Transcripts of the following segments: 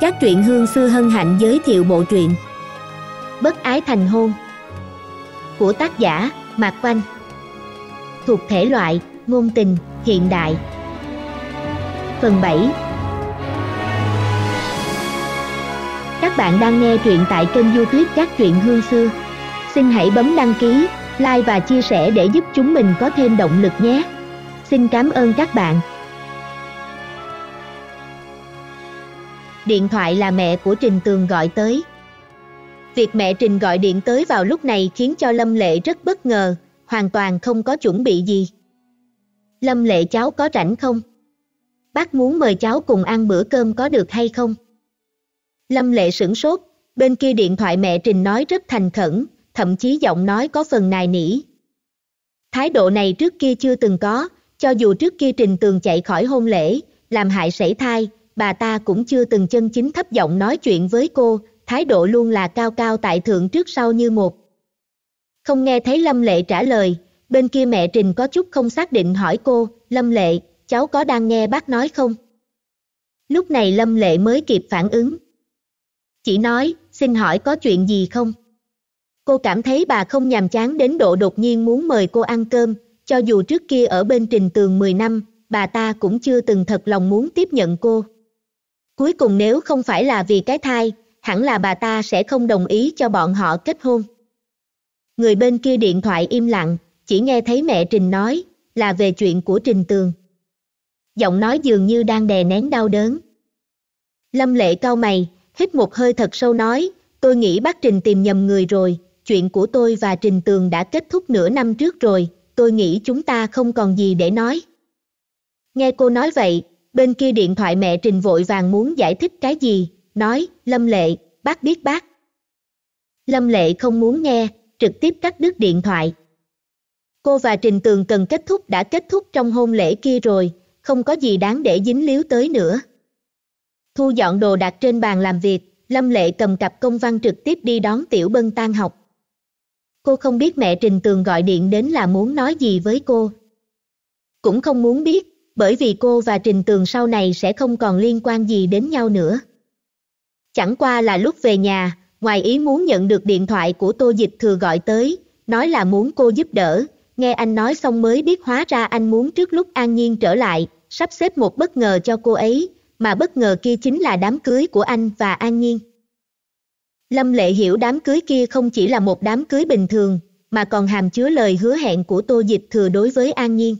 Các truyện hương xưa hân hạnh giới thiệu bộ truyện Bất ái thành hôn Của tác giả Mạc Quanh Thuộc thể loại Ngôn tình hiện đại Phần 7 Các bạn đang nghe truyện tại kênh youtube Các truyện hương xưa Xin hãy bấm đăng ký, like và chia sẻ để giúp chúng mình có thêm động lực nhé Xin cảm ơn các bạn điện thoại là mẹ của Trình Tường gọi tới. Việc mẹ Trình gọi điện tới vào lúc này khiến cho Lâm Lệ rất bất ngờ, hoàn toàn không có chuẩn bị gì. Lâm Lệ cháu có rảnh không? Bác muốn mời cháu cùng ăn bữa cơm có được hay không? Lâm Lệ sửng sốt, bên kia điện thoại mẹ Trình nói rất thành khẩn, thậm chí giọng nói có phần nài nỉ. Thái độ này trước kia chưa từng có, cho dù trước kia Trình Tường chạy khỏi hôn lễ, làm hại sảy thai, bà ta cũng chưa từng chân chính thấp giọng nói chuyện với cô, thái độ luôn là cao cao tại thượng trước sau như một. Không nghe thấy Lâm Lệ trả lời, bên kia mẹ Trình có chút không xác định hỏi cô, Lâm Lệ, cháu có đang nghe bác nói không? Lúc này Lâm Lệ mới kịp phản ứng. Chỉ nói, xin hỏi có chuyện gì không? Cô cảm thấy bà không nhàm chán đến độ đột nhiên muốn mời cô ăn cơm, cho dù trước kia ở bên Trình Tường 10 năm, bà ta cũng chưa từng thật lòng muốn tiếp nhận cô cuối cùng nếu không phải là vì cái thai hẳn là bà ta sẽ không đồng ý cho bọn họ kết hôn người bên kia điện thoại im lặng chỉ nghe thấy mẹ trình nói là về chuyện của trình tường giọng nói dường như đang đè nén đau đớn lâm lệ cau mày hít một hơi thật sâu nói tôi nghĩ bác trình tìm nhầm người rồi chuyện của tôi và trình tường đã kết thúc nửa năm trước rồi tôi nghĩ chúng ta không còn gì để nói nghe cô nói vậy bên kia điện thoại mẹ Trình vội vàng muốn giải thích cái gì, nói, Lâm Lệ, bác biết bác. Lâm Lệ không muốn nghe, trực tiếp cắt đứt điện thoại. Cô và Trình Tường cần kết thúc đã kết thúc trong hôn lễ kia rồi, không có gì đáng để dính líu tới nữa. Thu dọn đồ đặt trên bàn làm việc, Lâm Lệ cầm cặp công văn trực tiếp đi đón Tiểu Bân tan học. Cô không biết mẹ Trình Tường gọi điện đến là muốn nói gì với cô. Cũng không muốn biết, bởi vì cô và Trình Tường sau này sẽ không còn liên quan gì đến nhau nữa. Chẳng qua là lúc về nhà, ngoài ý muốn nhận được điện thoại của Tô Dịch Thừa gọi tới, nói là muốn cô giúp đỡ, nghe anh nói xong mới biết hóa ra anh muốn trước lúc An Nhiên trở lại, sắp xếp một bất ngờ cho cô ấy, mà bất ngờ kia chính là đám cưới của anh và An Nhiên. Lâm Lệ hiểu đám cưới kia không chỉ là một đám cưới bình thường, mà còn hàm chứa lời hứa hẹn của Tô Dịch Thừa đối với An Nhiên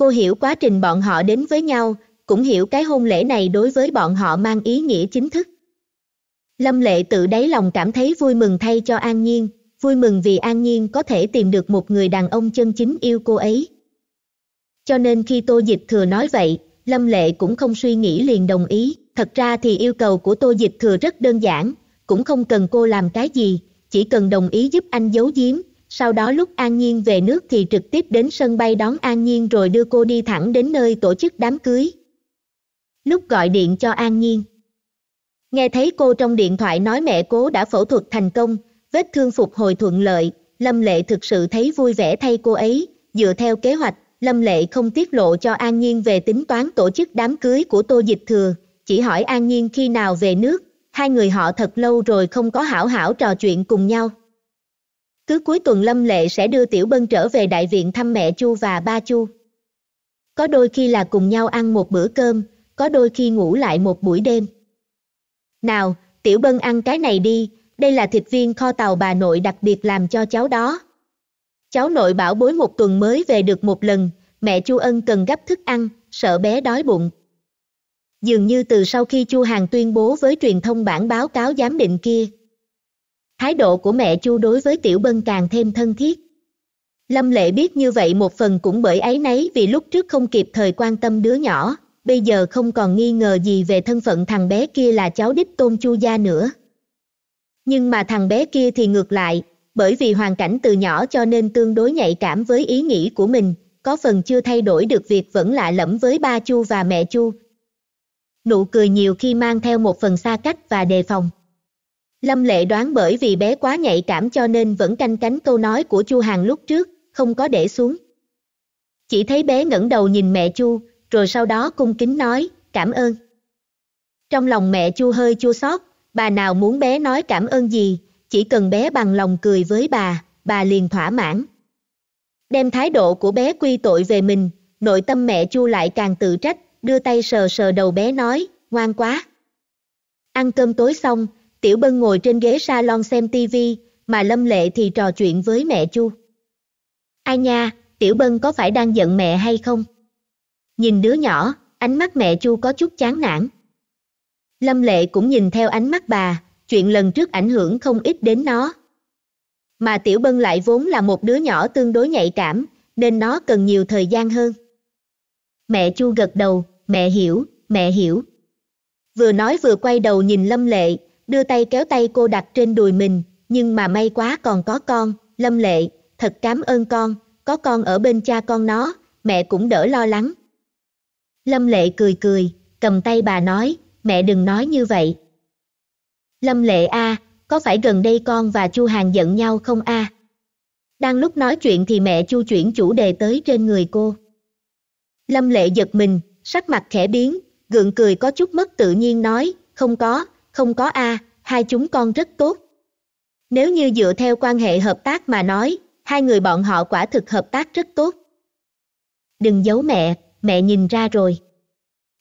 cô hiểu quá trình bọn họ đến với nhau cũng hiểu cái hôn lễ này đối với bọn họ mang ý nghĩa chính thức lâm lệ tự đáy lòng cảm thấy vui mừng thay cho an nhiên vui mừng vì an nhiên có thể tìm được một người đàn ông chân chính yêu cô ấy cho nên khi tô dịch thừa nói vậy lâm lệ cũng không suy nghĩ liền đồng ý thật ra thì yêu cầu của tô dịch thừa rất đơn giản cũng không cần cô làm cái gì chỉ cần đồng ý giúp anh giấu giếm sau đó lúc An Nhiên về nước thì trực tiếp đến sân bay đón An Nhiên rồi đưa cô đi thẳng đến nơi tổ chức đám cưới. Lúc gọi điện cho An Nhiên, nghe thấy cô trong điện thoại nói mẹ cố đã phẫu thuật thành công, vết thương phục hồi thuận lợi, Lâm Lệ thực sự thấy vui vẻ thay cô ấy, dựa theo kế hoạch, Lâm Lệ không tiết lộ cho An Nhiên về tính toán tổ chức đám cưới của Tô Dịch Thừa, chỉ hỏi An Nhiên khi nào về nước, hai người họ thật lâu rồi không có hảo hảo trò chuyện cùng nhau cứ cuối tuần lâm lệ sẽ đưa tiểu bân trở về đại viện thăm mẹ chu và ba chu có đôi khi là cùng nhau ăn một bữa cơm có đôi khi ngủ lại một buổi đêm nào tiểu bân ăn cái này đi đây là thịt viên kho tàu bà nội đặc biệt làm cho cháu đó cháu nội bảo bối một tuần mới về được một lần mẹ chu ân cần gấp thức ăn sợ bé đói bụng dường như từ sau khi chu hằng tuyên bố với truyền thông bản báo cáo giám định kia thái độ của mẹ chu đối với tiểu bân càng thêm thân thiết lâm lệ biết như vậy một phần cũng bởi ấy nấy vì lúc trước không kịp thời quan tâm đứa nhỏ bây giờ không còn nghi ngờ gì về thân phận thằng bé kia là cháu đích tôn chu gia nữa nhưng mà thằng bé kia thì ngược lại bởi vì hoàn cảnh từ nhỏ cho nên tương đối nhạy cảm với ý nghĩ của mình có phần chưa thay đổi được việc vẫn lạ lẫm với ba chu và mẹ chu nụ cười nhiều khi mang theo một phần xa cách và đề phòng lâm lệ đoán bởi vì bé quá nhạy cảm cho nên vẫn canh cánh câu nói của chu hằng lúc trước không có để xuống chỉ thấy bé ngẩng đầu nhìn mẹ chu rồi sau đó cung kính nói cảm ơn trong lòng mẹ chu hơi chua xót bà nào muốn bé nói cảm ơn gì chỉ cần bé bằng lòng cười với bà bà liền thỏa mãn đem thái độ của bé quy tội về mình nội tâm mẹ chu lại càng tự trách đưa tay sờ sờ đầu bé nói ngoan quá ăn cơm tối xong Tiểu Bân ngồi trên ghế salon xem TV, mà Lâm Lệ thì trò chuyện với mẹ Chu. Ai nha, Tiểu Bân có phải đang giận mẹ hay không? Nhìn đứa nhỏ, ánh mắt mẹ Chu có chút chán nản. Lâm Lệ cũng nhìn theo ánh mắt bà, chuyện lần trước ảnh hưởng không ít đến nó. Mà Tiểu Bân lại vốn là một đứa nhỏ tương đối nhạy cảm, nên nó cần nhiều thời gian hơn. Mẹ Chu gật đầu, mẹ hiểu, mẹ hiểu. Vừa nói vừa quay đầu nhìn Lâm Lệ, đưa tay kéo tay cô đặt trên đùi mình nhưng mà may quá còn có con lâm lệ thật cám ơn con có con ở bên cha con nó mẹ cũng đỡ lo lắng lâm lệ cười cười cầm tay bà nói mẹ đừng nói như vậy lâm lệ a có phải gần đây con và chu hàng giận nhau không a đang lúc nói chuyện thì mẹ chu chuyển chủ đề tới trên người cô lâm lệ giật mình sắc mặt khẽ biến gượng cười có chút mất tự nhiên nói không có không có a, hai chúng con rất tốt. Nếu như dựa theo quan hệ hợp tác mà nói, hai người bọn họ quả thực hợp tác rất tốt. Đừng giấu mẹ, mẹ nhìn ra rồi.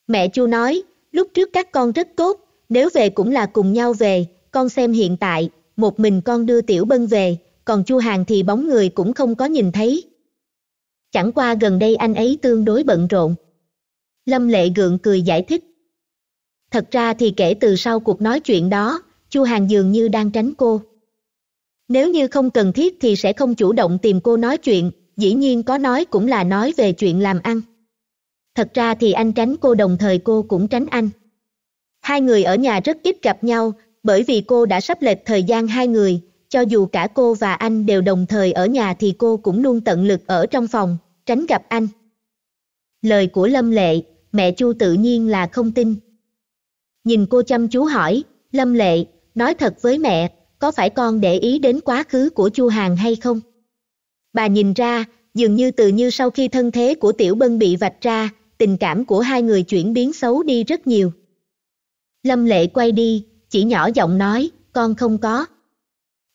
Mẹ Chu nói, lúc trước các con rất tốt, nếu về cũng là cùng nhau về, con xem hiện tại, một mình con đưa Tiểu Bân về, còn Chu Hàng thì bóng người cũng không có nhìn thấy. Chẳng qua gần đây anh ấy tương đối bận rộn. Lâm Lệ gượng cười giải thích. Thật ra thì kể từ sau cuộc nói chuyện đó, Chu Hàng dường như đang tránh cô. Nếu như không cần thiết thì sẽ không chủ động tìm cô nói chuyện, dĩ nhiên có nói cũng là nói về chuyện làm ăn. Thật ra thì anh tránh cô đồng thời cô cũng tránh anh. Hai người ở nhà rất ít gặp nhau, bởi vì cô đã sắp lệch thời gian hai người, cho dù cả cô và anh đều đồng thời ở nhà thì cô cũng luôn tận lực ở trong phòng, tránh gặp anh. Lời của Lâm Lệ, mẹ Chu tự nhiên là không tin, Nhìn cô chăm chú hỏi, Lâm Lệ, nói thật với mẹ, có phải con để ý đến quá khứ của Chu Hàng hay không? Bà nhìn ra, dường như từ như sau khi thân thế của Tiểu Bân bị vạch ra, tình cảm của hai người chuyển biến xấu đi rất nhiều. Lâm Lệ quay đi, chỉ nhỏ giọng nói, con không có.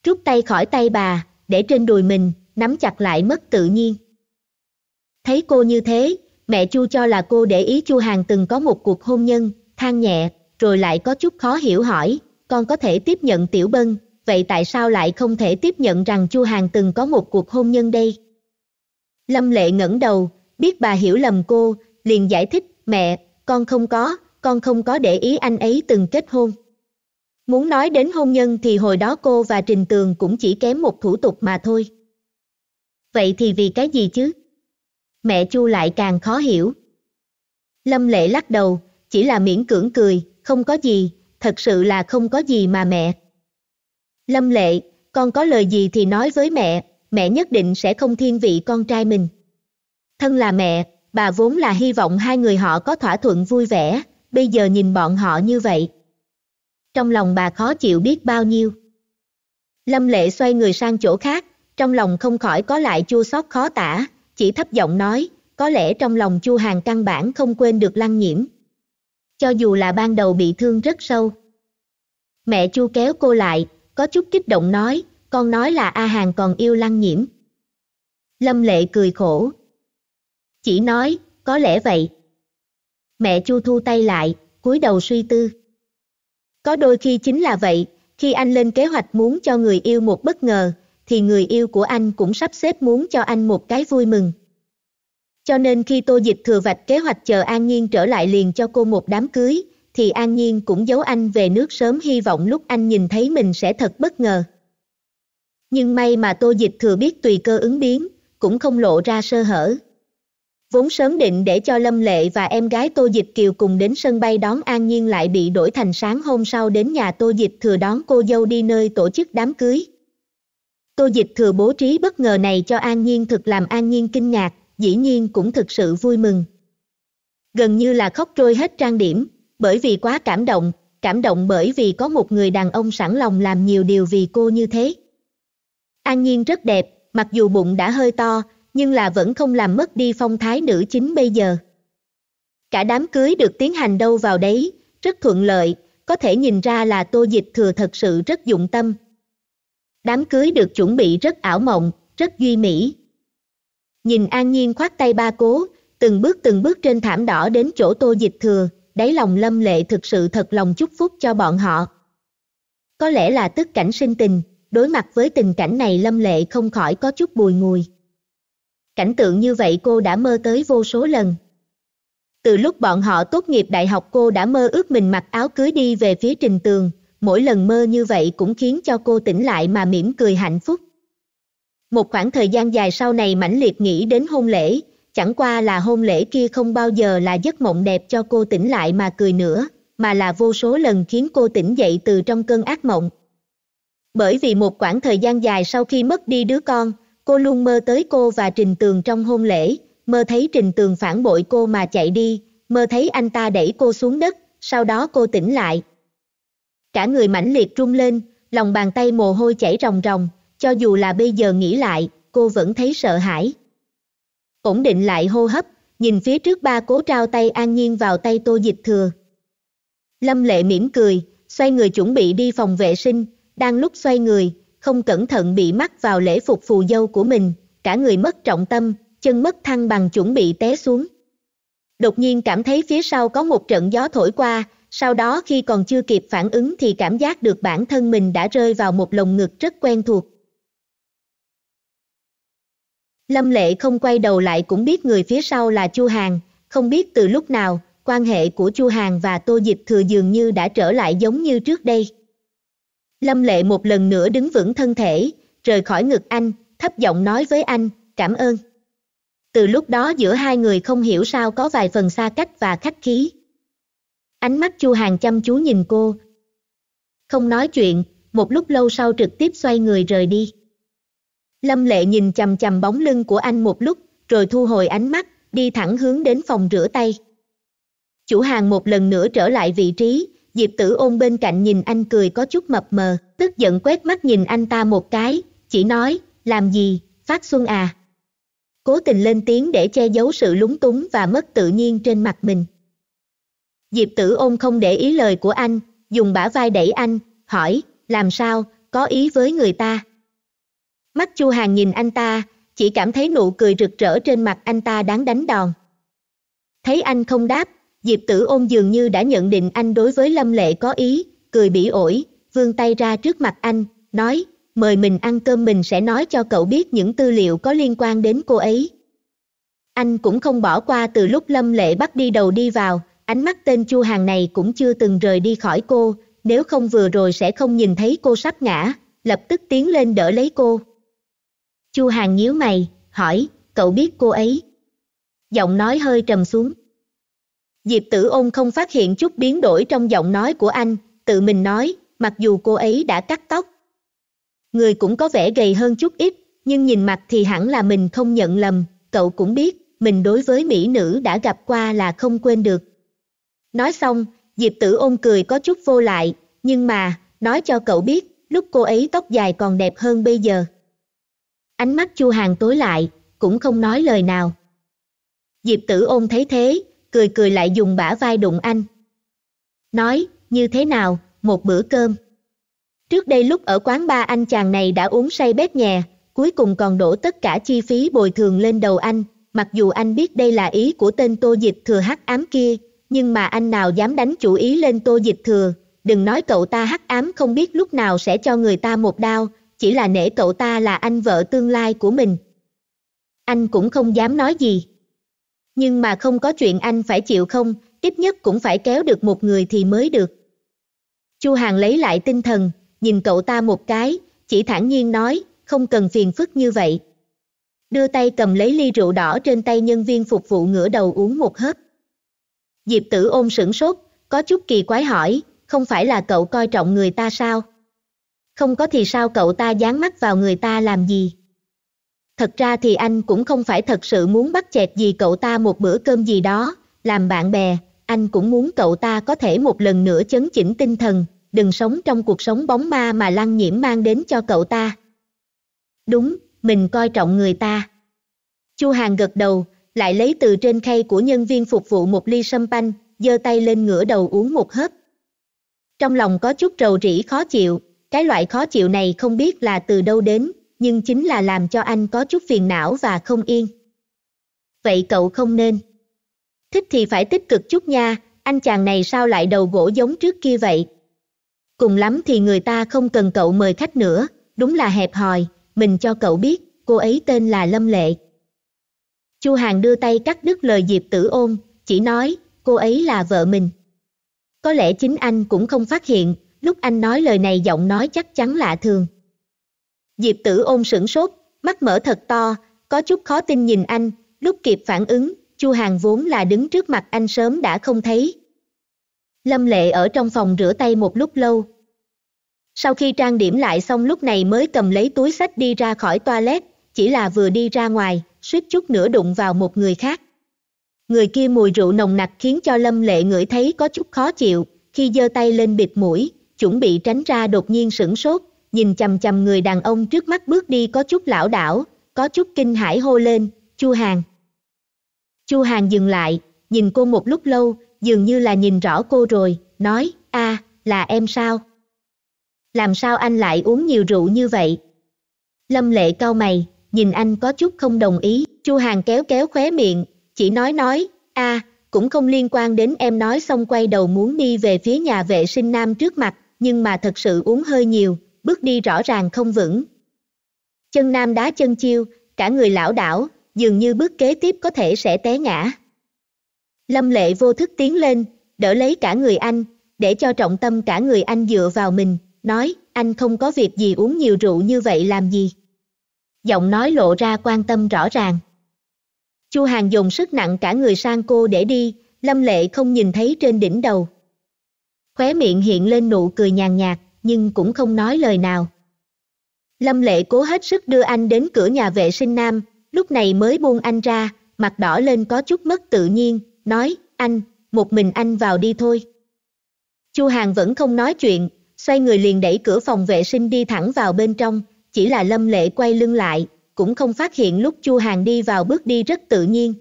Rút tay khỏi tay bà, để trên đùi mình, nắm chặt lại mất tự nhiên. Thấy cô như thế, mẹ Chu cho là cô để ý Chu Hàng từng có một cuộc hôn nhân, than nhẹ, rồi lại có chút khó hiểu hỏi, con có thể tiếp nhận Tiểu Bân, vậy tại sao lại không thể tiếp nhận rằng Chu Hàng từng có một cuộc hôn nhân đây? Lâm Lệ ngẩng đầu, biết bà hiểu lầm cô, liền giải thích, mẹ, con không có, con không có để ý anh ấy từng kết hôn. Muốn nói đến hôn nhân thì hồi đó cô và Trình Tường cũng chỉ kém một thủ tục mà thôi. Vậy thì vì cái gì chứ? Mẹ Chu lại càng khó hiểu. Lâm Lệ lắc đầu, chỉ là miễn cưỡng cười, không có gì, thật sự là không có gì mà mẹ. Lâm lệ, con có lời gì thì nói với mẹ, mẹ nhất định sẽ không thiên vị con trai mình. Thân là mẹ, bà vốn là hy vọng hai người họ có thỏa thuận vui vẻ, bây giờ nhìn bọn họ như vậy. Trong lòng bà khó chịu biết bao nhiêu. Lâm lệ xoay người sang chỗ khác, trong lòng không khỏi có lại chua xót khó tả, chỉ thấp giọng nói, có lẽ trong lòng chu hàng căn bản không quên được lăng nhiễm, cho dù là ban đầu bị thương rất sâu. Mẹ Chu kéo cô lại, có chút kích động nói, con nói là A Hàng còn yêu Lăng Nhiễm. Lâm Lệ cười khổ. Chỉ nói, có lẽ vậy. Mẹ Chu thu tay lại, cúi đầu suy tư. Có đôi khi chính là vậy, khi anh lên kế hoạch muốn cho người yêu một bất ngờ, thì người yêu của anh cũng sắp xếp muốn cho anh một cái vui mừng cho nên khi tô dịch thừa vạch kế hoạch chờ an nhiên trở lại liền cho cô một đám cưới thì an nhiên cũng giấu anh về nước sớm hy vọng lúc anh nhìn thấy mình sẽ thật bất ngờ nhưng may mà tô dịch thừa biết tùy cơ ứng biến cũng không lộ ra sơ hở vốn sớm định để cho lâm lệ và em gái tô dịch kiều cùng đến sân bay đón an nhiên lại bị đổi thành sáng hôm sau đến nhà tô dịch thừa đón cô dâu đi nơi tổ chức đám cưới tô dịch thừa bố trí bất ngờ này cho an nhiên thực làm an nhiên kinh ngạc dĩ nhiên cũng thực sự vui mừng. Gần như là khóc trôi hết trang điểm, bởi vì quá cảm động, cảm động bởi vì có một người đàn ông sẵn lòng làm nhiều điều vì cô như thế. An Nhiên rất đẹp, mặc dù bụng đã hơi to, nhưng là vẫn không làm mất đi phong thái nữ chính bây giờ. Cả đám cưới được tiến hành đâu vào đấy, rất thuận lợi, có thể nhìn ra là tô dịch thừa thật sự rất dụng tâm. Đám cưới được chuẩn bị rất ảo mộng, rất duy mỹ. Nhìn an nhiên khoát tay ba cố, từng bước từng bước trên thảm đỏ đến chỗ tô dịch thừa, đáy lòng lâm lệ thực sự thật lòng chúc phúc cho bọn họ. Có lẽ là tức cảnh sinh tình, đối mặt với tình cảnh này lâm lệ không khỏi có chút bùi ngùi. Cảnh tượng như vậy cô đã mơ tới vô số lần. Từ lúc bọn họ tốt nghiệp đại học cô đã mơ ước mình mặc áo cưới đi về phía trình tường, mỗi lần mơ như vậy cũng khiến cho cô tỉnh lại mà mỉm cười hạnh phúc một khoảng thời gian dài sau này mãnh liệt nghĩ đến hôn lễ chẳng qua là hôn lễ kia không bao giờ là giấc mộng đẹp cho cô tỉnh lại mà cười nữa mà là vô số lần khiến cô tỉnh dậy từ trong cơn ác mộng bởi vì một khoảng thời gian dài sau khi mất đi đứa con cô luôn mơ tới cô và trình tường trong hôn lễ mơ thấy trình tường phản bội cô mà chạy đi mơ thấy anh ta đẩy cô xuống đất sau đó cô tỉnh lại cả người mãnh liệt rung lên lòng bàn tay mồ hôi chảy ròng ròng cho dù là bây giờ nghĩ lại, cô vẫn thấy sợ hãi. Ổn định lại hô hấp, nhìn phía trước ba cố trao tay an nhiên vào tay tô dịch thừa. Lâm lệ mỉm cười, xoay người chuẩn bị đi phòng vệ sinh, đang lúc xoay người, không cẩn thận bị mắc vào lễ phục phù dâu của mình, cả người mất trọng tâm, chân mất thăng bằng chuẩn bị té xuống. Đột nhiên cảm thấy phía sau có một trận gió thổi qua, sau đó khi còn chưa kịp phản ứng thì cảm giác được bản thân mình đã rơi vào một lồng ngực rất quen thuộc lâm lệ không quay đầu lại cũng biết người phía sau là chu hằng không biết từ lúc nào quan hệ của chu hằng và tô dịch thừa dường như đã trở lại giống như trước đây lâm lệ một lần nữa đứng vững thân thể rời khỏi ngực anh thấp giọng nói với anh cảm ơn từ lúc đó giữa hai người không hiểu sao có vài phần xa cách và khách khí ánh mắt chu hàng chăm chú nhìn cô không nói chuyện một lúc lâu sau trực tiếp xoay người rời đi lâm lệ nhìn chằm chằm bóng lưng của anh một lúc rồi thu hồi ánh mắt đi thẳng hướng đến phòng rửa tay chủ hàng một lần nữa trở lại vị trí diệp tử ôn bên cạnh nhìn anh cười có chút mập mờ tức giận quét mắt nhìn anh ta một cái chỉ nói làm gì phát xuân à cố tình lên tiếng để che giấu sự lúng túng và mất tự nhiên trên mặt mình diệp tử ôn không để ý lời của anh dùng bả vai đẩy anh hỏi làm sao có ý với người ta mắt chu hàng nhìn anh ta chỉ cảm thấy nụ cười rực rỡ trên mặt anh ta đáng đánh đòn thấy anh không đáp diệp tử ôn dường như đã nhận định anh đối với lâm lệ có ý cười bỉ ổi vươn tay ra trước mặt anh nói mời mình ăn cơm mình sẽ nói cho cậu biết những tư liệu có liên quan đến cô ấy anh cũng không bỏ qua từ lúc lâm lệ bắt đi đầu đi vào ánh mắt tên chu hàng này cũng chưa từng rời đi khỏi cô nếu không vừa rồi sẽ không nhìn thấy cô sắp ngã lập tức tiến lên đỡ lấy cô Chu Hàng nhíu mày, hỏi, cậu biết cô ấy? Giọng nói hơi trầm xuống. Diệp tử ôn không phát hiện chút biến đổi trong giọng nói của anh, tự mình nói, mặc dù cô ấy đã cắt tóc. Người cũng có vẻ gầy hơn chút ít, nhưng nhìn mặt thì hẳn là mình không nhận lầm, cậu cũng biết, mình đối với mỹ nữ đã gặp qua là không quên được. Nói xong, Diệp tử ôn cười có chút vô lại, nhưng mà, nói cho cậu biết, lúc cô ấy tóc dài còn đẹp hơn bây giờ. Ánh mắt Chu Hàng tối lại, cũng không nói lời nào. Diệp Tử Ôn thấy thế, cười cười lại dùng bả vai đụng anh. Nói, như thế nào, một bữa cơm. Trước đây lúc ở quán ba anh chàng này đã uống say bét nhè, cuối cùng còn đổ tất cả chi phí bồi thường lên đầu anh, mặc dù anh biết đây là ý của tên Tô Dịch Thừa hắc ám kia, nhưng mà anh nào dám đánh chủ ý lên Tô Dịch Thừa, đừng nói cậu ta hắc ám không biết lúc nào sẽ cho người ta một đao, chỉ là nể cậu ta là anh vợ tương lai của mình. Anh cũng không dám nói gì. Nhưng mà không có chuyện anh phải chịu không, ít nhất cũng phải kéo được một người thì mới được. Chu Hàng lấy lại tinh thần, nhìn cậu ta một cái, chỉ thản nhiên nói, không cần phiền phức như vậy. Đưa tay cầm lấy ly rượu đỏ trên tay nhân viên phục vụ ngửa đầu uống một hớp. Diệp tử ôm sửng sốt, có chút kỳ quái hỏi, không phải là cậu coi trọng người ta sao? không có thì sao cậu ta dán mắt vào người ta làm gì thật ra thì anh cũng không phải thật sự muốn bắt chẹt gì cậu ta một bữa cơm gì đó làm bạn bè anh cũng muốn cậu ta có thể một lần nữa chấn chỉnh tinh thần đừng sống trong cuộc sống bóng ma mà lăng nhiễm mang đến cho cậu ta đúng mình coi trọng người ta chu hàn gật đầu lại lấy từ trên khay của nhân viên phục vụ một ly sâm panh giơ tay lên ngửa đầu uống một hớp trong lòng có chút rầu rĩ khó chịu cái loại khó chịu này không biết là từ đâu đến, nhưng chính là làm cho anh có chút phiền não và không yên. Vậy cậu không nên. Thích thì phải tích cực chút nha, anh chàng này sao lại đầu gỗ giống trước kia vậy? Cùng lắm thì người ta không cần cậu mời khách nữa, đúng là hẹp hòi, mình cho cậu biết, cô ấy tên là Lâm Lệ. Chu Hàng đưa tay cắt đứt lời Diệp Tử Ôn, chỉ nói, cô ấy là vợ mình. Có lẽ chính anh cũng không phát hiện, lúc anh nói lời này giọng nói chắc chắn lạ thường diệp tử ôn sửng sốt mắt mở thật to có chút khó tin nhìn anh lúc kịp phản ứng chu hàng vốn là đứng trước mặt anh sớm đã không thấy lâm lệ ở trong phòng rửa tay một lúc lâu sau khi trang điểm lại xong lúc này mới cầm lấy túi sách đi ra khỏi toilet chỉ là vừa đi ra ngoài suýt chút nữa đụng vào một người khác người kia mùi rượu nồng nặc khiến cho lâm lệ ngửi thấy có chút khó chịu khi giơ tay lên bịt mũi chuẩn bị tránh ra đột nhiên sửng sốt, nhìn chầm chầm người đàn ông trước mắt bước đi có chút lão đảo, có chút kinh hãi hô lên, chu hàng. chu hàng dừng lại, nhìn cô một lúc lâu, dường như là nhìn rõ cô rồi, nói, a là em sao? Làm sao anh lại uống nhiều rượu như vậy? Lâm lệ cau mày, nhìn anh có chút không đồng ý, chu hàng kéo kéo khóe miệng, chỉ nói nói, a cũng không liên quan đến em nói xong quay đầu muốn đi về phía nhà vệ sinh nam trước mặt, nhưng mà thật sự uống hơi nhiều, bước đi rõ ràng không vững. Chân nam đá chân chiêu, cả người lão đảo, dường như bước kế tiếp có thể sẽ té ngã. Lâm lệ vô thức tiến lên, đỡ lấy cả người anh, để cho trọng tâm cả người anh dựa vào mình, nói, anh không có việc gì uống nhiều rượu như vậy làm gì. Giọng nói lộ ra quan tâm rõ ràng. Chu Hàng dùng sức nặng cả người sang cô để đi, Lâm Lệ không nhìn thấy trên đỉnh đầu, khóe miệng hiện lên nụ cười nhàn nhạt, nhưng cũng không nói lời nào. Lâm Lệ cố hết sức đưa anh đến cửa nhà vệ sinh nam, lúc này mới buông anh ra, mặt đỏ lên có chút mất tự nhiên, nói, anh, một mình anh vào đi thôi. Chu Hàng vẫn không nói chuyện, xoay người liền đẩy cửa phòng vệ sinh đi thẳng vào bên trong, chỉ là Lâm Lệ quay lưng lại, cũng không phát hiện lúc Chu Hàng đi vào bước đi rất tự nhiên.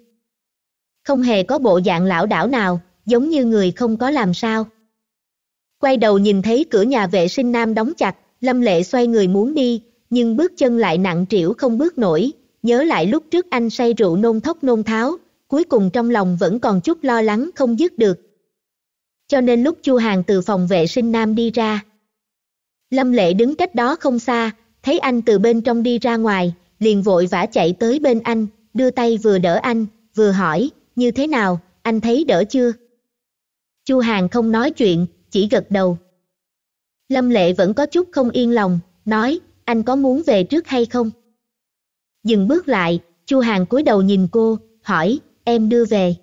Không hề có bộ dạng lão đảo nào, giống như người không có làm sao quay đầu nhìn thấy cửa nhà vệ sinh nam đóng chặt, Lâm Lệ xoay người muốn đi, nhưng bước chân lại nặng trĩu không bước nổi, nhớ lại lúc trước anh say rượu nôn thốc nôn tháo, cuối cùng trong lòng vẫn còn chút lo lắng không dứt được. Cho nên lúc Chu Hàng từ phòng vệ sinh nam đi ra, Lâm Lệ đứng cách đó không xa, thấy anh từ bên trong đi ra ngoài, liền vội vã chạy tới bên anh, đưa tay vừa đỡ anh, vừa hỏi, như thế nào, anh thấy đỡ chưa? Chu Hàng không nói chuyện, chỉ gật đầu. Lâm Lệ vẫn có chút không yên lòng, nói, anh có muốn về trước hay không? Dừng bước lại, Chu Hàng cúi đầu nhìn cô, hỏi, em đưa về.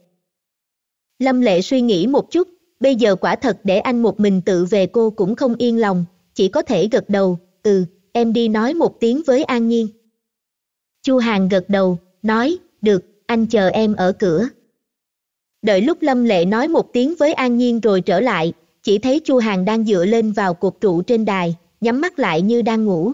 Lâm Lệ suy nghĩ một chút, bây giờ quả thật để anh một mình tự về cô cũng không yên lòng, chỉ có thể gật đầu, ừ, em đi nói một tiếng với An Nhiên. Chu Hàng gật đầu, nói, được, anh chờ em ở cửa. Đợi lúc Lâm Lệ nói một tiếng với An Nhiên rồi trở lại, chỉ thấy Chu Hàng đang dựa lên vào cột trụ trên đài, nhắm mắt lại như đang ngủ.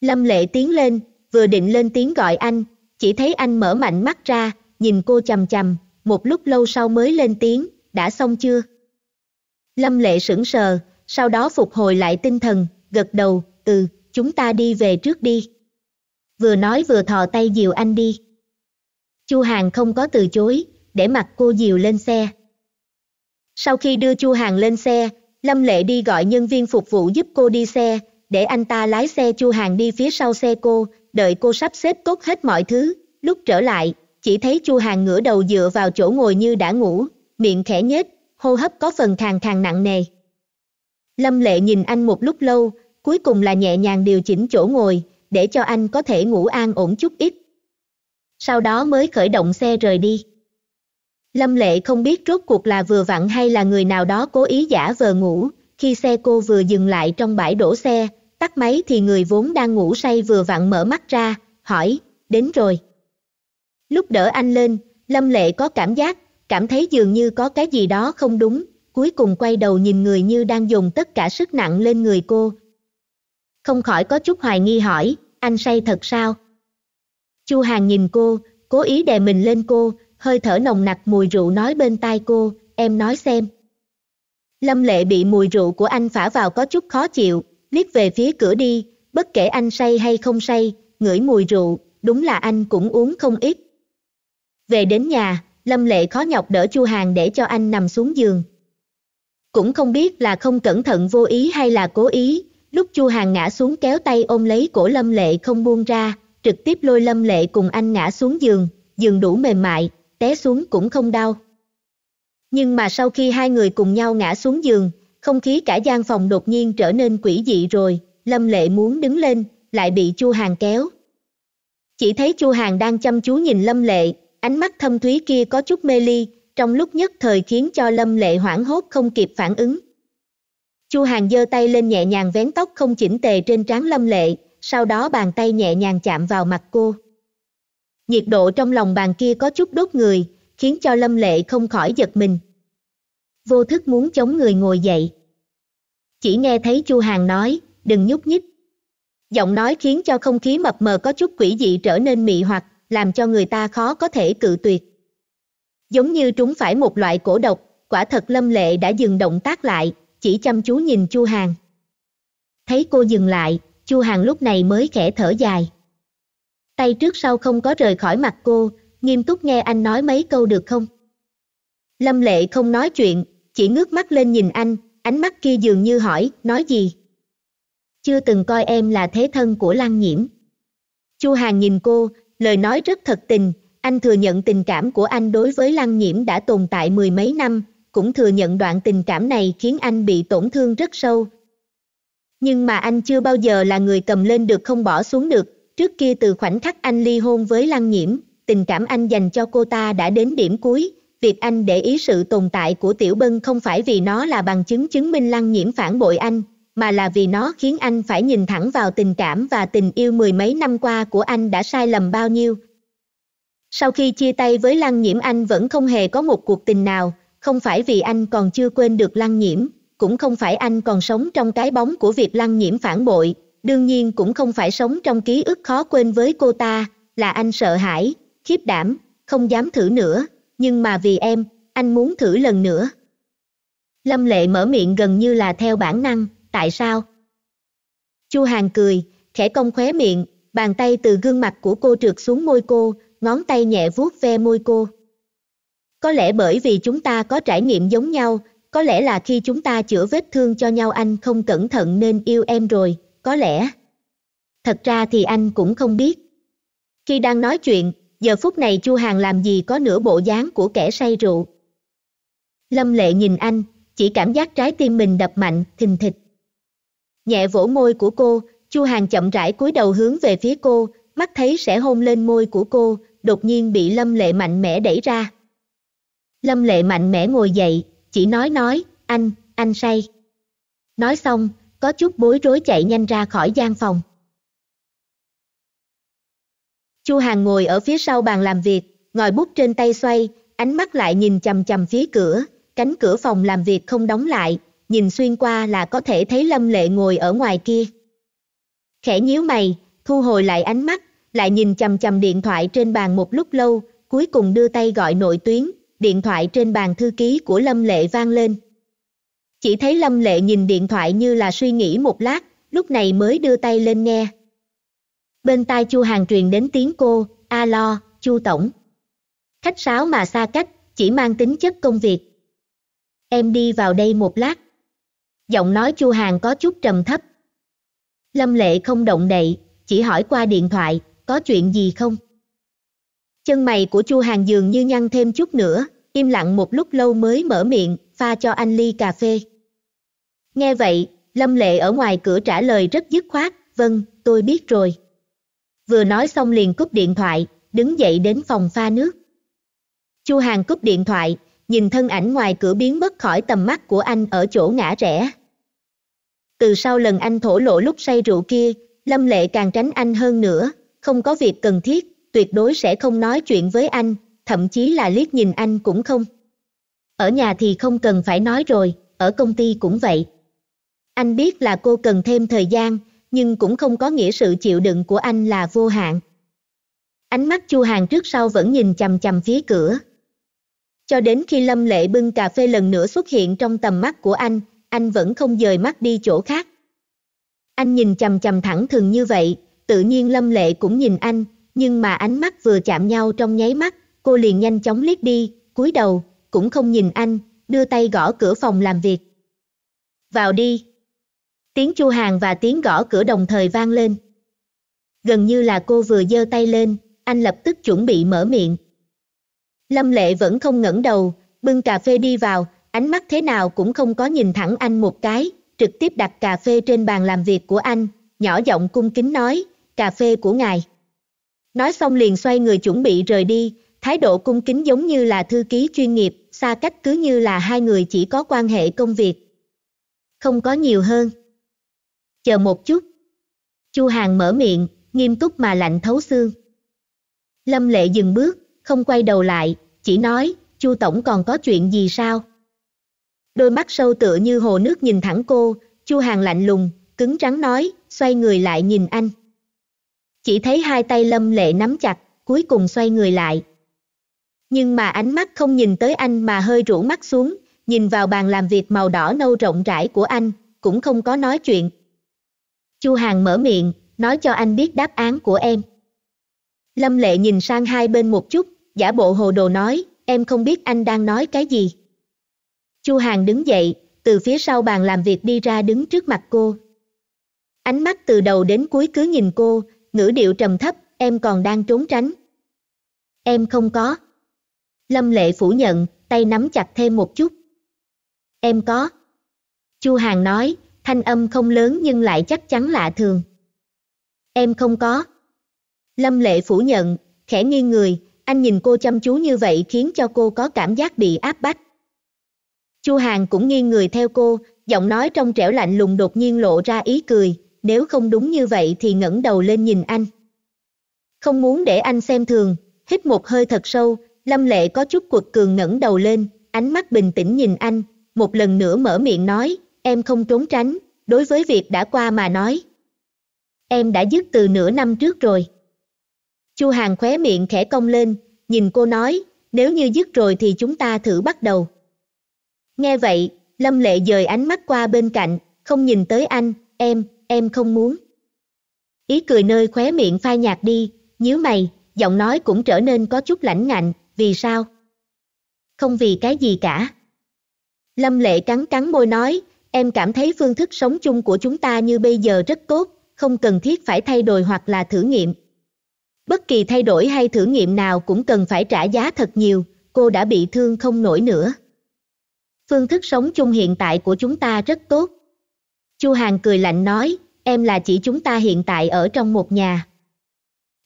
Lâm Lệ tiến lên, vừa định lên tiếng gọi anh, chỉ thấy anh mở mạnh mắt ra, nhìn cô chầm chầm, một lúc lâu sau mới lên tiếng, đã xong chưa? Lâm Lệ sững sờ, sau đó phục hồi lại tinh thần, gật đầu, ừ, chúng ta đi về trước đi. Vừa nói vừa thò tay dìu anh đi. Chu Hàng không có từ chối, để mặc cô dìu lên xe sau khi đưa chu hàng lên xe lâm lệ đi gọi nhân viên phục vụ giúp cô đi xe để anh ta lái xe chu hàng đi phía sau xe cô đợi cô sắp xếp tốt hết mọi thứ lúc trở lại chỉ thấy chu hàng ngửa đầu dựa vào chỗ ngồi như đã ngủ miệng khẽ nhếch hô hấp có phần khàn khàn nặng nề lâm lệ nhìn anh một lúc lâu cuối cùng là nhẹ nhàng điều chỉnh chỗ ngồi để cho anh có thể ngủ an ổn chút ít sau đó mới khởi động xe rời đi lâm lệ không biết rốt cuộc là vừa vặn hay là người nào đó cố ý giả vờ ngủ khi xe cô vừa dừng lại trong bãi đổ xe tắt máy thì người vốn đang ngủ say vừa vặn mở mắt ra hỏi đến rồi lúc đỡ anh lên lâm lệ có cảm giác cảm thấy dường như có cái gì đó không đúng cuối cùng quay đầu nhìn người như đang dùng tất cả sức nặng lên người cô không khỏi có chút hoài nghi hỏi anh say thật sao chu hàn nhìn cô cố ý đè mình lên cô hơi thở nồng nặc mùi rượu nói bên tai cô, em nói xem. Lâm Lệ bị mùi rượu của anh phả vào có chút khó chịu, liếc về phía cửa đi, bất kể anh say hay không say, ngửi mùi rượu, đúng là anh cũng uống không ít. Về đến nhà, Lâm Lệ khó nhọc đỡ Chu Hàng để cho anh nằm xuống giường. Cũng không biết là không cẩn thận vô ý hay là cố ý, lúc Chu Hàng ngã xuống kéo tay ôm lấy cổ Lâm Lệ không buông ra, trực tiếp lôi Lâm Lệ cùng anh ngã xuống giường, giường đủ mềm mại, té xuống cũng không đau. Nhưng mà sau khi hai người cùng nhau ngã xuống giường, không khí cả gian phòng đột nhiên trở nên quỷ dị rồi, Lâm Lệ muốn đứng lên, lại bị Chu Hàng kéo. Chỉ thấy Chu Hàng đang chăm chú nhìn Lâm Lệ, ánh mắt thâm thúy kia có chút mê ly, trong lúc nhất thời khiến cho Lâm Lệ hoảng hốt không kịp phản ứng. Chu Hàng giơ tay lên nhẹ nhàng vén tóc không chỉnh tề trên trán Lâm Lệ, sau đó bàn tay nhẹ nhàng chạm vào mặt cô nhiệt độ trong lòng bàn kia có chút đốt người khiến cho lâm lệ không khỏi giật mình vô thức muốn chống người ngồi dậy chỉ nghe thấy chu hàng nói đừng nhúc nhích giọng nói khiến cho không khí mập mờ có chút quỷ dị trở nên mị hoặc làm cho người ta khó có thể cự tuyệt giống như trúng phải một loại cổ độc quả thật lâm lệ đã dừng động tác lại chỉ chăm chú nhìn chu hàng thấy cô dừng lại chu hàng lúc này mới khẽ thở dài tay trước sau không có rời khỏi mặt cô, nghiêm túc nghe anh nói mấy câu được không? Lâm Lệ không nói chuyện, chỉ ngước mắt lên nhìn anh, ánh mắt kia dường như hỏi, nói gì? Chưa từng coi em là thế thân của Lăng Nhiễm. Chu Hàn nhìn cô, lời nói rất thật tình, anh thừa nhận tình cảm của anh đối với Lăng Nhiễm đã tồn tại mười mấy năm, cũng thừa nhận đoạn tình cảm này khiến anh bị tổn thương rất sâu. Nhưng mà anh chưa bao giờ là người cầm lên được không bỏ xuống được, Trước kia từ khoảnh khắc anh ly hôn với Lăng Nhiễm, tình cảm anh dành cho cô ta đã đến điểm cuối, việc anh để ý sự tồn tại của Tiểu Bân không phải vì nó là bằng chứng chứng minh Lăng Nhiễm phản bội anh, mà là vì nó khiến anh phải nhìn thẳng vào tình cảm và tình yêu mười mấy năm qua của anh đã sai lầm bao nhiêu. Sau khi chia tay với Lăng Nhiễm anh vẫn không hề có một cuộc tình nào, không phải vì anh còn chưa quên được Lăng Nhiễm, cũng không phải anh còn sống trong cái bóng của việc Lăng Nhiễm phản bội, đương nhiên cũng không phải sống trong ký ức khó quên với cô ta là anh sợ hãi khiếp đảm không dám thử nữa nhưng mà vì em anh muốn thử lần nữa lâm lệ mở miệng gần như là theo bản năng tại sao chu hàn cười khẽ cong khóe miệng bàn tay từ gương mặt của cô trượt xuống môi cô ngón tay nhẹ vuốt ve môi cô có lẽ bởi vì chúng ta có trải nghiệm giống nhau có lẽ là khi chúng ta chữa vết thương cho nhau anh không cẩn thận nên yêu em rồi có lẽ thật ra thì anh cũng không biết khi đang nói chuyện giờ phút này chu hàng làm gì có nửa bộ dáng của kẻ say rượu lâm lệ nhìn anh chỉ cảm giác trái tim mình đập mạnh thình thịch nhẹ vỗ môi của cô chu hàng chậm rãi cúi đầu hướng về phía cô mắt thấy sẽ hôn lên môi của cô đột nhiên bị lâm lệ mạnh mẽ đẩy ra lâm lệ mạnh mẽ ngồi dậy chỉ nói nói anh anh say nói xong có chút bối rối chạy nhanh ra khỏi gian phòng chu hằng ngồi ở phía sau bàn làm việc ngòi bút trên tay xoay ánh mắt lại nhìn chằm chằm phía cửa cánh cửa phòng làm việc không đóng lại nhìn xuyên qua là có thể thấy lâm lệ ngồi ở ngoài kia khẽ nhíu mày thu hồi lại ánh mắt lại nhìn chằm chằm điện thoại trên bàn một lúc lâu cuối cùng đưa tay gọi nội tuyến điện thoại trên bàn thư ký của lâm lệ vang lên chỉ thấy lâm lệ nhìn điện thoại như là suy nghĩ một lát lúc này mới đưa tay lên nghe bên tai chu hàng truyền đến tiếng cô alo, chu tổng khách sáo mà xa cách chỉ mang tính chất công việc em đi vào đây một lát giọng nói chu hàng có chút trầm thấp lâm lệ không động đậy chỉ hỏi qua điện thoại có chuyện gì không chân mày của chu hàng dường như nhăn thêm chút nữa im lặng một lúc lâu mới mở miệng pha cho anh ly cà phê. Nghe vậy, Lâm Lệ ở ngoài cửa trả lời rất dứt khoát, vâng, tôi biết rồi. Vừa nói xong liền cúp điện thoại, đứng dậy đến phòng pha nước. Chu Hàng cúp điện thoại, nhìn thân ảnh ngoài cửa biến mất khỏi tầm mắt của anh ở chỗ ngã rẽ. Từ sau lần anh thổ lộ lúc say rượu kia, Lâm Lệ càng tránh anh hơn nữa, không có việc cần thiết, tuyệt đối sẽ không nói chuyện với anh, thậm chí là liếc nhìn anh cũng không. Ở nhà thì không cần phải nói rồi, ở công ty cũng vậy. Anh biết là cô cần thêm thời gian, nhưng cũng không có nghĩa sự chịu đựng của anh là vô hạn. Ánh mắt Chu Hàng trước sau vẫn nhìn chằm chằm phía cửa. Cho đến khi Lâm Lệ bưng cà phê lần nữa xuất hiện trong tầm mắt của anh, anh vẫn không dời mắt đi chỗ khác. Anh nhìn chằm chằm thẳng thường như vậy, tự nhiên Lâm Lệ cũng nhìn anh, nhưng mà ánh mắt vừa chạm nhau trong nháy mắt, cô liền nhanh chóng liếc đi, cúi đầu, cũng không nhìn anh, đưa tay gõ cửa phòng làm việc. Vào đi. Tiếng chu hàng và tiếng gõ cửa đồng thời vang lên. Gần như là cô vừa giơ tay lên, anh lập tức chuẩn bị mở miệng. Lâm Lệ vẫn không ngẩng đầu, bưng cà phê đi vào, ánh mắt thế nào cũng không có nhìn thẳng anh một cái, trực tiếp đặt cà phê trên bàn làm việc của anh, nhỏ giọng cung kính nói, cà phê của ngài. Nói xong liền xoay người chuẩn bị rời đi, thái độ cung kính giống như là thư ký chuyên nghiệp, xa cách cứ như là hai người chỉ có quan hệ công việc. Không có nhiều hơn. Chờ một chút. Chu Hàng mở miệng, nghiêm túc mà lạnh thấu xương. Lâm Lệ dừng bước, không quay đầu lại, chỉ nói, Chu tổng còn có chuyện gì sao? Đôi mắt sâu tựa như hồ nước nhìn thẳng cô, Chu Hàng lạnh lùng, cứng rắn nói, xoay người lại nhìn anh. Chỉ thấy hai tay Lâm Lệ nắm chặt, cuối cùng xoay người lại, nhưng mà ánh mắt không nhìn tới anh mà hơi rũ mắt xuống nhìn vào bàn làm việc màu đỏ nâu rộng rãi của anh cũng không có nói chuyện chu hằng mở miệng nói cho anh biết đáp án của em lâm lệ nhìn sang hai bên một chút giả bộ hồ đồ nói em không biết anh đang nói cái gì chu hằng đứng dậy từ phía sau bàn làm việc đi ra đứng trước mặt cô ánh mắt từ đầu đến cuối cứ nhìn cô ngữ điệu trầm thấp em còn đang trốn tránh em không có Lâm Lệ phủ nhận, tay nắm chặt thêm một chút. Em có. Chu Hàng nói, thanh âm không lớn nhưng lại chắc chắn lạ thường. Em không có. Lâm Lệ phủ nhận, khẽ nghiêng người, anh nhìn cô chăm chú như vậy khiến cho cô có cảm giác bị áp bách. Chu Hàng cũng nghiêng người theo cô, giọng nói trong trẻo lạnh lùng đột nhiên lộ ra ý cười, nếu không đúng như vậy thì ngẩng đầu lên nhìn anh. Không muốn để anh xem thường, hít một hơi thật sâu, Lâm Lệ có chút cuột cường ngẩng đầu lên, ánh mắt bình tĩnh nhìn anh, một lần nữa mở miệng nói, em không trốn tránh, đối với việc đã qua mà nói. Em đã dứt từ nửa năm trước rồi. Chu Hàng khóe miệng khẽ cong lên, nhìn cô nói, nếu như dứt rồi thì chúng ta thử bắt đầu. Nghe vậy, Lâm Lệ dời ánh mắt qua bên cạnh, không nhìn tới anh, em, em không muốn. Ý cười nơi khóe miệng phai nhạt đi, nhíu mày, giọng nói cũng trở nên có chút lãnh ngạnh, vì sao? Không vì cái gì cả. Lâm Lệ cắn cắn môi nói, em cảm thấy phương thức sống chung của chúng ta như bây giờ rất tốt, không cần thiết phải thay đổi hoặc là thử nghiệm. Bất kỳ thay đổi hay thử nghiệm nào cũng cần phải trả giá thật nhiều, cô đã bị thương không nổi nữa. Phương thức sống chung hiện tại của chúng ta rất tốt. Chu Hàn cười lạnh nói, em là chỉ chúng ta hiện tại ở trong một nhà.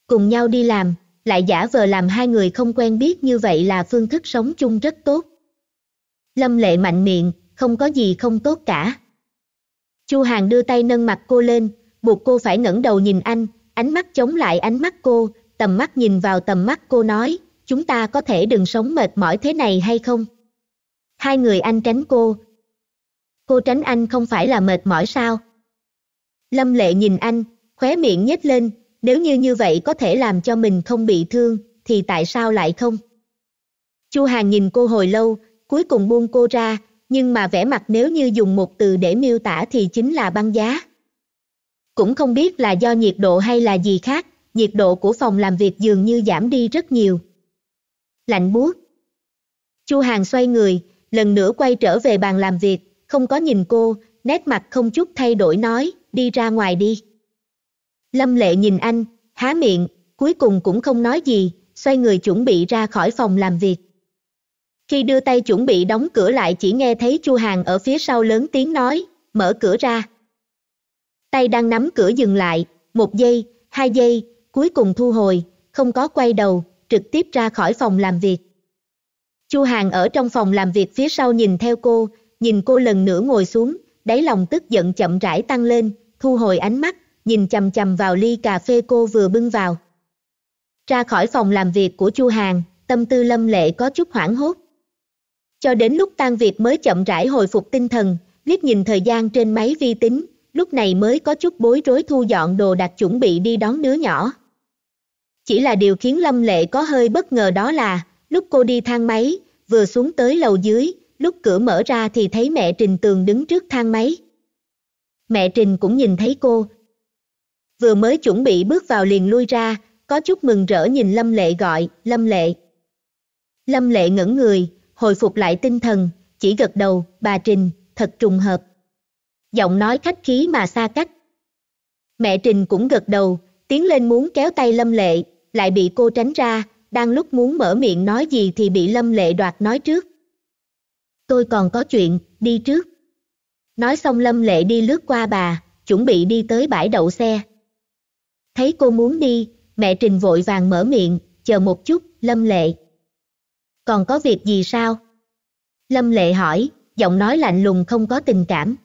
Cùng nhau đi làm lại giả vờ làm hai người không quen biết như vậy là phương thức sống chung rất tốt. Lâm lệ mạnh miệng, không có gì không tốt cả. Chu Hàng đưa tay nâng mặt cô lên, buộc cô phải ngẩng đầu nhìn anh, ánh mắt chống lại ánh mắt cô, tầm mắt nhìn vào tầm mắt cô nói, chúng ta có thể đừng sống mệt mỏi thế này hay không? Hai người anh tránh cô. Cô tránh anh không phải là mệt mỏi sao? Lâm Lệ nhìn anh, khóe miệng nhếch lên, nếu như như vậy có thể làm cho mình không bị thương, thì tại sao lại không? Chu Hàng nhìn cô hồi lâu, cuối cùng buông cô ra, nhưng mà vẻ mặt nếu như dùng một từ để miêu tả thì chính là băng giá. Cũng không biết là do nhiệt độ hay là gì khác, nhiệt độ của phòng làm việc dường như giảm đi rất nhiều. Lạnh buốt. Chu Hàng xoay người, lần nữa quay trở về bàn làm việc, không có nhìn cô, nét mặt không chút thay đổi nói, đi ra ngoài đi. Lâm Lệ nhìn anh, há miệng, cuối cùng cũng không nói gì, xoay người chuẩn bị ra khỏi phòng làm việc. Khi đưa tay chuẩn bị đóng cửa lại chỉ nghe thấy Chu Hàng ở phía sau lớn tiếng nói, mở cửa ra. Tay đang nắm cửa dừng lại, một giây, hai giây, cuối cùng thu hồi, không có quay đầu, trực tiếp ra khỏi phòng làm việc. Chu Hàng ở trong phòng làm việc phía sau nhìn theo cô, nhìn cô lần nữa ngồi xuống, đáy lòng tức giận chậm rãi tăng lên, thu hồi ánh mắt, nhìn chầm chầm vào ly cà phê cô vừa bưng vào. Ra khỏi phòng làm việc của Chu Hàn, tâm tư Lâm Lệ có chút hoảng hốt. Cho đến lúc tan việc mới chậm rãi hồi phục tinh thần, liếc nhìn thời gian trên máy vi tính, lúc này mới có chút bối rối thu dọn đồ đặt chuẩn bị đi đón đứa nhỏ. Chỉ là điều khiến Lâm Lệ có hơi bất ngờ đó là, lúc cô đi thang máy, vừa xuống tới lầu dưới, lúc cửa mở ra thì thấy mẹ Trình Tường đứng trước thang máy. Mẹ Trình cũng nhìn thấy cô, vừa mới chuẩn bị bước vào liền lui ra có chút mừng rỡ nhìn lâm lệ gọi lâm lệ lâm lệ ngẩng người hồi phục lại tinh thần chỉ gật đầu bà trình thật trùng hợp giọng nói khách khí mà xa cách mẹ trình cũng gật đầu tiến lên muốn kéo tay lâm lệ lại bị cô tránh ra đang lúc muốn mở miệng nói gì thì bị lâm lệ đoạt nói trước tôi còn có chuyện đi trước nói xong lâm lệ đi lướt qua bà chuẩn bị đi tới bãi đậu xe Thấy cô muốn đi, mẹ Trình vội vàng mở miệng, chờ một chút, Lâm Lệ. Còn có việc gì sao? Lâm Lệ hỏi, giọng nói lạnh lùng không có tình cảm.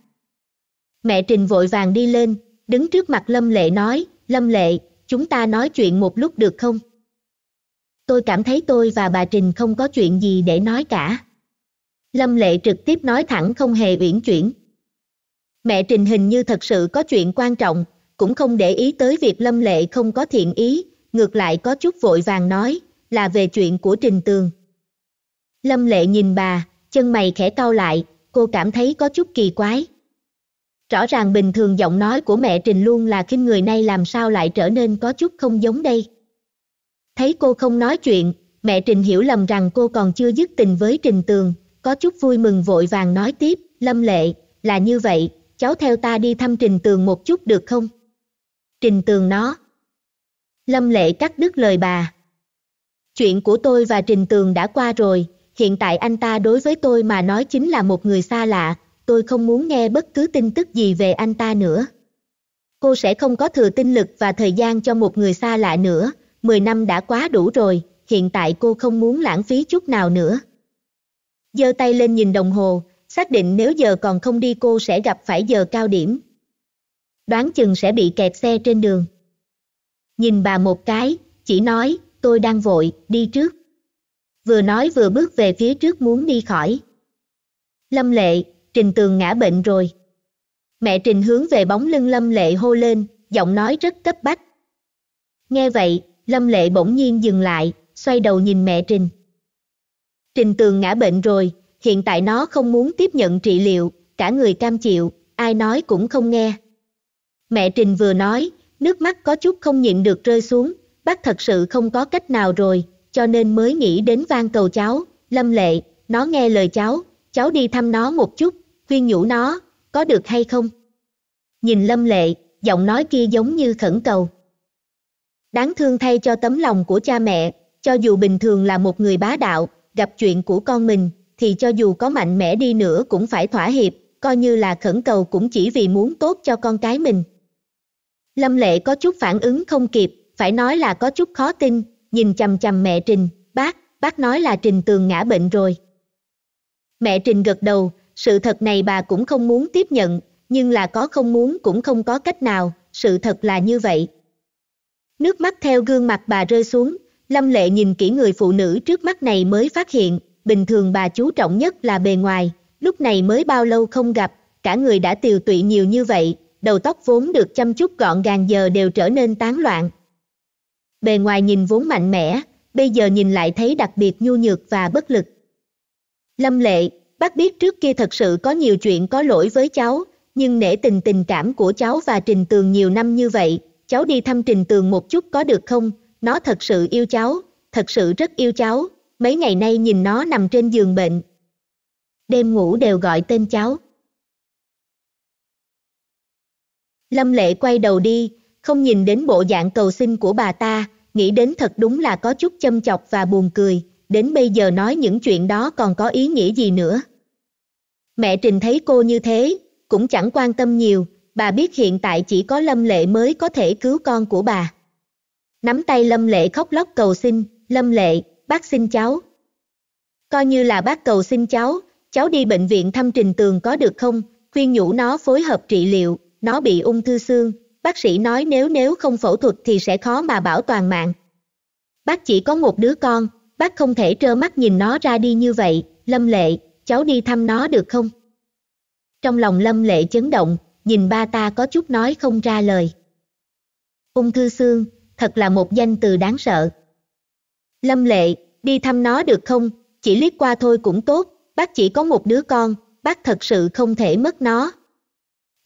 Mẹ Trình vội vàng đi lên, đứng trước mặt Lâm Lệ nói, Lâm Lệ, chúng ta nói chuyện một lúc được không? Tôi cảm thấy tôi và bà Trình không có chuyện gì để nói cả. Lâm Lệ trực tiếp nói thẳng không hề uyển chuyển. Mẹ Trình hình như thật sự có chuyện quan trọng, cũng không để ý tới việc lâm lệ không có thiện ý, ngược lại có chút vội vàng nói, là về chuyện của Trình Tường. Lâm lệ nhìn bà, chân mày khẽ cau lại, cô cảm thấy có chút kỳ quái. Rõ ràng bình thường giọng nói của mẹ Trình luôn là khinh người nay làm sao lại trở nên có chút không giống đây. Thấy cô không nói chuyện, mẹ Trình hiểu lầm rằng cô còn chưa dứt tình với Trình Tường, có chút vui mừng vội vàng nói tiếp, Lâm Lệ, là như vậy, cháu theo ta đi thăm Trình Tường một chút được không? trình tường nó. Lâm lệ cắt đứt lời bà. Chuyện của tôi và trình tường đã qua rồi, hiện tại anh ta đối với tôi mà nói chính là một người xa lạ, tôi không muốn nghe bất cứ tin tức gì về anh ta nữa. Cô sẽ không có thừa tinh lực và thời gian cho một người xa lạ nữa, 10 năm đã quá đủ rồi, hiện tại cô không muốn lãng phí chút nào nữa. giơ tay lên nhìn đồng hồ, xác định nếu giờ còn không đi cô sẽ gặp phải giờ cao điểm, đoán chừng sẽ bị kẹt xe trên đường. Nhìn bà một cái, chỉ nói, tôi đang vội, đi trước. Vừa nói vừa bước về phía trước muốn đi khỏi. Lâm Lệ, Trình Tường ngã bệnh rồi. Mẹ Trình hướng về bóng lưng Lâm Lệ hô lên, giọng nói rất cấp bách. Nghe vậy, Lâm Lệ bỗng nhiên dừng lại, xoay đầu nhìn mẹ Trình. Trình Tường ngã bệnh rồi, hiện tại nó không muốn tiếp nhận trị liệu, cả người cam chịu, ai nói cũng không nghe. Mẹ Trình vừa nói, nước mắt có chút không nhịn được rơi xuống, bác thật sự không có cách nào rồi, cho nên mới nghĩ đến van cầu cháu, lâm lệ, nó nghe lời cháu, cháu đi thăm nó một chút, khuyên nhủ nó, có được hay không? Nhìn lâm lệ, giọng nói kia giống như khẩn cầu. Đáng thương thay cho tấm lòng của cha mẹ, cho dù bình thường là một người bá đạo, gặp chuyện của con mình, thì cho dù có mạnh mẽ đi nữa cũng phải thỏa hiệp, coi như là khẩn cầu cũng chỉ vì muốn tốt cho con cái mình. Lâm Lệ có chút phản ứng không kịp, phải nói là có chút khó tin, nhìn chầm chầm mẹ Trình, bác, bác nói là Trình Tường ngã bệnh rồi. Mẹ Trình gật đầu, sự thật này bà cũng không muốn tiếp nhận, nhưng là có không muốn cũng không có cách nào, sự thật là như vậy. Nước mắt theo gương mặt bà rơi xuống, Lâm Lệ nhìn kỹ người phụ nữ trước mắt này mới phát hiện, bình thường bà chú trọng nhất là bề ngoài, lúc này mới bao lâu không gặp, cả người đã tiều tụy nhiều như vậy, đầu tóc vốn được chăm chút gọn gàng giờ đều trở nên tán loạn. Bề ngoài nhìn vốn mạnh mẽ, bây giờ nhìn lại thấy đặc biệt nhu nhược và bất lực. Lâm Lệ, bác biết trước kia thật sự có nhiều chuyện có lỗi với cháu, nhưng nể tình tình cảm của cháu và Trình Tường nhiều năm như vậy, cháu đi thăm Trình Tường một chút có được không? Nó thật sự yêu cháu, thật sự rất yêu cháu, mấy ngày nay nhìn nó nằm trên giường bệnh. Đêm ngủ đều gọi tên cháu. Lâm Lệ quay đầu đi, không nhìn đến bộ dạng cầu xin của bà ta, nghĩ đến thật đúng là có chút châm chọc và buồn cười, đến bây giờ nói những chuyện đó còn có ý nghĩa gì nữa. Mẹ Trình thấy cô như thế, cũng chẳng quan tâm nhiều, bà biết hiện tại chỉ có Lâm Lệ mới có thể cứu con của bà. Nắm tay Lâm Lệ khóc lóc cầu xin, Lâm Lệ, bác xin cháu. Coi như là bác cầu xin cháu, cháu đi bệnh viện thăm Trình Tường có được không, khuyên nhủ nó phối hợp trị liệu, nó bị ung thư xương, bác sĩ nói nếu nếu không phẫu thuật thì sẽ khó mà bảo toàn mạng. Bác chỉ có một đứa con, bác không thể trơ mắt nhìn nó ra đi như vậy, Lâm Lệ, cháu đi thăm nó được không? Trong lòng Lâm Lệ chấn động, nhìn ba ta có chút nói không ra lời. Ung thư xương, thật là một danh từ đáng sợ. Lâm Lệ, đi thăm nó được không? Chỉ liếc qua thôi cũng tốt, bác chỉ có một đứa con, bác thật sự không thể mất nó,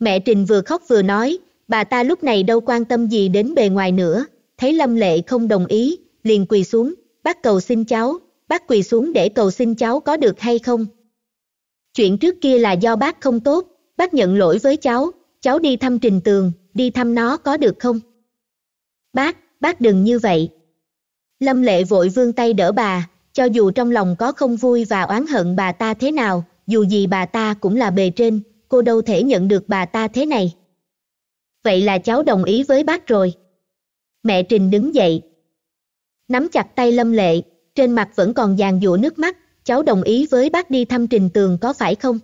Mẹ Trình vừa khóc vừa nói, bà ta lúc này đâu quan tâm gì đến bề ngoài nữa, thấy Lâm Lệ không đồng ý, liền quỳ xuống, bác cầu xin cháu, bác quỳ xuống để cầu xin cháu có được hay không. Chuyện trước kia là do bác không tốt, bác nhận lỗi với cháu, cháu đi thăm Trình Tường, đi thăm nó có được không? Bác, bác đừng như vậy. Lâm Lệ vội vươn tay đỡ bà, cho dù trong lòng có không vui và oán hận bà ta thế nào, dù gì bà ta cũng là bề trên, cô đâu thể nhận được bà ta thế này vậy là cháu đồng ý với bác rồi mẹ trình đứng dậy nắm chặt tay lâm lệ trên mặt vẫn còn dàn dụa nước mắt cháu đồng ý với bác đi thăm trình tường có phải không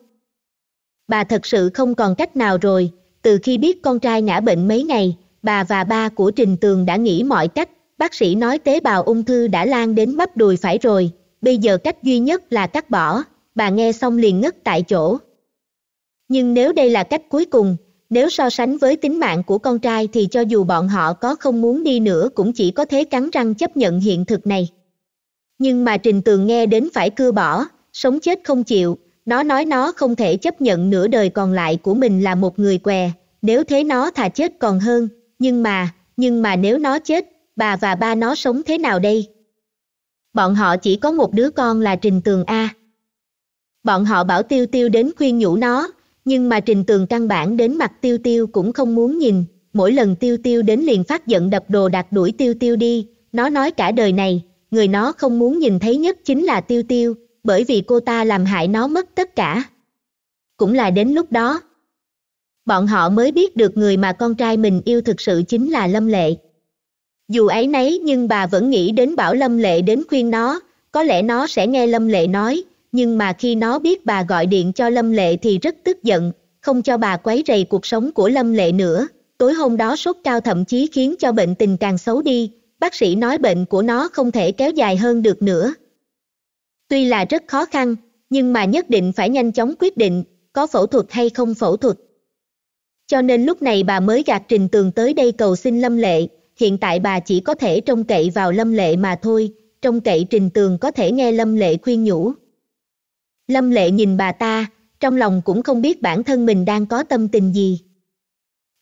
bà thật sự không còn cách nào rồi từ khi biết con trai ngã bệnh mấy ngày bà và ba của trình tường đã nghĩ mọi cách bác sĩ nói tế bào ung thư đã lan đến bắp đùi phải rồi bây giờ cách duy nhất là cắt bỏ bà nghe xong liền ngất tại chỗ nhưng nếu đây là cách cuối cùng nếu so sánh với tính mạng của con trai thì cho dù bọn họ có không muốn đi nữa cũng chỉ có thế cắn răng chấp nhận hiện thực này nhưng mà trình tường nghe đến phải cưa bỏ sống chết không chịu nó nói nó không thể chấp nhận nửa đời còn lại của mình là một người què nếu thế nó thà chết còn hơn nhưng mà nhưng mà nếu nó chết bà và ba nó sống thế nào đây bọn họ chỉ có một đứa con là trình tường a bọn họ bảo tiêu tiêu đến khuyên nhủ nó nhưng mà trình tường căn bản đến mặt tiêu tiêu cũng không muốn nhìn, mỗi lần tiêu tiêu đến liền phát giận đập đồ đạc đuổi tiêu tiêu đi, nó nói cả đời này, người nó không muốn nhìn thấy nhất chính là tiêu tiêu, bởi vì cô ta làm hại nó mất tất cả. Cũng là đến lúc đó, bọn họ mới biết được người mà con trai mình yêu thực sự chính là Lâm Lệ. Dù ấy nấy nhưng bà vẫn nghĩ đến bảo Lâm Lệ đến khuyên nó, có lẽ nó sẽ nghe Lâm Lệ nói, nhưng mà khi nó biết bà gọi điện cho Lâm Lệ thì rất tức giận, không cho bà quấy rầy cuộc sống của Lâm Lệ nữa. Tối hôm đó sốt cao thậm chí khiến cho bệnh tình càng xấu đi, bác sĩ nói bệnh của nó không thể kéo dài hơn được nữa. Tuy là rất khó khăn, nhưng mà nhất định phải nhanh chóng quyết định có phẫu thuật hay không phẫu thuật. Cho nên lúc này bà mới gạt Trình Tường tới đây cầu xin Lâm Lệ, hiện tại bà chỉ có thể trông cậy vào Lâm Lệ mà thôi, trông cậy Trình Tường có thể nghe Lâm Lệ khuyên nhủ. Lâm Lệ nhìn bà ta, trong lòng cũng không biết bản thân mình đang có tâm tình gì.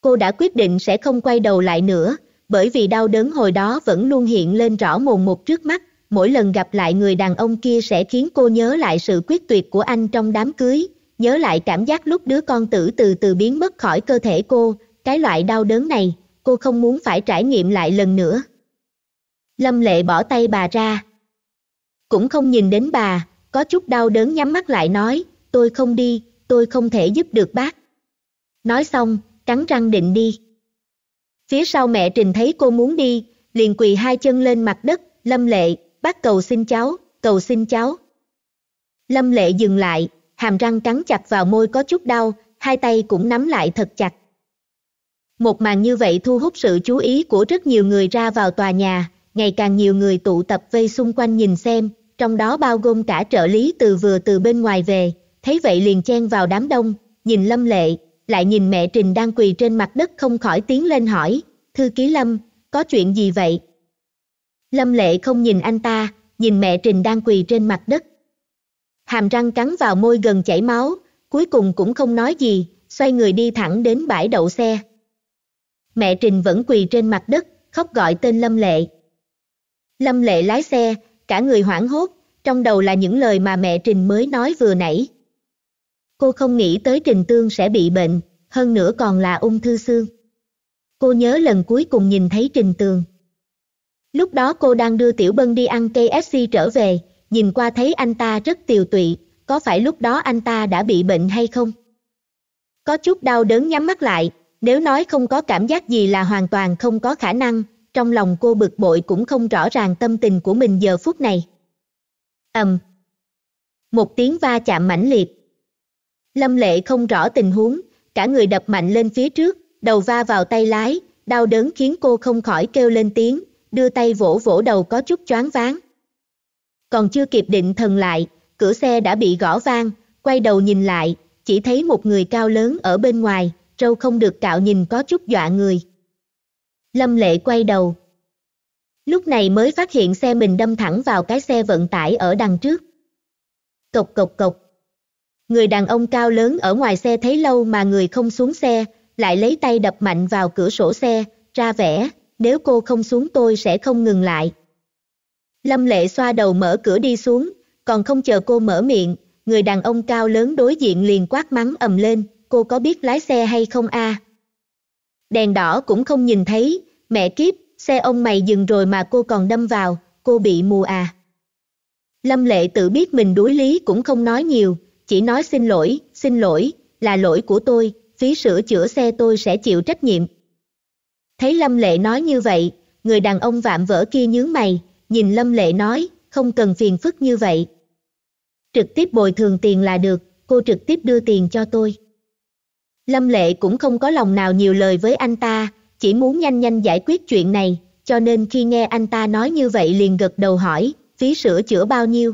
Cô đã quyết định sẽ không quay đầu lại nữa, bởi vì đau đớn hồi đó vẫn luôn hiện lên rõ mồn một trước mắt, mỗi lần gặp lại người đàn ông kia sẽ khiến cô nhớ lại sự quyết tuyệt của anh trong đám cưới, nhớ lại cảm giác lúc đứa con tử từ từ biến mất khỏi cơ thể cô, cái loại đau đớn này, cô không muốn phải trải nghiệm lại lần nữa. Lâm Lệ bỏ tay bà ra. Cũng không nhìn đến bà, có chút đau đớn nhắm mắt lại nói, tôi không đi, tôi không thể giúp được bác. Nói xong, cắn răng định đi. Phía sau mẹ Trình thấy cô muốn đi, liền quỳ hai chân lên mặt đất, lâm lệ, bác cầu xin cháu, cầu xin cháu. Lâm lệ dừng lại, hàm răng cắn chặt vào môi có chút đau, hai tay cũng nắm lại thật chặt. Một màn như vậy thu hút sự chú ý của rất nhiều người ra vào tòa nhà, ngày càng nhiều người tụ tập vây xung quanh nhìn xem, trong đó bao gồm cả trợ lý từ vừa từ bên ngoài về, thấy vậy liền chen vào đám đông, nhìn Lâm Lệ, lại nhìn mẹ Trình đang quỳ trên mặt đất không khỏi tiến lên hỏi, thư ký Lâm, có chuyện gì vậy? Lâm Lệ không nhìn anh ta, nhìn mẹ Trình đang quỳ trên mặt đất. Hàm răng cắn vào môi gần chảy máu, cuối cùng cũng không nói gì, xoay người đi thẳng đến bãi đậu xe. Mẹ Trình vẫn quỳ trên mặt đất, khóc gọi tên Lâm Lệ. Lâm Lệ lái xe, cả người hoảng hốt, trong đầu là những lời mà mẹ Trình mới nói vừa nãy. Cô không nghĩ tới Trình Tương sẽ bị bệnh, hơn nữa còn là ung thư xương. Cô nhớ lần cuối cùng nhìn thấy Trình Tương, Lúc đó cô đang đưa Tiểu Bân đi ăn KFC trở về, nhìn qua thấy anh ta rất tiều tụy, có phải lúc đó anh ta đã bị bệnh hay không? Có chút đau đớn nhắm mắt lại, nếu nói không có cảm giác gì là hoàn toàn không có khả năng, trong lòng cô bực bội cũng không rõ ràng tâm tình của mình giờ phút này. ầm, Một tiếng va chạm mãnh liệt. Lâm Lệ không rõ tình huống, cả người đập mạnh lên phía trước, đầu va vào tay lái, đau đớn khiến cô không khỏi kêu lên tiếng, đưa tay vỗ vỗ đầu có chút choáng váng. Còn chưa kịp định thần lại, cửa xe đã bị gõ vang, quay đầu nhìn lại, chỉ thấy một người cao lớn ở bên ngoài, trâu không được cạo nhìn có chút dọa người. Lâm Lệ quay đầu. Lúc này mới phát hiện xe mình đâm thẳng vào cái xe vận tải ở đằng trước. Cộc cộc cộc. Người đàn ông cao lớn ở ngoài xe thấy lâu mà người không xuống xe, lại lấy tay đập mạnh vào cửa sổ xe, ra vẻ, nếu cô không xuống tôi sẽ không ngừng lại. Lâm Lệ xoa đầu mở cửa đi xuống, còn không chờ cô mở miệng, người đàn ông cao lớn đối diện liền quát mắng ầm lên, cô có biết lái xe hay không a? Đèn đỏ cũng không nhìn thấy, Mẹ kiếp, xe ông mày dừng rồi mà cô còn đâm vào, cô bị mù à. Lâm Lệ tự biết mình đối lý cũng không nói nhiều, chỉ nói xin lỗi, xin lỗi, là lỗi của tôi, phí sửa chữa xe tôi sẽ chịu trách nhiệm. Thấy Lâm Lệ nói như vậy, người đàn ông vạm vỡ kia nhướng mày, nhìn Lâm Lệ nói, không cần phiền phức như vậy. Trực tiếp bồi thường tiền là được, cô trực tiếp đưa tiền cho tôi. Lâm Lệ cũng không có lòng nào nhiều lời với anh ta, chỉ muốn nhanh nhanh giải quyết chuyện này, cho nên khi nghe anh ta nói như vậy liền gật đầu hỏi, phí sửa chữa bao nhiêu?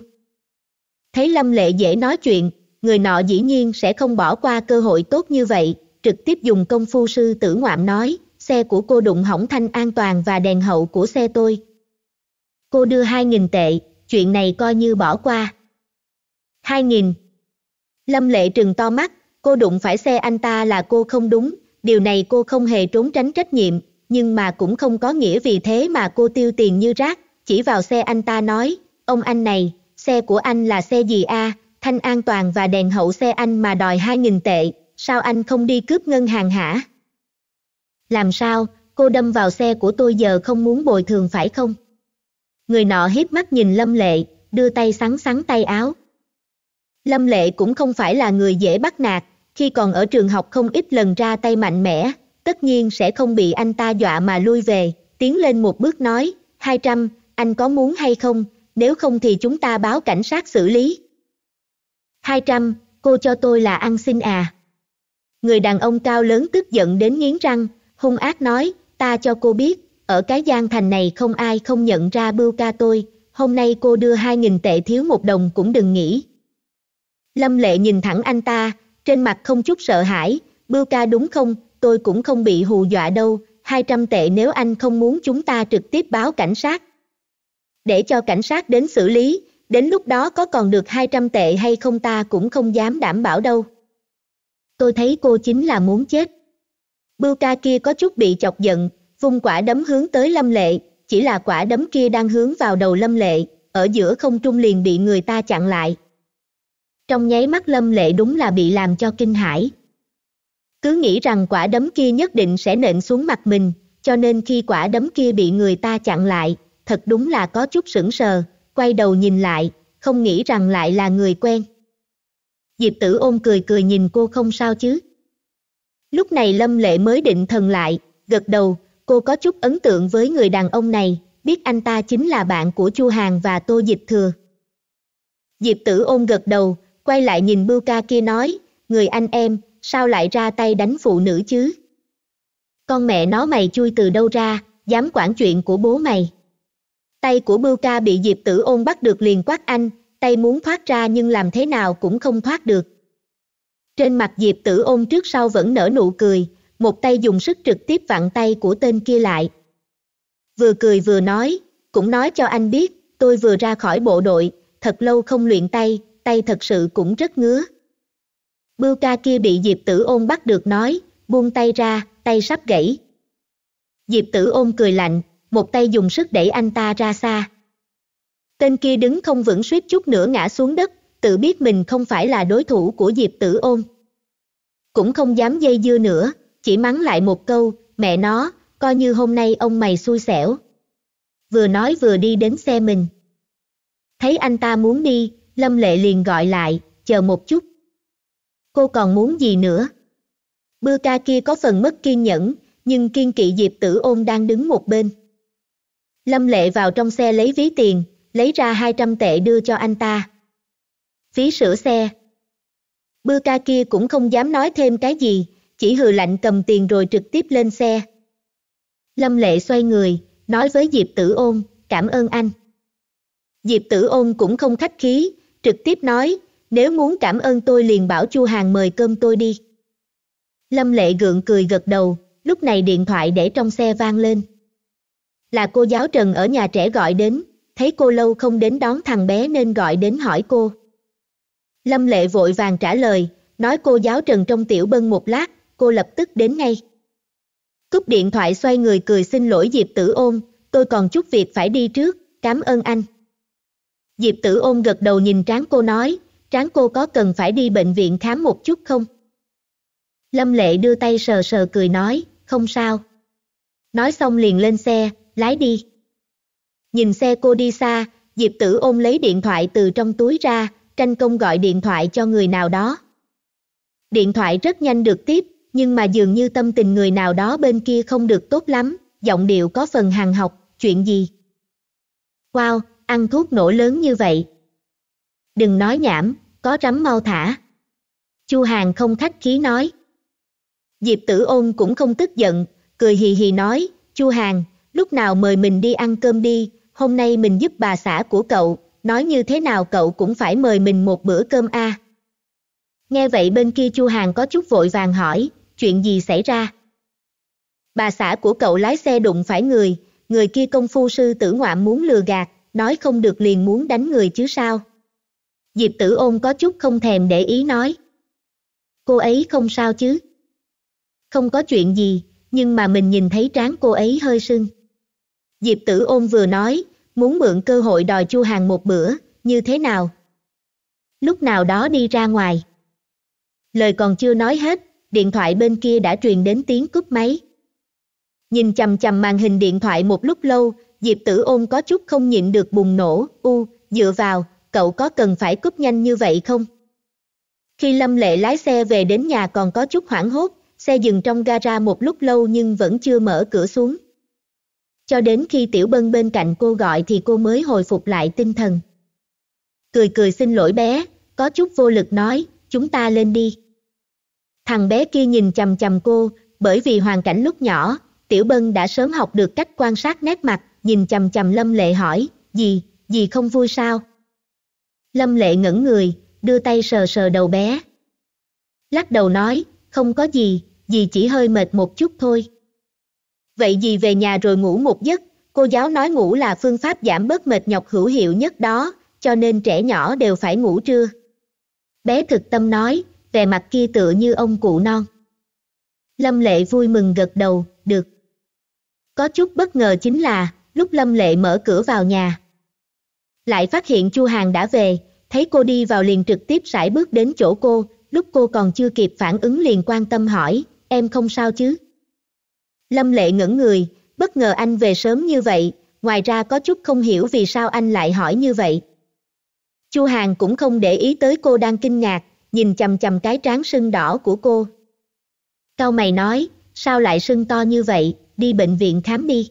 Thấy Lâm Lệ dễ nói chuyện, người nọ dĩ nhiên sẽ không bỏ qua cơ hội tốt như vậy, trực tiếp dùng công phu sư tử ngoạm nói, xe của cô đụng hỏng thanh an toàn và đèn hậu của xe tôi. Cô đưa 2.000 tệ, chuyện này coi như bỏ qua. 2.000 Lâm Lệ trừng to mắt, cô đụng phải xe anh ta là cô không đúng, điều này cô không hề trốn tránh trách nhiệm, nhưng mà cũng không có nghĩa vì thế mà cô tiêu tiền như rác, chỉ vào xe anh ta nói, ông anh này, xe của anh là xe gì a? thanh an toàn và đèn hậu xe anh mà đòi 2.000 tệ, sao anh không đi cướp ngân hàng hả? Làm sao, cô đâm vào xe của tôi giờ không muốn bồi thường phải không? Người nọ hiếp mắt nhìn Lâm Lệ, đưa tay sắn sắn tay áo. Lâm Lệ cũng không phải là người dễ bắt nạt, khi còn ở trường học không ít lần ra tay mạnh mẽ, tất nhiên sẽ không bị anh ta dọa mà lui về, tiến lên một bước nói, 200, anh có muốn hay không, nếu không thì chúng ta báo cảnh sát xử lý. 200, cô cho tôi là ăn xin à. Người đàn ông cao lớn tức giận đến nghiến răng, hung ác nói, ta cho cô biết, ở cái gian thành này không ai không nhận ra bưu ca tôi, hôm nay cô đưa 2.000 tệ thiếu một đồng cũng đừng nghĩ. Lâm Lệ nhìn thẳng anh ta, trên mặt không chút sợ hãi, Bưu ca đúng không, tôi cũng không bị hù dọa đâu, 200 tệ nếu anh không muốn chúng ta trực tiếp báo cảnh sát. Để cho cảnh sát đến xử lý, đến lúc đó có còn được 200 tệ hay không ta cũng không dám đảm bảo đâu. Tôi thấy cô chính là muốn chết. Bưu ca kia có chút bị chọc giận, vung quả đấm hướng tới Lâm Lệ, chỉ là quả đấm kia đang hướng vào đầu Lâm Lệ, ở giữa không trung liền bị người ta chặn lại trong nháy mắt lâm lệ đúng là bị làm cho kinh hãi cứ nghĩ rằng quả đấm kia nhất định sẽ nện xuống mặt mình cho nên khi quả đấm kia bị người ta chặn lại thật đúng là có chút sững sờ quay đầu nhìn lại không nghĩ rằng lại là người quen diệp tử ôn cười cười nhìn cô không sao chứ lúc này lâm lệ mới định thần lại gật đầu cô có chút ấn tượng với người đàn ông này biết anh ta chính là bạn của chu hàn và tô dịch thừa diệp tử ôn gật đầu quay lại nhìn bưu ca kia nói người anh em sao lại ra tay đánh phụ nữ chứ con mẹ nó mày chui từ đâu ra dám quản chuyện của bố mày tay của bưu ca bị diệp tử ôn bắt được liền quát anh tay muốn thoát ra nhưng làm thế nào cũng không thoát được trên mặt diệp tử ôn trước sau vẫn nở nụ cười một tay dùng sức trực tiếp vặn tay của tên kia lại vừa cười vừa nói cũng nói cho anh biết tôi vừa ra khỏi bộ đội thật lâu không luyện tay tay thật sự cũng rất ngứa. Bưu ca kia bị Diệp Tử Ôn bắt được nói, buông tay ra, tay sắp gãy. Diệp Tử Ôn cười lạnh, một tay dùng sức đẩy anh ta ra xa. Tên kia đứng không vững suýt chút nữa ngã xuống đất, tự biết mình không phải là đối thủ của Diệp Tử Ôn. Cũng không dám dây dưa nữa, chỉ mắng lại một câu, mẹ nó, coi như hôm nay ông mày xui xẻo. Vừa nói vừa đi đến xe mình. Thấy anh ta muốn đi, Lâm Lệ liền gọi lại, chờ một chút. Cô còn muốn gì nữa? Bưa ca kia có phần mất kiên nhẫn, nhưng kiên kỵ Diệp Tử Ôn đang đứng một bên. Lâm Lệ vào trong xe lấy ví tiền, lấy ra 200 tệ đưa cho anh ta. Phí sửa xe. Bưa ca kia cũng không dám nói thêm cái gì, chỉ hừ lạnh cầm tiền rồi trực tiếp lên xe. Lâm Lệ xoay người, nói với Diệp Tử Ôn, cảm ơn anh. Diệp Tử Ôn cũng không khách khí, trực tiếp nói nếu muốn cảm ơn tôi liền bảo chu hàng mời cơm tôi đi lâm lệ gượng cười gật đầu lúc này điện thoại để trong xe vang lên là cô giáo trần ở nhà trẻ gọi đến thấy cô lâu không đến đón thằng bé nên gọi đến hỏi cô lâm lệ vội vàng trả lời nói cô giáo trần trong tiểu bân một lát cô lập tức đến ngay cúp điện thoại xoay người cười xin lỗi diệp tử ôn tôi còn chút việc phải đi trước cảm ơn anh Diệp tử ôm gật đầu nhìn Tráng cô nói, Tráng cô có cần phải đi bệnh viện khám một chút không? Lâm Lệ đưa tay sờ sờ cười nói, không sao. Nói xong liền lên xe, lái đi. Nhìn xe cô đi xa, Diệp tử ôm lấy điện thoại từ trong túi ra, tranh công gọi điện thoại cho người nào đó. Điện thoại rất nhanh được tiếp, nhưng mà dường như tâm tình người nào đó bên kia không được tốt lắm, giọng điệu có phần hàng học, chuyện gì? Wow, ăn thuốc nổ lớn như vậy. Đừng nói nhảm, có rắm mau thả. Chu Hàng không khách khí nói. Diệp Tử Ôn cũng không tức giận, cười hì hì nói, "Chu Hàng, lúc nào mời mình đi ăn cơm đi, hôm nay mình giúp bà xã của cậu, nói như thế nào cậu cũng phải mời mình một bữa cơm a." Nghe vậy bên kia Chu Hàng có chút vội vàng hỏi, "Chuyện gì xảy ra?" Bà xã của cậu lái xe đụng phải người, người kia công phu sư tử ngoạm muốn lừa gạt, nói không được liền muốn đánh người chứ sao diệp tử ôn có chút không thèm để ý nói cô ấy không sao chứ không có chuyện gì nhưng mà mình nhìn thấy trán cô ấy hơi sưng diệp tử ôn vừa nói muốn mượn cơ hội đòi chu hàng một bữa như thế nào lúc nào đó đi ra ngoài lời còn chưa nói hết điện thoại bên kia đã truyền đến tiếng cúp máy nhìn chằm chằm màn hình điện thoại một lúc lâu Diệp tử ôn có chút không nhịn được bùng nổ, u, dựa vào, cậu có cần phải cúp nhanh như vậy không? Khi Lâm Lệ lái xe về đến nhà còn có chút hoảng hốt, xe dừng trong gara một lúc lâu nhưng vẫn chưa mở cửa xuống. Cho đến khi Tiểu Bân bên cạnh cô gọi thì cô mới hồi phục lại tinh thần. Cười cười xin lỗi bé, có chút vô lực nói, chúng ta lên đi. Thằng bé kia nhìn chầm chầm cô, bởi vì hoàn cảnh lúc nhỏ, Tiểu Bân đã sớm học được cách quan sát nét mặt, nhìn chầm chầm Lâm Lệ hỏi, gì, gì không vui sao? Lâm Lệ ngẩn người, đưa tay sờ sờ đầu bé. Lắc đầu nói, không có gì, dì chỉ hơi mệt một chút thôi. Vậy dì về nhà rồi ngủ một giấc, cô giáo nói ngủ là phương pháp giảm bớt mệt nhọc hữu hiệu nhất đó, cho nên trẻ nhỏ đều phải ngủ trưa. Bé thực tâm nói, về mặt kia tựa như ông cụ non. Lâm Lệ vui mừng gật đầu, được. Có chút bất ngờ chính là, lúc Lâm Lệ mở cửa vào nhà. Lại phát hiện Chu Hàng đã về, thấy cô đi vào liền trực tiếp sải bước đến chỗ cô, lúc cô còn chưa kịp phản ứng liền quan tâm hỏi, em không sao chứ? Lâm Lệ ngẩng người, bất ngờ anh về sớm như vậy, ngoài ra có chút không hiểu vì sao anh lại hỏi như vậy. Chu Hàng cũng không để ý tới cô đang kinh ngạc, nhìn chằm chằm cái trán sưng đỏ của cô. Cao mày nói, sao lại sưng to như vậy, đi bệnh viện khám đi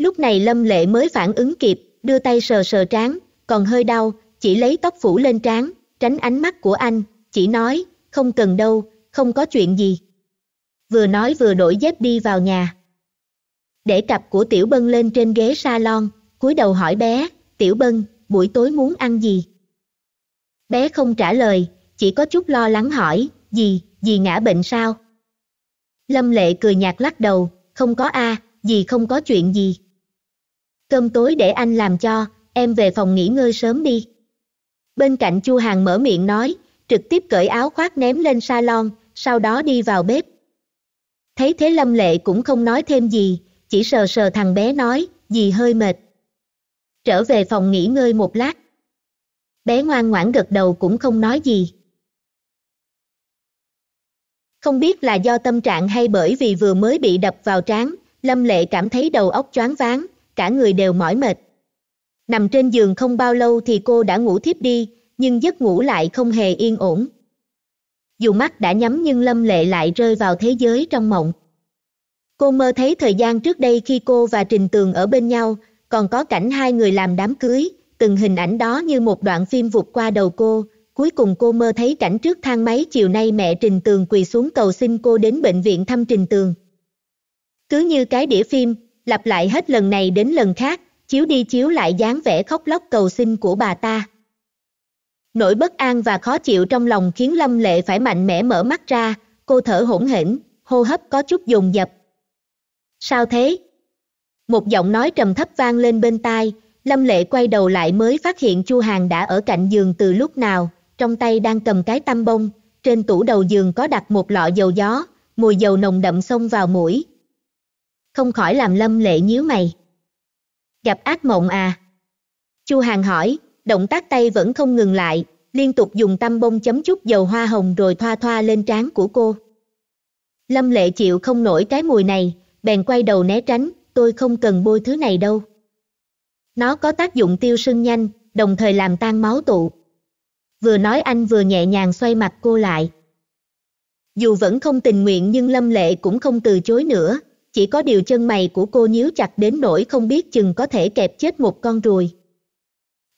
lúc này lâm lệ mới phản ứng kịp đưa tay sờ sờ trán còn hơi đau chỉ lấy tóc phủ lên trán tránh ánh mắt của anh chỉ nói không cần đâu không có chuyện gì vừa nói vừa đổi dép đi vào nhà để cặp của tiểu bân lên trên ghế salon cúi đầu hỏi bé tiểu bân buổi tối muốn ăn gì bé không trả lời chỉ có chút lo lắng hỏi gì gì ngã bệnh sao lâm lệ cười nhạt lắc đầu không có a gì không có chuyện gì cơm tối để anh làm cho em về phòng nghỉ ngơi sớm đi bên cạnh chu hàng mở miệng nói trực tiếp cởi áo khoác ném lên salon sau đó đi vào bếp thấy thế lâm lệ cũng không nói thêm gì chỉ sờ sờ thằng bé nói gì hơi mệt trở về phòng nghỉ ngơi một lát bé ngoan ngoãn gật đầu cũng không nói gì không biết là do tâm trạng hay bởi vì vừa mới bị đập vào trán lâm lệ cảm thấy đầu óc choáng váng cả người đều mỏi mệt. Nằm trên giường không bao lâu thì cô đã ngủ thiếp đi, nhưng giấc ngủ lại không hề yên ổn. Dù mắt đã nhắm nhưng Lâm Lệ lại rơi vào thế giới trong mộng. Cô mơ thấy thời gian trước đây khi cô và Trình Tường ở bên nhau, còn có cảnh hai người làm đám cưới, từng hình ảnh đó như một đoạn phim vụt qua đầu cô, cuối cùng cô mơ thấy cảnh trước thang máy chiều nay mẹ Trình Tường quỳ xuống cầu xin cô đến bệnh viện thăm Trình Tường. Cứ như cái đĩa phim, lặp lại hết lần này đến lần khác, chiếu đi chiếu lại dáng vẻ khóc lóc cầu xin của bà ta. Nỗi bất an và khó chịu trong lòng khiến Lâm Lệ phải mạnh mẽ mở mắt ra, cô thở hỗn hển, hô hấp có chút dồn dập. Sao thế? Một giọng nói trầm thấp vang lên bên tai, Lâm Lệ quay đầu lại mới phát hiện Chu Hàng đã ở cạnh giường từ lúc nào, trong tay đang cầm cái tăm bông, trên tủ đầu giường có đặt một lọ dầu gió, mùi dầu nồng đậm xông vào mũi, không khỏi làm lâm lệ nhíu mày gặp ác mộng à chu hàng hỏi động tác tay vẫn không ngừng lại liên tục dùng tăm bông chấm chút dầu hoa hồng rồi thoa thoa lên trán của cô lâm lệ chịu không nổi cái mùi này bèn quay đầu né tránh tôi không cần bôi thứ này đâu nó có tác dụng tiêu sưng nhanh đồng thời làm tan máu tụ vừa nói anh vừa nhẹ nhàng xoay mặt cô lại dù vẫn không tình nguyện nhưng lâm lệ cũng không từ chối nữa chỉ có điều chân mày của cô nhíu chặt đến nỗi không biết chừng có thể kẹp chết một con ruồi.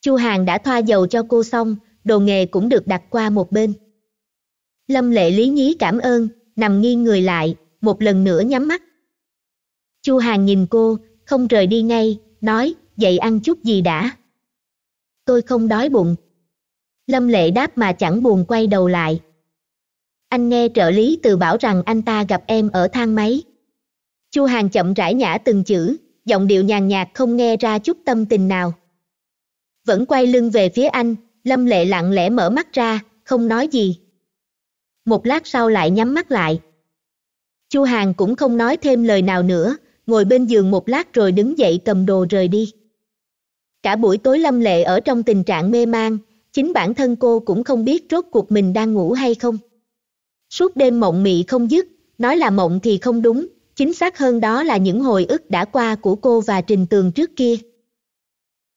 Chu Hàng đã thoa dầu cho cô xong, đồ nghề cũng được đặt qua một bên. Lâm Lệ Lý Nhí cảm ơn, nằm nghiêng người lại, một lần nữa nhắm mắt. Chu Hàng nhìn cô, không rời đi ngay, nói, dậy ăn chút gì đã. Tôi không đói bụng. Lâm Lệ đáp mà chẳng buồn quay đầu lại. Anh nghe trợ lý từ bảo rằng anh ta gặp em ở thang máy. Chu Hàng chậm rãi nhả từng chữ, giọng điệu nhàn nhạt không nghe ra chút tâm tình nào. Vẫn quay lưng về phía anh, Lâm Lệ lặng lẽ mở mắt ra, không nói gì. Một lát sau lại nhắm mắt lại. Chu Hàng cũng không nói thêm lời nào nữa, ngồi bên giường một lát rồi đứng dậy cầm đồ rời đi. Cả buổi tối Lâm Lệ ở trong tình trạng mê man, chính bản thân cô cũng không biết rốt cuộc mình đang ngủ hay không. Suốt đêm mộng mị không dứt, nói là mộng thì không đúng, chính xác hơn đó là những hồi ức đã qua của cô và Trình Tường trước kia.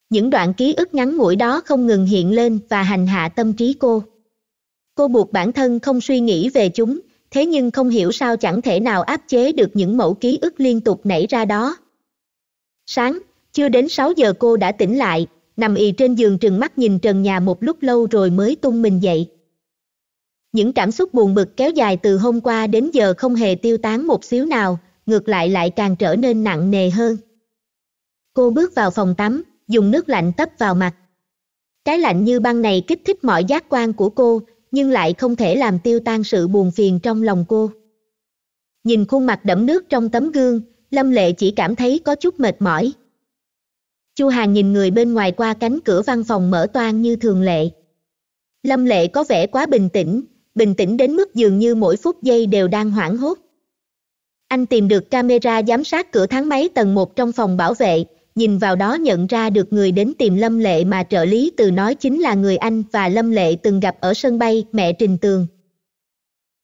Những đoạn ký ức ngắn ngủi đó không ngừng hiện lên và hành hạ tâm trí cô. Cô buộc bản thân không suy nghĩ về chúng, thế nhưng không hiểu sao chẳng thể nào áp chế được những mẫu ký ức liên tục nảy ra đó. Sáng, chưa đến 6 giờ cô đã tỉnh lại, nằm y trên giường trừng mắt nhìn trần nhà một lúc lâu rồi mới tung mình dậy. Những cảm xúc buồn bực kéo dài từ hôm qua đến giờ không hề tiêu tán một xíu nào, ngược lại lại càng trở nên nặng nề hơn. Cô bước vào phòng tắm, dùng nước lạnh tấp vào mặt. Cái lạnh như băng này kích thích mọi giác quan của cô, nhưng lại không thể làm tiêu tan sự buồn phiền trong lòng cô. Nhìn khuôn mặt đẫm nước trong tấm gương, Lâm Lệ chỉ cảm thấy có chút mệt mỏi. Chu Hàng nhìn người bên ngoài qua cánh cửa văn phòng mở toang như thường lệ. Lâm Lệ có vẻ quá bình tĩnh, bình tĩnh đến mức dường như mỗi phút giây đều đang hoảng hốt. Anh tìm được camera giám sát cửa thang máy tầng 1 trong phòng bảo vệ, nhìn vào đó nhận ra được người đến tìm Lâm Lệ mà trợ lý từ nói chính là người anh và Lâm Lệ từng gặp ở sân bay mẹ Trình Tường.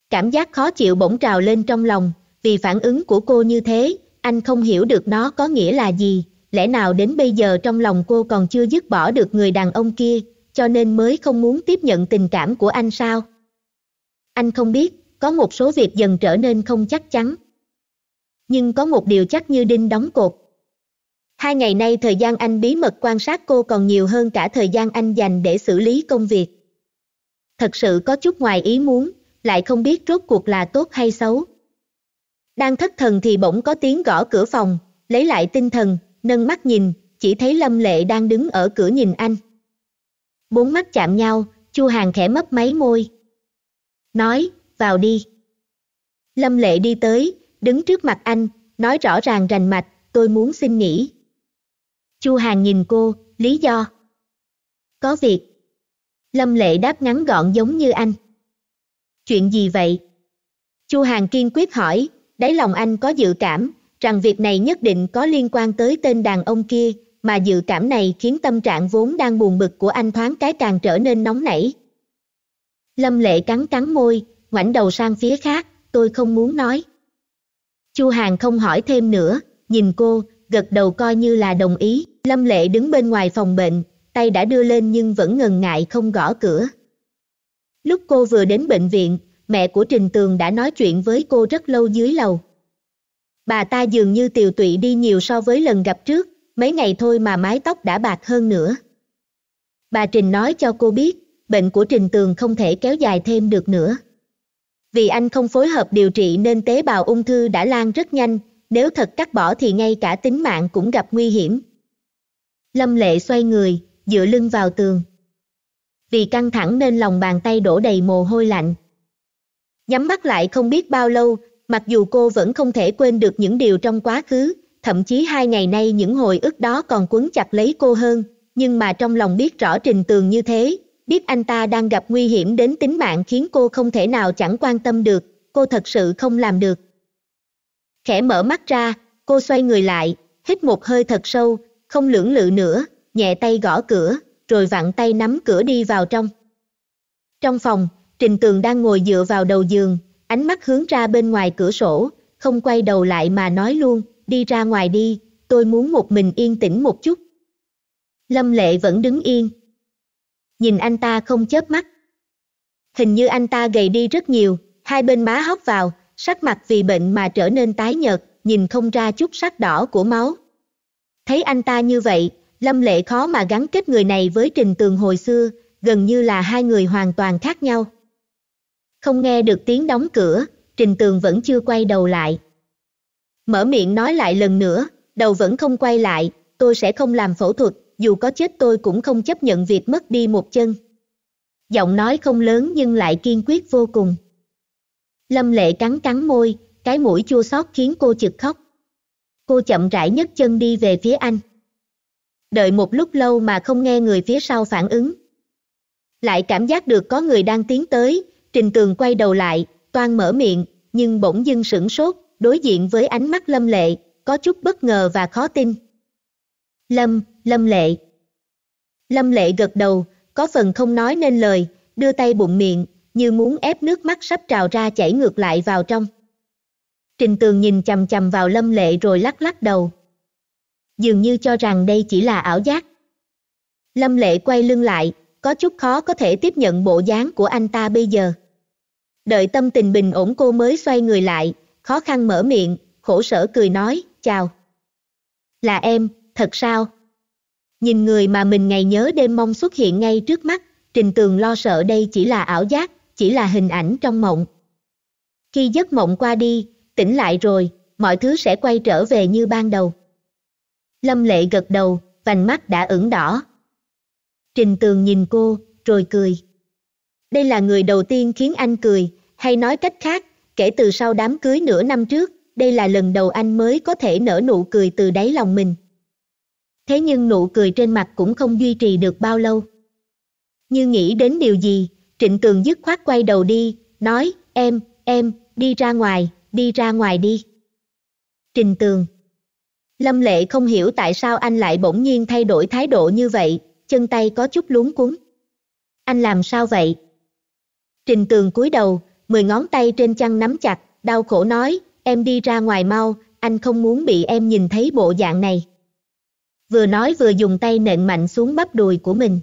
Cảm giác khó chịu bỗng trào lên trong lòng, vì phản ứng của cô như thế, anh không hiểu được nó có nghĩa là gì, lẽ nào đến bây giờ trong lòng cô còn chưa dứt bỏ được người đàn ông kia, cho nên mới không muốn tiếp nhận tình cảm của anh sao? Anh không biết, có một số việc dần trở nên không chắc chắn nhưng có một điều chắc như đinh đóng cột hai ngày nay thời gian anh bí mật quan sát cô còn nhiều hơn cả thời gian anh dành để xử lý công việc thật sự có chút ngoài ý muốn lại không biết rốt cuộc là tốt hay xấu đang thất thần thì bỗng có tiếng gõ cửa phòng lấy lại tinh thần nâng mắt nhìn chỉ thấy lâm lệ đang đứng ở cửa nhìn anh bốn mắt chạm nhau chu hàng khẽ mấp máy môi nói vào đi lâm lệ đi tới đứng trước mặt anh, nói rõ ràng rành mạch, tôi muốn xin nghỉ. Chu Hàn nhìn cô, lý do. Có việc. Lâm Lệ đáp ngắn gọn giống như anh. Chuyện gì vậy? Chu Hàn kiên quyết hỏi, đáy lòng anh có dự cảm rằng việc này nhất định có liên quan tới tên đàn ông kia, mà dự cảm này khiến tâm trạng vốn đang buồn bực của anh thoáng cái càng trở nên nóng nảy. Lâm Lệ cắn cắn môi, ngoảnh đầu sang phía khác, tôi không muốn nói. Chu Hàng không hỏi thêm nữa, nhìn cô, gật đầu coi như là đồng ý. Lâm Lệ đứng bên ngoài phòng bệnh, tay đã đưa lên nhưng vẫn ngần ngại không gõ cửa. Lúc cô vừa đến bệnh viện, mẹ của Trình Tường đã nói chuyện với cô rất lâu dưới lầu. Bà ta dường như tiều tụy đi nhiều so với lần gặp trước, mấy ngày thôi mà mái tóc đã bạc hơn nữa. Bà Trình nói cho cô biết, bệnh của Trình Tường không thể kéo dài thêm được nữa vì anh không phối hợp điều trị nên tế bào ung thư đã lan rất nhanh, nếu thật cắt bỏ thì ngay cả tính mạng cũng gặp nguy hiểm. Lâm Lệ xoay người, dựa lưng vào tường. Vì căng thẳng nên lòng bàn tay đổ đầy mồ hôi lạnh. Nhắm mắt lại không biết bao lâu, mặc dù cô vẫn không thể quên được những điều trong quá khứ, thậm chí hai ngày nay những hồi ức đó còn quấn chặt lấy cô hơn, nhưng mà trong lòng biết rõ trình tường như thế, biết anh ta đang gặp nguy hiểm đến tính mạng khiến cô không thể nào chẳng quan tâm được cô thật sự không làm được khẽ mở mắt ra cô xoay người lại hít một hơi thật sâu không lưỡng lự nữa nhẹ tay gõ cửa rồi vặn tay nắm cửa đi vào trong trong phòng trình tường đang ngồi dựa vào đầu giường ánh mắt hướng ra bên ngoài cửa sổ không quay đầu lại mà nói luôn đi ra ngoài đi tôi muốn một mình yên tĩnh một chút lâm lệ vẫn đứng yên nhìn anh ta không chớp mắt hình như anh ta gầy đi rất nhiều hai bên má hóc vào sắc mặt vì bệnh mà trở nên tái nhợt nhìn không ra chút sắc đỏ của máu thấy anh ta như vậy lâm lệ khó mà gắn kết người này với trình tường hồi xưa gần như là hai người hoàn toàn khác nhau không nghe được tiếng đóng cửa trình tường vẫn chưa quay đầu lại mở miệng nói lại lần nữa đầu vẫn không quay lại tôi sẽ không làm phẫu thuật dù có chết tôi cũng không chấp nhận việc mất đi một chân giọng nói không lớn nhưng lại kiên quyết vô cùng lâm lệ cắn cắn môi cái mũi chua xót khiến cô chực khóc cô chậm rãi nhấc chân đi về phía anh đợi một lúc lâu mà không nghe người phía sau phản ứng lại cảm giác được có người đang tiến tới trình tường quay đầu lại toan mở miệng nhưng bỗng dưng sửng sốt đối diện với ánh mắt lâm lệ có chút bất ngờ và khó tin lâm Lâm Lệ. Lâm Lệ gật đầu, có phần không nói nên lời, đưa tay bụng miệng, như muốn ép nước mắt sắp trào ra chảy ngược lại vào trong. Trình Tường nhìn chằm chằm vào Lâm Lệ rồi lắc lắc đầu. Dường như cho rằng đây chỉ là ảo giác. Lâm Lệ quay lưng lại, có chút khó có thể tiếp nhận bộ dáng của anh ta bây giờ. Đợi tâm tình bình ổn cô mới xoay người lại, khó khăn mở miệng, khổ sở cười nói, chào. Là em, thật sao? Nhìn người mà mình ngày nhớ đêm mong xuất hiện ngay trước mắt, Trình Tường lo sợ đây chỉ là ảo giác, chỉ là hình ảnh trong mộng. Khi giấc mộng qua đi, tỉnh lại rồi, mọi thứ sẽ quay trở về như ban đầu. Lâm Lệ gật đầu, vành mắt đã ửng đỏ. Trình Tường nhìn cô, rồi cười. Đây là người đầu tiên khiến anh cười, hay nói cách khác, kể từ sau đám cưới nửa năm trước, đây là lần đầu anh mới có thể nở nụ cười từ đáy lòng mình thế nhưng nụ cười trên mặt cũng không duy trì được bao lâu. Như nghĩ đến điều gì, Trịnh Cường dứt khoát quay đầu đi, nói, em, em, đi ra ngoài, đi ra ngoài đi. Trình Tường Lâm Lệ không hiểu tại sao anh lại bỗng nhiên thay đổi thái độ như vậy, chân tay có chút luống cuốn, Anh làm sao vậy? Trình Tường cúi đầu, mười ngón tay trên chăn nắm chặt, đau khổ nói, em đi ra ngoài mau, anh không muốn bị em nhìn thấy bộ dạng này vừa nói vừa dùng tay nện mạnh xuống bắp đùi của mình.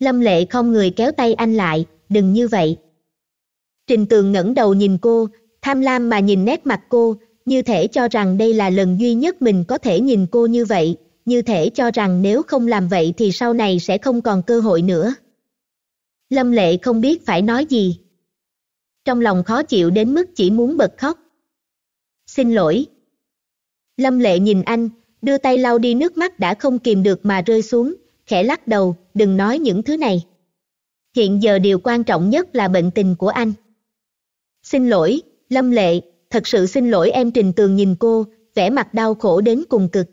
Lâm lệ không người kéo tay anh lại, đừng như vậy. Trình tường ngẩng đầu nhìn cô, tham lam mà nhìn nét mặt cô, như thể cho rằng đây là lần duy nhất mình có thể nhìn cô như vậy, như thể cho rằng nếu không làm vậy thì sau này sẽ không còn cơ hội nữa. Lâm lệ không biết phải nói gì. Trong lòng khó chịu đến mức chỉ muốn bật khóc. Xin lỗi. Lâm lệ nhìn anh, đưa tay lau đi nước mắt đã không kìm được mà rơi xuống, khẽ lắc đầu, đừng nói những thứ này. Hiện giờ điều quan trọng nhất là bệnh tình của anh. Xin lỗi, Lâm Lệ, thật sự xin lỗi em Trình Tường nhìn cô, vẻ mặt đau khổ đến cùng cực.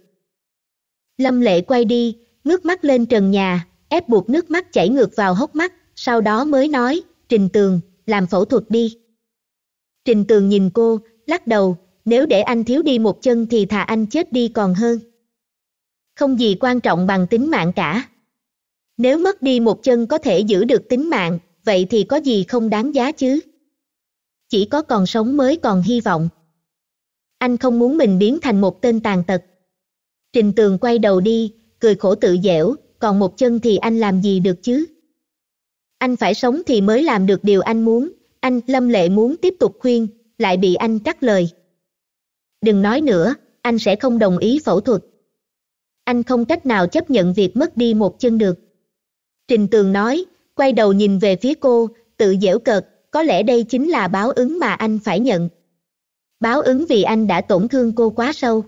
Lâm Lệ quay đi, ngước mắt lên trần nhà, ép buộc nước mắt chảy ngược vào hốc mắt, sau đó mới nói, Trình Tường, làm phẫu thuật đi. Trình Tường nhìn cô, lắc đầu, nếu để anh thiếu đi một chân thì thà anh chết đi còn hơn. Không gì quan trọng bằng tính mạng cả. Nếu mất đi một chân có thể giữ được tính mạng, vậy thì có gì không đáng giá chứ? Chỉ có còn sống mới còn hy vọng. Anh không muốn mình biến thành một tên tàn tật. Trình tường quay đầu đi, cười khổ tự dẻo, còn một chân thì anh làm gì được chứ? Anh phải sống thì mới làm được điều anh muốn, anh lâm lệ muốn tiếp tục khuyên, lại bị anh cắt lời đừng nói nữa anh sẽ không đồng ý phẫu thuật anh không cách nào chấp nhận việc mất đi một chân được trình tường nói quay đầu nhìn về phía cô tự dễu cợt có lẽ đây chính là báo ứng mà anh phải nhận báo ứng vì anh đã tổn thương cô quá sâu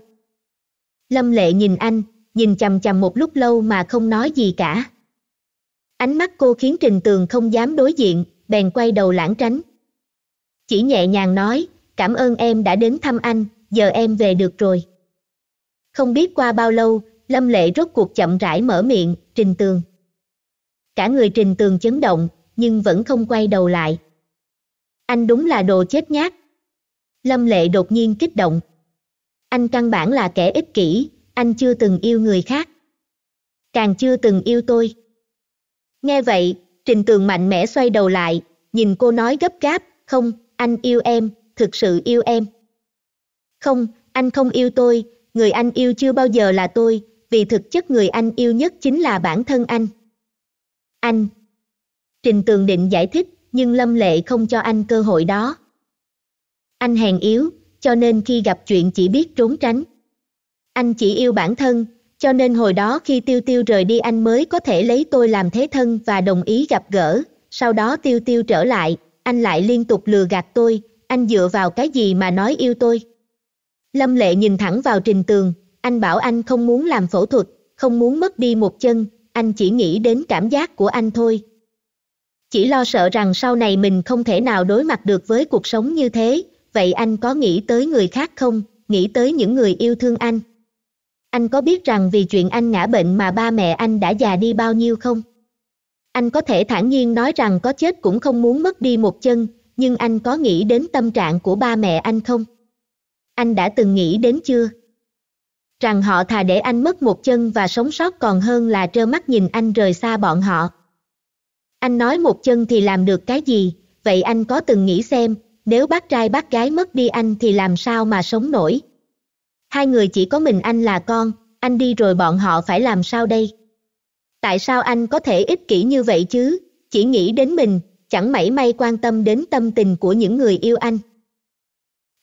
lâm lệ nhìn anh nhìn chằm chằm một lúc lâu mà không nói gì cả ánh mắt cô khiến trình tường không dám đối diện bèn quay đầu lảng tránh chỉ nhẹ nhàng nói cảm ơn em đã đến thăm anh giờ em về được rồi. Không biết qua bao lâu, Lâm Lệ rốt cuộc chậm rãi mở miệng, Trình Tường. Cả người Trình Tường chấn động, nhưng vẫn không quay đầu lại. Anh đúng là đồ chết nhát. Lâm Lệ đột nhiên kích động. Anh căn bản là kẻ ích kỷ, anh chưa từng yêu người khác. Càng chưa từng yêu tôi. Nghe vậy, Trình Tường mạnh mẽ xoay đầu lại, nhìn cô nói gấp gáp, không, anh yêu em, thực sự yêu em. Không, anh không yêu tôi, người anh yêu chưa bao giờ là tôi, vì thực chất người anh yêu nhất chính là bản thân anh. Anh Trình Tường định giải thích, nhưng Lâm Lệ không cho anh cơ hội đó. Anh hèn yếu, cho nên khi gặp chuyện chỉ biết trốn tránh. Anh chỉ yêu bản thân, cho nên hồi đó khi Tiêu Tiêu rời đi anh mới có thể lấy tôi làm thế thân và đồng ý gặp gỡ. Sau đó Tiêu Tiêu trở lại, anh lại liên tục lừa gạt tôi, anh dựa vào cái gì mà nói yêu tôi. Lâm Lệ nhìn thẳng vào trình tường, anh bảo anh không muốn làm phẫu thuật, không muốn mất đi một chân, anh chỉ nghĩ đến cảm giác của anh thôi. Chỉ lo sợ rằng sau này mình không thể nào đối mặt được với cuộc sống như thế, vậy anh có nghĩ tới người khác không, nghĩ tới những người yêu thương anh? Anh có biết rằng vì chuyện anh ngã bệnh mà ba mẹ anh đã già đi bao nhiêu không? Anh có thể thản nhiên nói rằng có chết cũng không muốn mất đi một chân, nhưng anh có nghĩ đến tâm trạng của ba mẹ anh không? anh đã từng nghĩ đến chưa rằng họ thà để anh mất một chân và sống sót còn hơn là trơ mắt nhìn anh rời xa bọn họ anh nói một chân thì làm được cái gì vậy anh có từng nghĩ xem nếu bác trai bác gái mất đi anh thì làm sao mà sống nổi hai người chỉ có mình anh là con anh đi rồi bọn họ phải làm sao đây tại sao anh có thể ích kỷ như vậy chứ chỉ nghĩ đến mình chẳng mảy may quan tâm đến tâm tình của những người yêu anh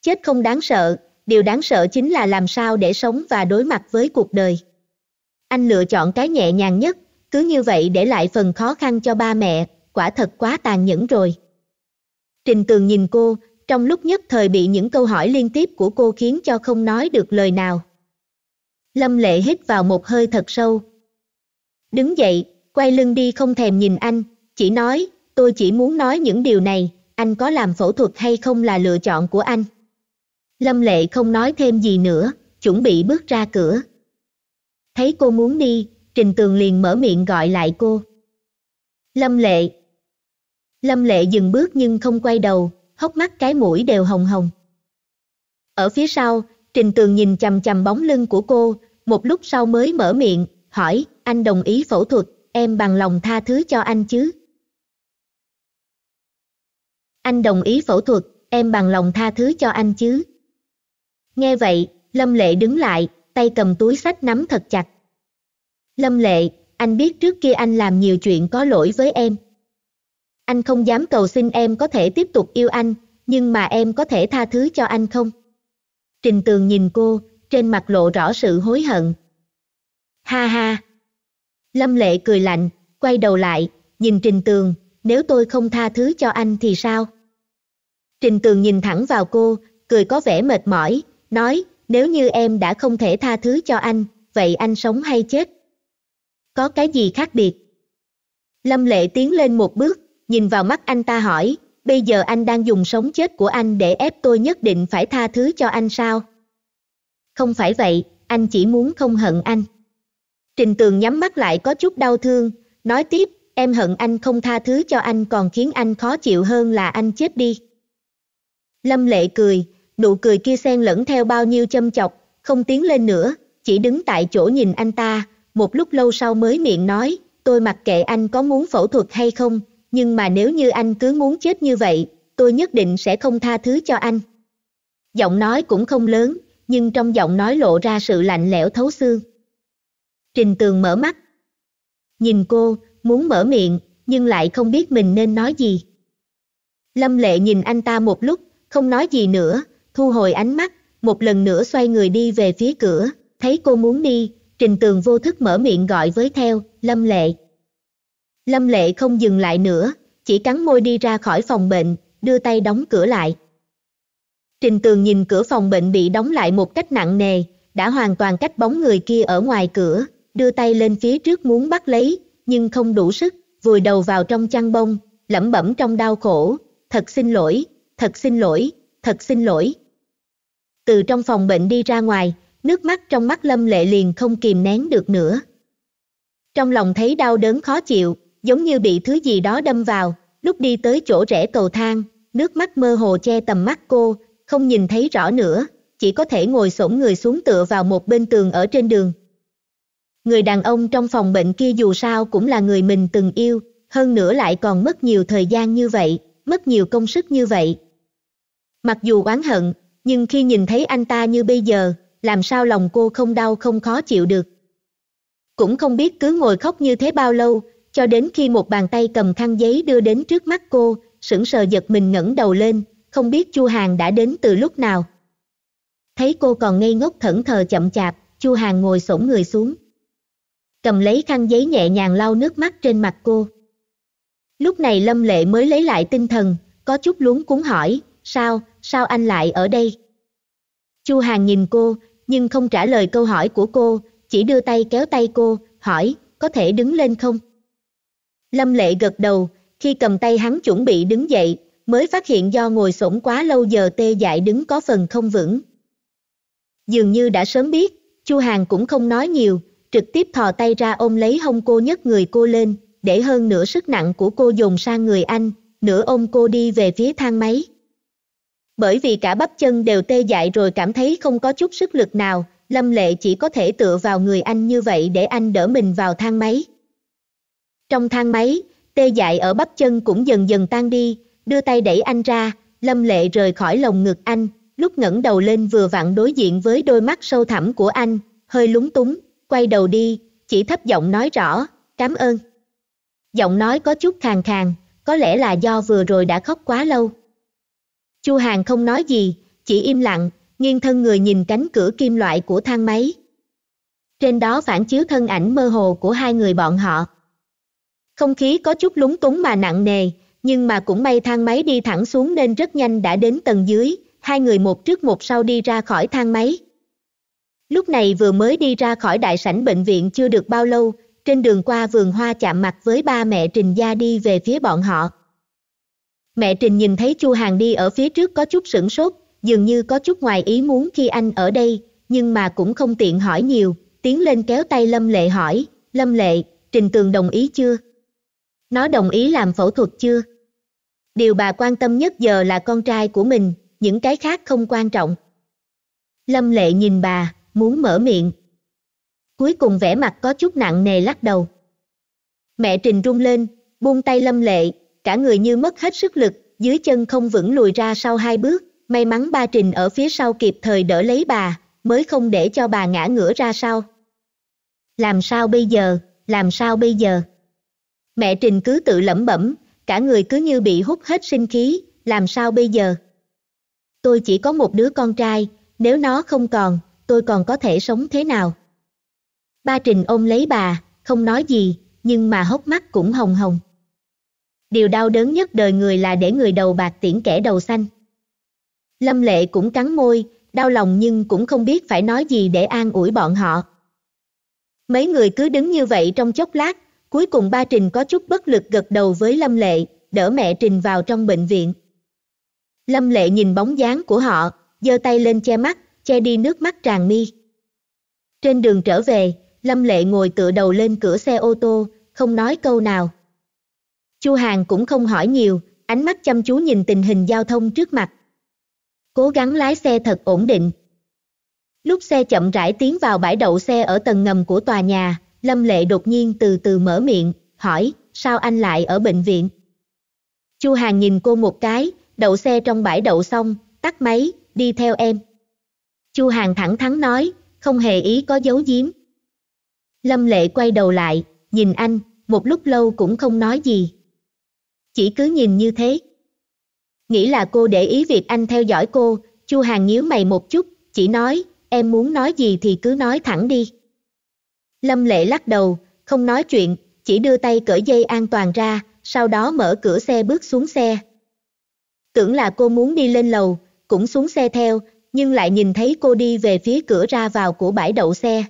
chết không đáng sợ điều đáng sợ chính là làm sao để sống và đối mặt với cuộc đời anh lựa chọn cái nhẹ nhàng nhất cứ như vậy để lại phần khó khăn cho ba mẹ quả thật quá tàn nhẫn rồi trình tường nhìn cô trong lúc nhất thời bị những câu hỏi liên tiếp của cô khiến cho không nói được lời nào lâm lệ hít vào một hơi thật sâu đứng dậy quay lưng đi không thèm nhìn anh chỉ nói tôi chỉ muốn nói những điều này anh có làm phẫu thuật hay không là lựa chọn của anh Lâm Lệ không nói thêm gì nữa, chuẩn bị bước ra cửa. Thấy cô muốn đi, Trình Tường liền mở miệng gọi lại cô. Lâm Lệ Lâm Lệ dừng bước nhưng không quay đầu, hốc mắt cái mũi đều hồng hồng. Ở phía sau, Trình Tường nhìn chằm chằm bóng lưng của cô, một lúc sau mới mở miệng, hỏi, anh đồng ý phẫu thuật, em bằng lòng tha thứ cho anh chứ? Anh đồng ý phẫu thuật, em bằng lòng tha thứ cho anh chứ? Nghe vậy, Lâm Lệ đứng lại, tay cầm túi sách nắm thật chặt. Lâm Lệ, anh biết trước kia anh làm nhiều chuyện có lỗi với em. Anh không dám cầu xin em có thể tiếp tục yêu anh, nhưng mà em có thể tha thứ cho anh không? Trình Tường nhìn cô, trên mặt lộ rõ sự hối hận. Ha ha! Lâm Lệ cười lạnh, quay đầu lại, nhìn Trình Tường, nếu tôi không tha thứ cho anh thì sao? Trình Tường nhìn thẳng vào cô, cười có vẻ mệt mỏi, nói, nếu như em đã không thể tha thứ cho anh, vậy anh sống hay chết? Có cái gì khác biệt? Lâm Lệ tiến lên một bước, nhìn vào mắt anh ta hỏi, bây giờ anh đang dùng sống chết của anh để ép tôi nhất định phải tha thứ cho anh sao? Không phải vậy, anh chỉ muốn không hận anh. Trình Tường nhắm mắt lại có chút đau thương, nói tiếp, em hận anh không tha thứ cho anh còn khiến anh khó chịu hơn là anh chết đi. Lâm Lệ cười, nụ cười kia xen lẫn theo bao nhiêu châm chọc, không tiến lên nữa, chỉ đứng tại chỗ nhìn anh ta, một lúc lâu sau mới miệng nói, tôi mặc kệ anh có muốn phẫu thuật hay không, nhưng mà nếu như anh cứ muốn chết như vậy, tôi nhất định sẽ không tha thứ cho anh. Giọng nói cũng không lớn, nhưng trong giọng nói lộ ra sự lạnh lẽo thấu xương. Trình Tường mở mắt. Nhìn cô, muốn mở miệng, nhưng lại không biết mình nên nói gì. Lâm Lệ nhìn anh ta một lúc, không nói gì nữa, thu hồi ánh mắt một lần nữa xoay người đi về phía cửa thấy cô muốn đi trình tường vô thức mở miệng gọi với theo lâm lệ lâm lệ không dừng lại nữa chỉ cắn môi đi ra khỏi phòng bệnh đưa tay đóng cửa lại trình tường nhìn cửa phòng bệnh bị đóng lại một cách nặng nề đã hoàn toàn cách bóng người kia ở ngoài cửa đưa tay lên phía trước muốn bắt lấy nhưng không đủ sức vùi đầu vào trong chăn bông lẩm bẩm trong đau khổ thật xin lỗi thật xin lỗi thật xin lỗi từ trong phòng bệnh đi ra ngoài, nước mắt trong mắt Lâm Lệ liền không kìm nén được nữa. Trong lòng thấy đau đớn khó chịu, giống như bị thứ gì đó đâm vào, lúc đi tới chỗ rẽ cầu thang, nước mắt mơ hồ che tầm mắt cô, không nhìn thấy rõ nữa, chỉ có thể ngồi xổm người xuống tựa vào một bên tường ở trên đường. Người đàn ông trong phòng bệnh kia dù sao cũng là người mình từng yêu, hơn nữa lại còn mất nhiều thời gian như vậy, mất nhiều công sức như vậy. Mặc dù oán hận, nhưng khi nhìn thấy anh ta như bây giờ làm sao lòng cô không đau không khó chịu được cũng không biết cứ ngồi khóc như thế bao lâu cho đến khi một bàn tay cầm khăn giấy đưa đến trước mắt cô sững sờ giật mình ngẩng đầu lên không biết chu hàng đã đến từ lúc nào thấy cô còn ngây ngốc thẫn thờ chậm chạp chu hàng ngồi xổm người xuống cầm lấy khăn giấy nhẹ nhàng lau nước mắt trên mặt cô lúc này lâm lệ mới lấy lại tinh thần có chút luống cuống hỏi sao sao anh lại ở đây chu hằng nhìn cô nhưng không trả lời câu hỏi của cô chỉ đưa tay kéo tay cô hỏi có thể đứng lên không lâm lệ gật đầu khi cầm tay hắn chuẩn bị đứng dậy mới phát hiện do ngồi xổm quá lâu giờ tê dại đứng có phần không vững dường như đã sớm biết chu hằng cũng không nói nhiều trực tiếp thò tay ra ôm lấy hông cô nhấc người cô lên để hơn nửa sức nặng của cô dồn sang người anh nửa ôm cô đi về phía thang máy bởi vì cả bắp chân đều tê dại rồi cảm thấy không có chút sức lực nào, Lâm Lệ chỉ có thể tựa vào người anh như vậy để anh đỡ mình vào thang máy. Trong thang máy, tê dại ở bắp chân cũng dần dần tan đi, đưa tay đẩy anh ra, Lâm Lệ rời khỏi lồng ngực anh, lúc ngẩng đầu lên vừa vặn đối diện với đôi mắt sâu thẳm của anh, hơi lúng túng, quay đầu đi, chỉ thấp giọng nói rõ, cảm ơn. Giọng nói có chút khàn khàn, có lẽ là do vừa rồi đã khóc quá lâu. Chu Hàng không nói gì, chỉ im lặng, nghiêng thân người nhìn cánh cửa kim loại của thang máy. Trên đó phản chiếu thân ảnh mơ hồ của hai người bọn họ. Không khí có chút lúng túng mà nặng nề, nhưng mà cũng may thang máy đi thẳng xuống nên rất nhanh đã đến tầng dưới, hai người một trước một sau đi ra khỏi thang máy. Lúc này vừa mới đi ra khỏi đại sảnh bệnh viện chưa được bao lâu, trên đường qua vườn hoa chạm mặt với ba mẹ Trình Gia đi về phía bọn họ. Mẹ Trình nhìn thấy Chu Hàng đi ở phía trước có chút sửng sốt, dường như có chút ngoài ý muốn khi anh ở đây, nhưng mà cũng không tiện hỏi nhiều, tiến lên kéo tay Lâm Lệ hỏi, Lâm Lệ, Trình Tường đồng ý chưa? Nó đồng ý làm phẫu thuật chưa? Điều bà quan tâm nhất giờ là con trai của mình, những cái khác không quan trọng. Lâm Lệ nhìn bà, muốn mở miệng. Cuối cùng vẻ mặt có chút nặng nề lắc đầu. Mẹ Trình rung lên, buông tay Lâm Lệ, cả người như mất hết sức lực, dưới chân không vững lùi ra sau hai bước, may mắn ba Trình ở phía sau kịp thời đỡ lấy bà, mới không để cho bà ngã ngửa ra sau. Làm sao bây giờ, làm sao bây giờ? Mẹ Trình cứ tự lẩm bẩm, cả người cứ như bị hút hết sinh khí, làm sao bây giờ? Tôi chỉ có một đứa con trai, nếu nó không còn, tôi còn có thể sống thế nào? Ba Trình ôm lấy bà, không nói gì, nhưng mà hốc mắt cũng hồng hồng điều đau đớn nhất đời người là để người đầu bạc tiễn kẻ đầu xanh. Lâm Lệ cũng cắn môi, đau lòng nhưng cũng không biết phải nói gì để an ủi bọn họ. Mấy người cứ đứng như vậy trong chốc lát, cuối cùng ba Trình có chút bất lực gật đầu với Lâm Lệ, đỡ mẹ Trình vào trong bệnh viện. Lâm Lệ nhìn bóng dáng của họ, giơ tay lên che mắt, che đi nước mắt tràn mi. Trên đường trở về, Lâm Lệ ngồi tựa đầu lên cửa xe ô tô, không nói câu nào chu hàng cũng không hỏi nhiều ánh mắt chăm chú nhìn tình hình giao thông trước mặt cố gắng lái xe thật ổn định lúc xe chậm rãi tiến vào bãi đậu xe ở tầng ngầm của tòa nhà lâm lệ đột nhiên từ từ mở miệng hỏi sao anh lại ở bệnh viện chu hàng nhìn cô một cái đậu xe trong bãi đậu xong tắt máy đi theo em chu hàng thẳng thắn nói không hề ý có giấu giếm lâm lệ quay đầu lại nhìn anh một lúc lâu cũng không nói gì chỉ cứ nhìn như thế nghĩ là cô để ý việc anh theo dõi cô chu hàn nhíu mày một chút chỉ nói em muốn nói gì thì cứ nói thẳng đi lâm lệ lắc đầu không nói chuyện chỉ đưa tay cởi dây an toàn ra sau đó mở cửa xe bước xuống xe tưởng là cô muốn đi lên lầu cũng xuống xe theo nhưng lại nhìn thấy cô đi về phía cửa ra vào của bãi đậu xe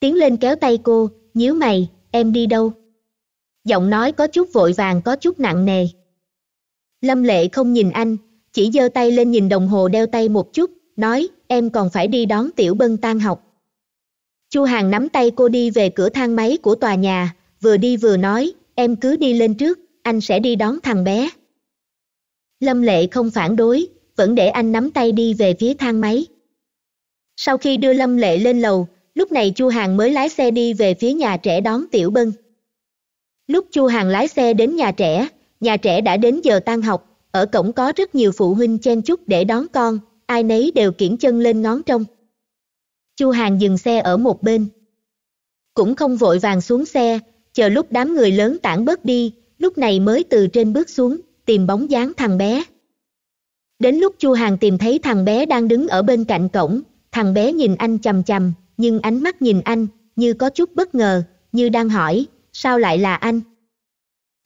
tiến lên kéo tay cô nhíu mày em đi đâu giọng nói có chút vội vàng có chút nặng nề lâm lệ không nhìn anh chỉ giơ tay lên nhìn đồng hồ đeo tay một chút nói em còn phải đi đón tiểu bân tan học chu hằng nắm tay cô đi về cửa thang máy của tòa nhà vừa đi vừa nói em cứ đi lên trước anh sẽ đi đón thằng bé lâm lệ không phản đối vẫn để anh nắm tay đi về phía thang máy sau khi đưa lâm lệ lên lầu lúc này chu hằng mới lái xe đi về phía nhà trẻ đón tiểu bân lúc chu hàng lái xe đến nhà trẻ nhà trẻ đã đến giờ tan học ở cổng có rất nhiều phụ huynh chen chúc để đón con ai nấy đều kiển chân lên ngón trông chu hàng dừng xe ở một bên cũng không vội vàng xuống xe chờ lúc đám người lớn tản bớt đi lúc này mới từ trên bước xuống tìm bóng dáng thằng bé đến lúc chu hàng tìm thấy thằng bé đang đứng ở bên cạnh cổng thằng bé nhìn anh chằm chằm nhưng ánh mắt nhìn anh như có chút bất ngờ như đang hỏi sao lại là anh?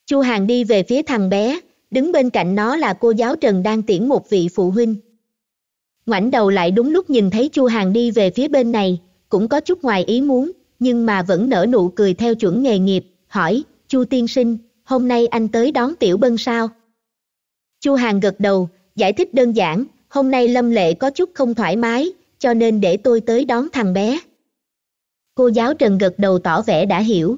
Chu Hàng đi về phía thằng bé, đứng bên cạnh nó là cô giáo Trần đang tiễn một vị phụ huynh. Ngoảnh đầu lại đúng lúc nhìn thấy Chu Hàng đi về phía bên này, cũng có chút ngoài ý muốn, nhưng mà vẫn nở nụ cười theo chuẩn nghề nghiệp, hỏi, Chu tiên sinh, hôm nay anh tới đón Tiểu Bân sao? Chu Hàng gật đầu, giải thích đơn giản, hôm nay Lâm Lệ có chút không thoải mái, cho nên để tôi tới đón thằng bé. Cô giáo Trần gật đầu tỏ vẻ đã hiểu,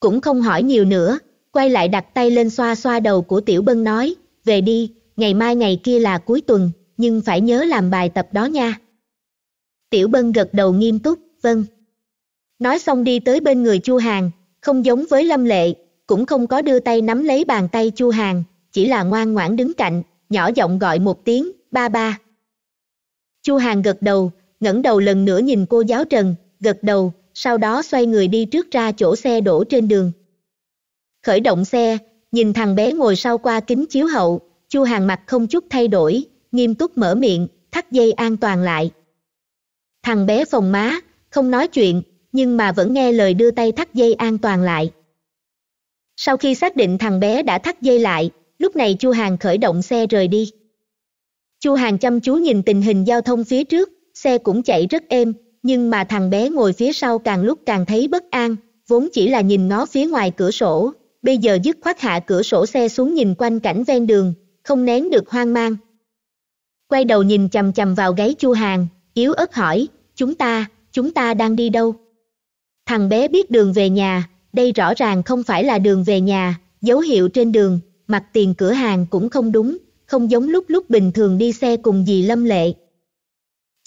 cũng không hỏi nhiều nữa, quay lại đặt tay lên xoa xoa đầu của Tiểu Bân nói, về đi, ngày mai ngày kia là cuối tuần, nhưng phải nhớ làm bài tập đó nha. Tiểu Bân gật đầu nghiêm túc, vâng. Nói xong đi tới bên người Chu Hàng, không giống với Lâm Lệ, cũng không có đưa tay nắm lấy bàn tay Chu Hàng, chỉ là ngoan ngoãn đứng cạnh, nhỏ giọng gọi một tiếng, ba ba. Chu Hàng gật đầu, ngẩng đầu lần nữa nhìn cô giáo Trần, gật đầu, sau đó xoay người đi trước ra chỗ xe đổ trên đường. Khởi động xe, nhìn thằng bé ngồi sau qua kính chiếu hậu, Chu Hàng mặt không chút thay đổi, nghiêm túc mở miệng, thắt dây an toàn lại. Thằng bé phòng má, không nói chuyện, nhưng mà vẫn nghe lời đưa tay thắt dây an toàn lại. Sau khi xác định thằng bé đã thắt dây lại, lúc này Chu Hàng khởi động xe rời đi. Chu Hàng chăm chú nhìn tình hình giao thông phía trước, xe cũng chạy rất êm, nhưng mà thằng bé ngồi phía sau càng lúc càng thấy bất an vốn chỉ là nhìn ngó phía ngoài cửa sổ bây giờ dứt khoát hạ cửa sổ xe xuống nhìn quanh cảnh ven đường không nén được hoang mang quay đầu nhìn chằm chằm vào gáy chu hàng yếu ớt hỏi chúng ta chúng ta đang đi đâu thằng bé biết đường về nhà đây rõ ràng không phải là đường về nhà dấu hiệu trên đường mặt tiền cửa hàng cũng không đúng không giống lúc lúc bình thường đi xe cùng dì lâm lệ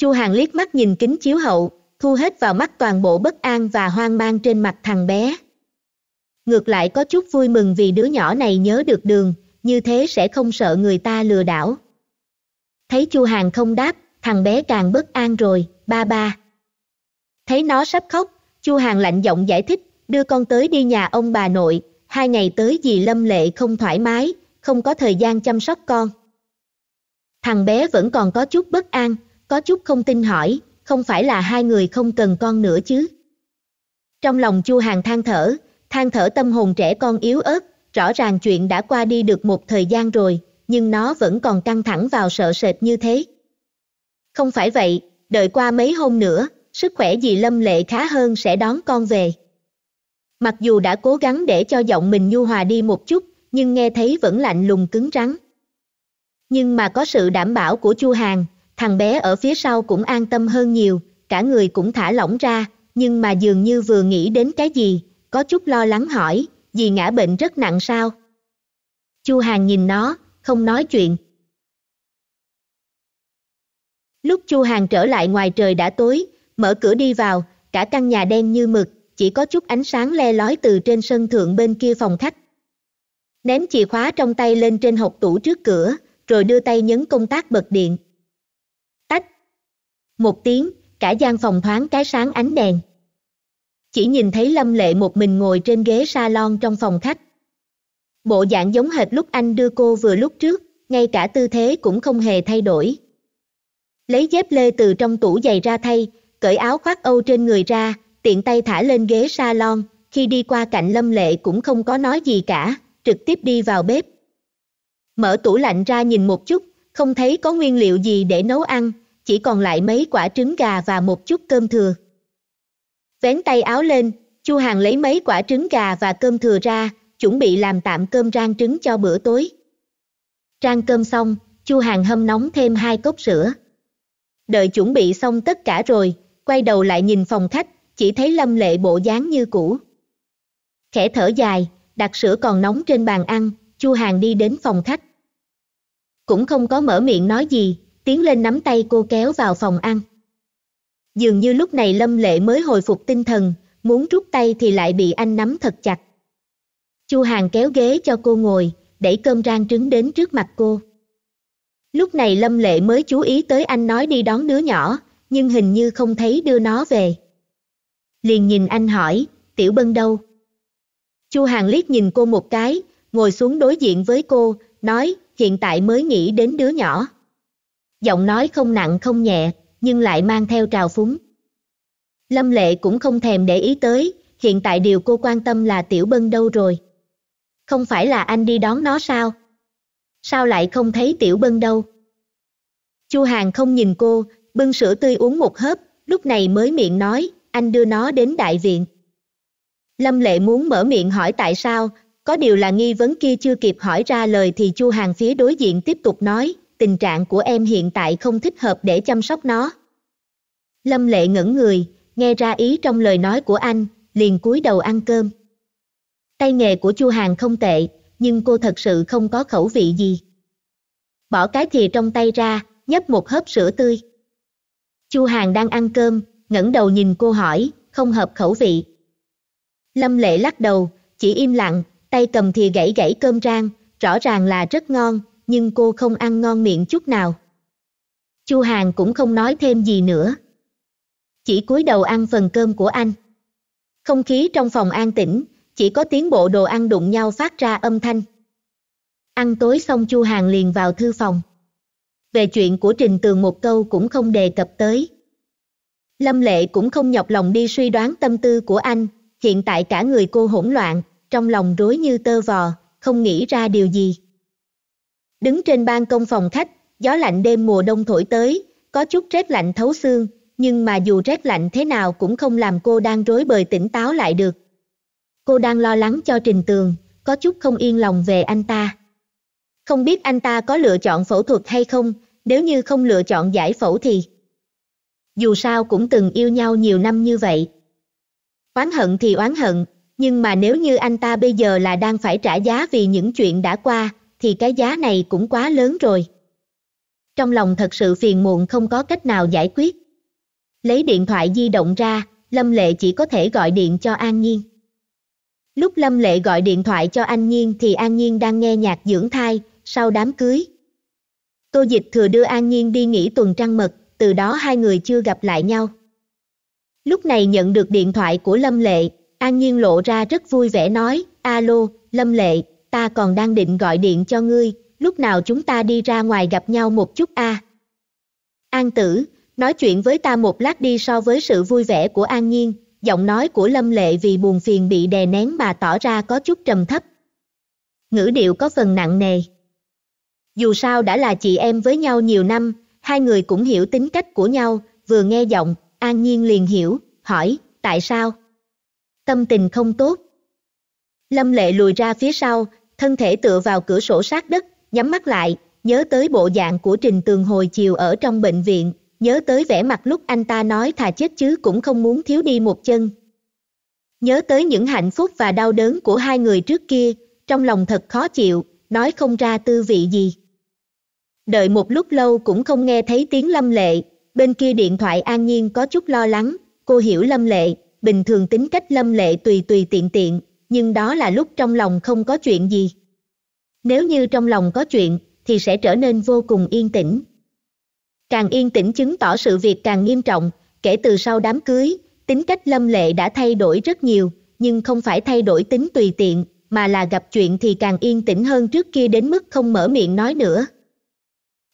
Chu Hàng liếc mắt nhìn kính chiếu hậu, thu hết vào mắt toàn bộ bất an và hoang mang trên mặt thằng bé. Ngược lại có chút vui mừng vì đứa nhỏ này nhớ được đường, như thế sẽ không sợ người ta lừa đảo. Thấy Chu Hàng không đáp, thằng bé càng bất an rồi, ba ba. Thấy nó sắp khóc, Chu Hàng lạnh giọng giải thích, đưa con tới đi nhà ông bà nội, hai ngày tới dì Lâm Lệ không thoải mái, không có thời gian chăm sóc con. Thằng bé vẫn còn có chút bất an, có chút không tin hỏi, không phải là hai người không cần con nữa chứ. Trong lòng Chu Hàng than thở, than thở tâm hồn trẻ con yếu ớt, rõ ràng chuyện đã qua đi được một thời gian rồi, nhưng nó vẫn còn căng thẳng vào sợ sệt như thế. Không phải vậy, đợi qua mấy hôm nữa, sức khỏe dì Lâm Lệ khá hơn sẽ đón con về. Mặc dù đã cố gắng để cho giọng mình nhu hòa đi một chút, nhưng nghe thấy vẫn lạnh lùng cứng rắn. Nhưng mà có sự đảm bảo của Chu Hàng, thằng bé ở phía sau cũng an tâm hơn nhiều, cả người cũng thả lỏng ra, nhưng mà dường như vừa nghĩ đến cái gì, có chút lo lắng hỏi, gì ngã bệnh rất nặng sao? Chu Hàng nhìn nó, không nói chuyện. Lúc Chu Hàng trở lại ngoài trời đã tối, mở cửa đi vào, cả căn nhà đen như mực, chỉ có chút ánh sáng le lói từ trên sân thượng bên kia phòng khách. Ném chìa khóa trong tay lên trên hộp tủ trước cửa, rồi đưa tay nhấn công tác bật điện một tiếng cả gian phòng thoáng cái sáng ánh đèn chỉ nhìn thấy lâm lệ một mình ngồi trên ghế salon trong phòng khách bộ dạng giống hệt lúc anh đưa cô vừa lúc trước ngay cả tư thế cũng không hề thay đổi lấy dép lê từ trong tủ giày ra thay cởi áo khoác âu trên người ra tiện tay thả lên ghế salon khi đi qua cạnh lâm lệ cũng không có nói gì cả trực tiếp đi vào bếp mở tủ lạnh ra nhìn một chút không thấy có nguyên liệu gì để nấu ăn chỉ còn lại mấy quả trứng gà và một chút cơm thừa. Vén tay áo lên, Chu Hàng lấy mấy quả trứng gà và cơm thừa ra, chuẩn bị làm tạm cơm rang trứng cho bữa tối. Rang cơm xong, Chu Hàng hâm nóng thêm hai cốc sữa. Đợi chuẩn bị xong tất cả rồi, quay đầu lại nhìn phòng khách, chỉ thấy Lâm Lệ bộ dáng như cũ. Khẽ thở dài, đặt sữa còn nóng trên bàn ăn, Chu Hàng đi đến phòng khách. Cũng không có mở miệng nói gì, tiến lên nắm tay cô kéo vào phòng ăn dường như lúc này lâm lệ mới hồi phục tinh thần muốn rút tay thì lại bị anh nắm thật chặt chu hàng kéo ghế cho cô ngồi đẩy cơm rang trứng đến trước mặt cô lúc này lâm lệ mới chú ý tới anh nói đi đón đứa nhỏ nhưng hình như không thấy đưa nó về liền nhìn anh hỏi tiểu bân đâu chu hàng liếc nhìn cô một cái ngồi xuống đối diện với cô nói hiện tại mới nghĩ đến đứa nhỏ giọng nói không nặng không nhẹ, nhưng lại mang theo trào phúng. Lâm Lệ cũng không thèm để ý tới, hiện tại điều cô quan tâm là Tiểu Bân đâu rồi. Không phải là anh đi đón nó sao? Sao lại không thấy Tiểu Bân đâu? Chu Hàng không nhìn cô, bưng sữa tươi uống một hớp, lúc này mới miệng nói, anh đưa nó đến đại viện. Lâm Lệ muốn mở miệng hỏi tại sao, có điều là nghi vấn kia chưa kịp hỏi ra lời thì Chu Hàng phía đối diện tiếp tục nói, tình trạng của em hiện tại không thích hợp để chăm sóc nó. Lâm Lệ ngẩn người, nghe ra ý trong lời nói của anh, liền cúi đầu ăn cơm. Tay nghề của Chu Hàng không tệ, nhưng cô thật sự không có khẩu vị gì. Bỏ cái thìa trong tay ra, nhấp một hớp sữa tươi. Chu Hàng đang ăn cơm, ngẩng đầu nhìn cô hỏi, không hợp khẩu vị. Lâm Lệ lắc đầu, chỉ im lặng, tay cầm thìa gãy gãy cơm rang, rõ ràng là rất ngon, nhưng cô không ăn ngon miệng chút nào. Chu hàng cũng không nói thêm gì nữa. Chỉ cúi đầu ăn phần cơm của anh. Không khí trong phòng an tĩnh, chỉ có tiếng bộ đồ ăn đụng nhau phát ra âm thanh. Ăn tối xong Chu hàng liền vào thư phòng. Về chuyện của Trình Tường một câu cũng không đề cập tới. Lâm Lệ cũng không nhọc lòng đi suy đoán tâm tư của anh, hiện tại cả người cô hỗn loạn, trong lòng rối như tơ vò, không nghĩ ra điều gì. Đứng trên ban công phòng khách, gió lạnh đêm mùa đông thổi tới, có chút rét lạnh thấu xương, nhưng mà dù rét lạnh thế nào cũng không làm cô đang rối bời tỉnh táo lại được. Cô đang lo lắng cho Trình Tường, có chút không yên lòng về anh ta. Không biết anh ta có lựa chọn phẫu thuật hay không, nếu như không lựa chọn giải phẫu thì... Dù sao cũng từng yêu nhau nhiều năm như vậy. Oán hận thì oán hận, nhưng mà nếu như anh ta bây giờ là đang phải trả giá vì những chuyện đã qua, thì cái giá này cũng quá lớn rồi. Trong lòng thật sự phiền muộn không có cách nào giải quyết. Lấy điện thoại di động ra, Lâm Lệ chỉ có thể gọi điện cho An Nhiên. Lúc Lâm Lệ gọi điện thoại cho An Nhiên thì An Nhiên đang nghe nhạc dưỡng thai, sau đám cưới. Tô Dịch thừa đưa An Nhiên đi nghỉ tuần trăng mật, từ đó hai người chưa gặp lại nhau. Lúc này nhận được điện thoại của Lâm Lệ, An Nhiên lộ ra rất vui vẻ nói, alo, Lâm Lệ, ta còn đang định gọi điện cho ngươi, lúc nào chúng ta đi ra ngoài gặp nhau một chút a. An tử, nói chuyện với ta một lát đi so với sự vui vẻ của An Nhiên, giọng nói của Lâm Lệ vì buồn phiền bị đè nén mà tỏ ra có chút trầm thấp. Ngữ điệu có phần nặng nề. Dù sao đã là chị em với nhau nhiều năm, hai người cũng hiểu tính cách của nhau, vừa nghe giọng, An Nhiên liền hiểu, hỏi, tại sao? Tâm tình không tốt. Lâm Lệ lùi ra phía sau, thân thể tựa vào cửa sổ sát đất, nhắm mắt lại, nhớ tới bộ dạng của Trình Tường hồi chiều ở trong bệnh viện, nhớ tới vẻ mặt lúc anh ta nói thà chết chứ cũng không muốn thiếu đi một chân. Nhớ tới những hạnh phúc và đau đớn của hai người trước kia, trong lòng thật khó chịu, nói không ra tư vị gì. Đợi một lúc lâu cũng không nghe thấy tiếng Lâm Lệ, bên kia điện thoại An Nhiên có chút lo lắng, cô hiểu Lâm Lệ, bình thường tính cách Lâm Lệ tùy tùy tiện tiện, nhưng đó là lúc trong lòng không có chuyện gì. Nếu như trong lòng có chuyện, thì sẽ trở nên vô cùng yên tĩnh. Càng yên tĩnh chứng tỏ sự việc càng nghiêm trọng, kể từ sau đám cưới, tính cách lâm lệ đã thay đổi rất nhiều, nhưng không phải thay đổi tính tùy tiện, mà là gặp chuyện thì càng yên tĩnh hơn trước kia đến mức không mở miệng nói nữa.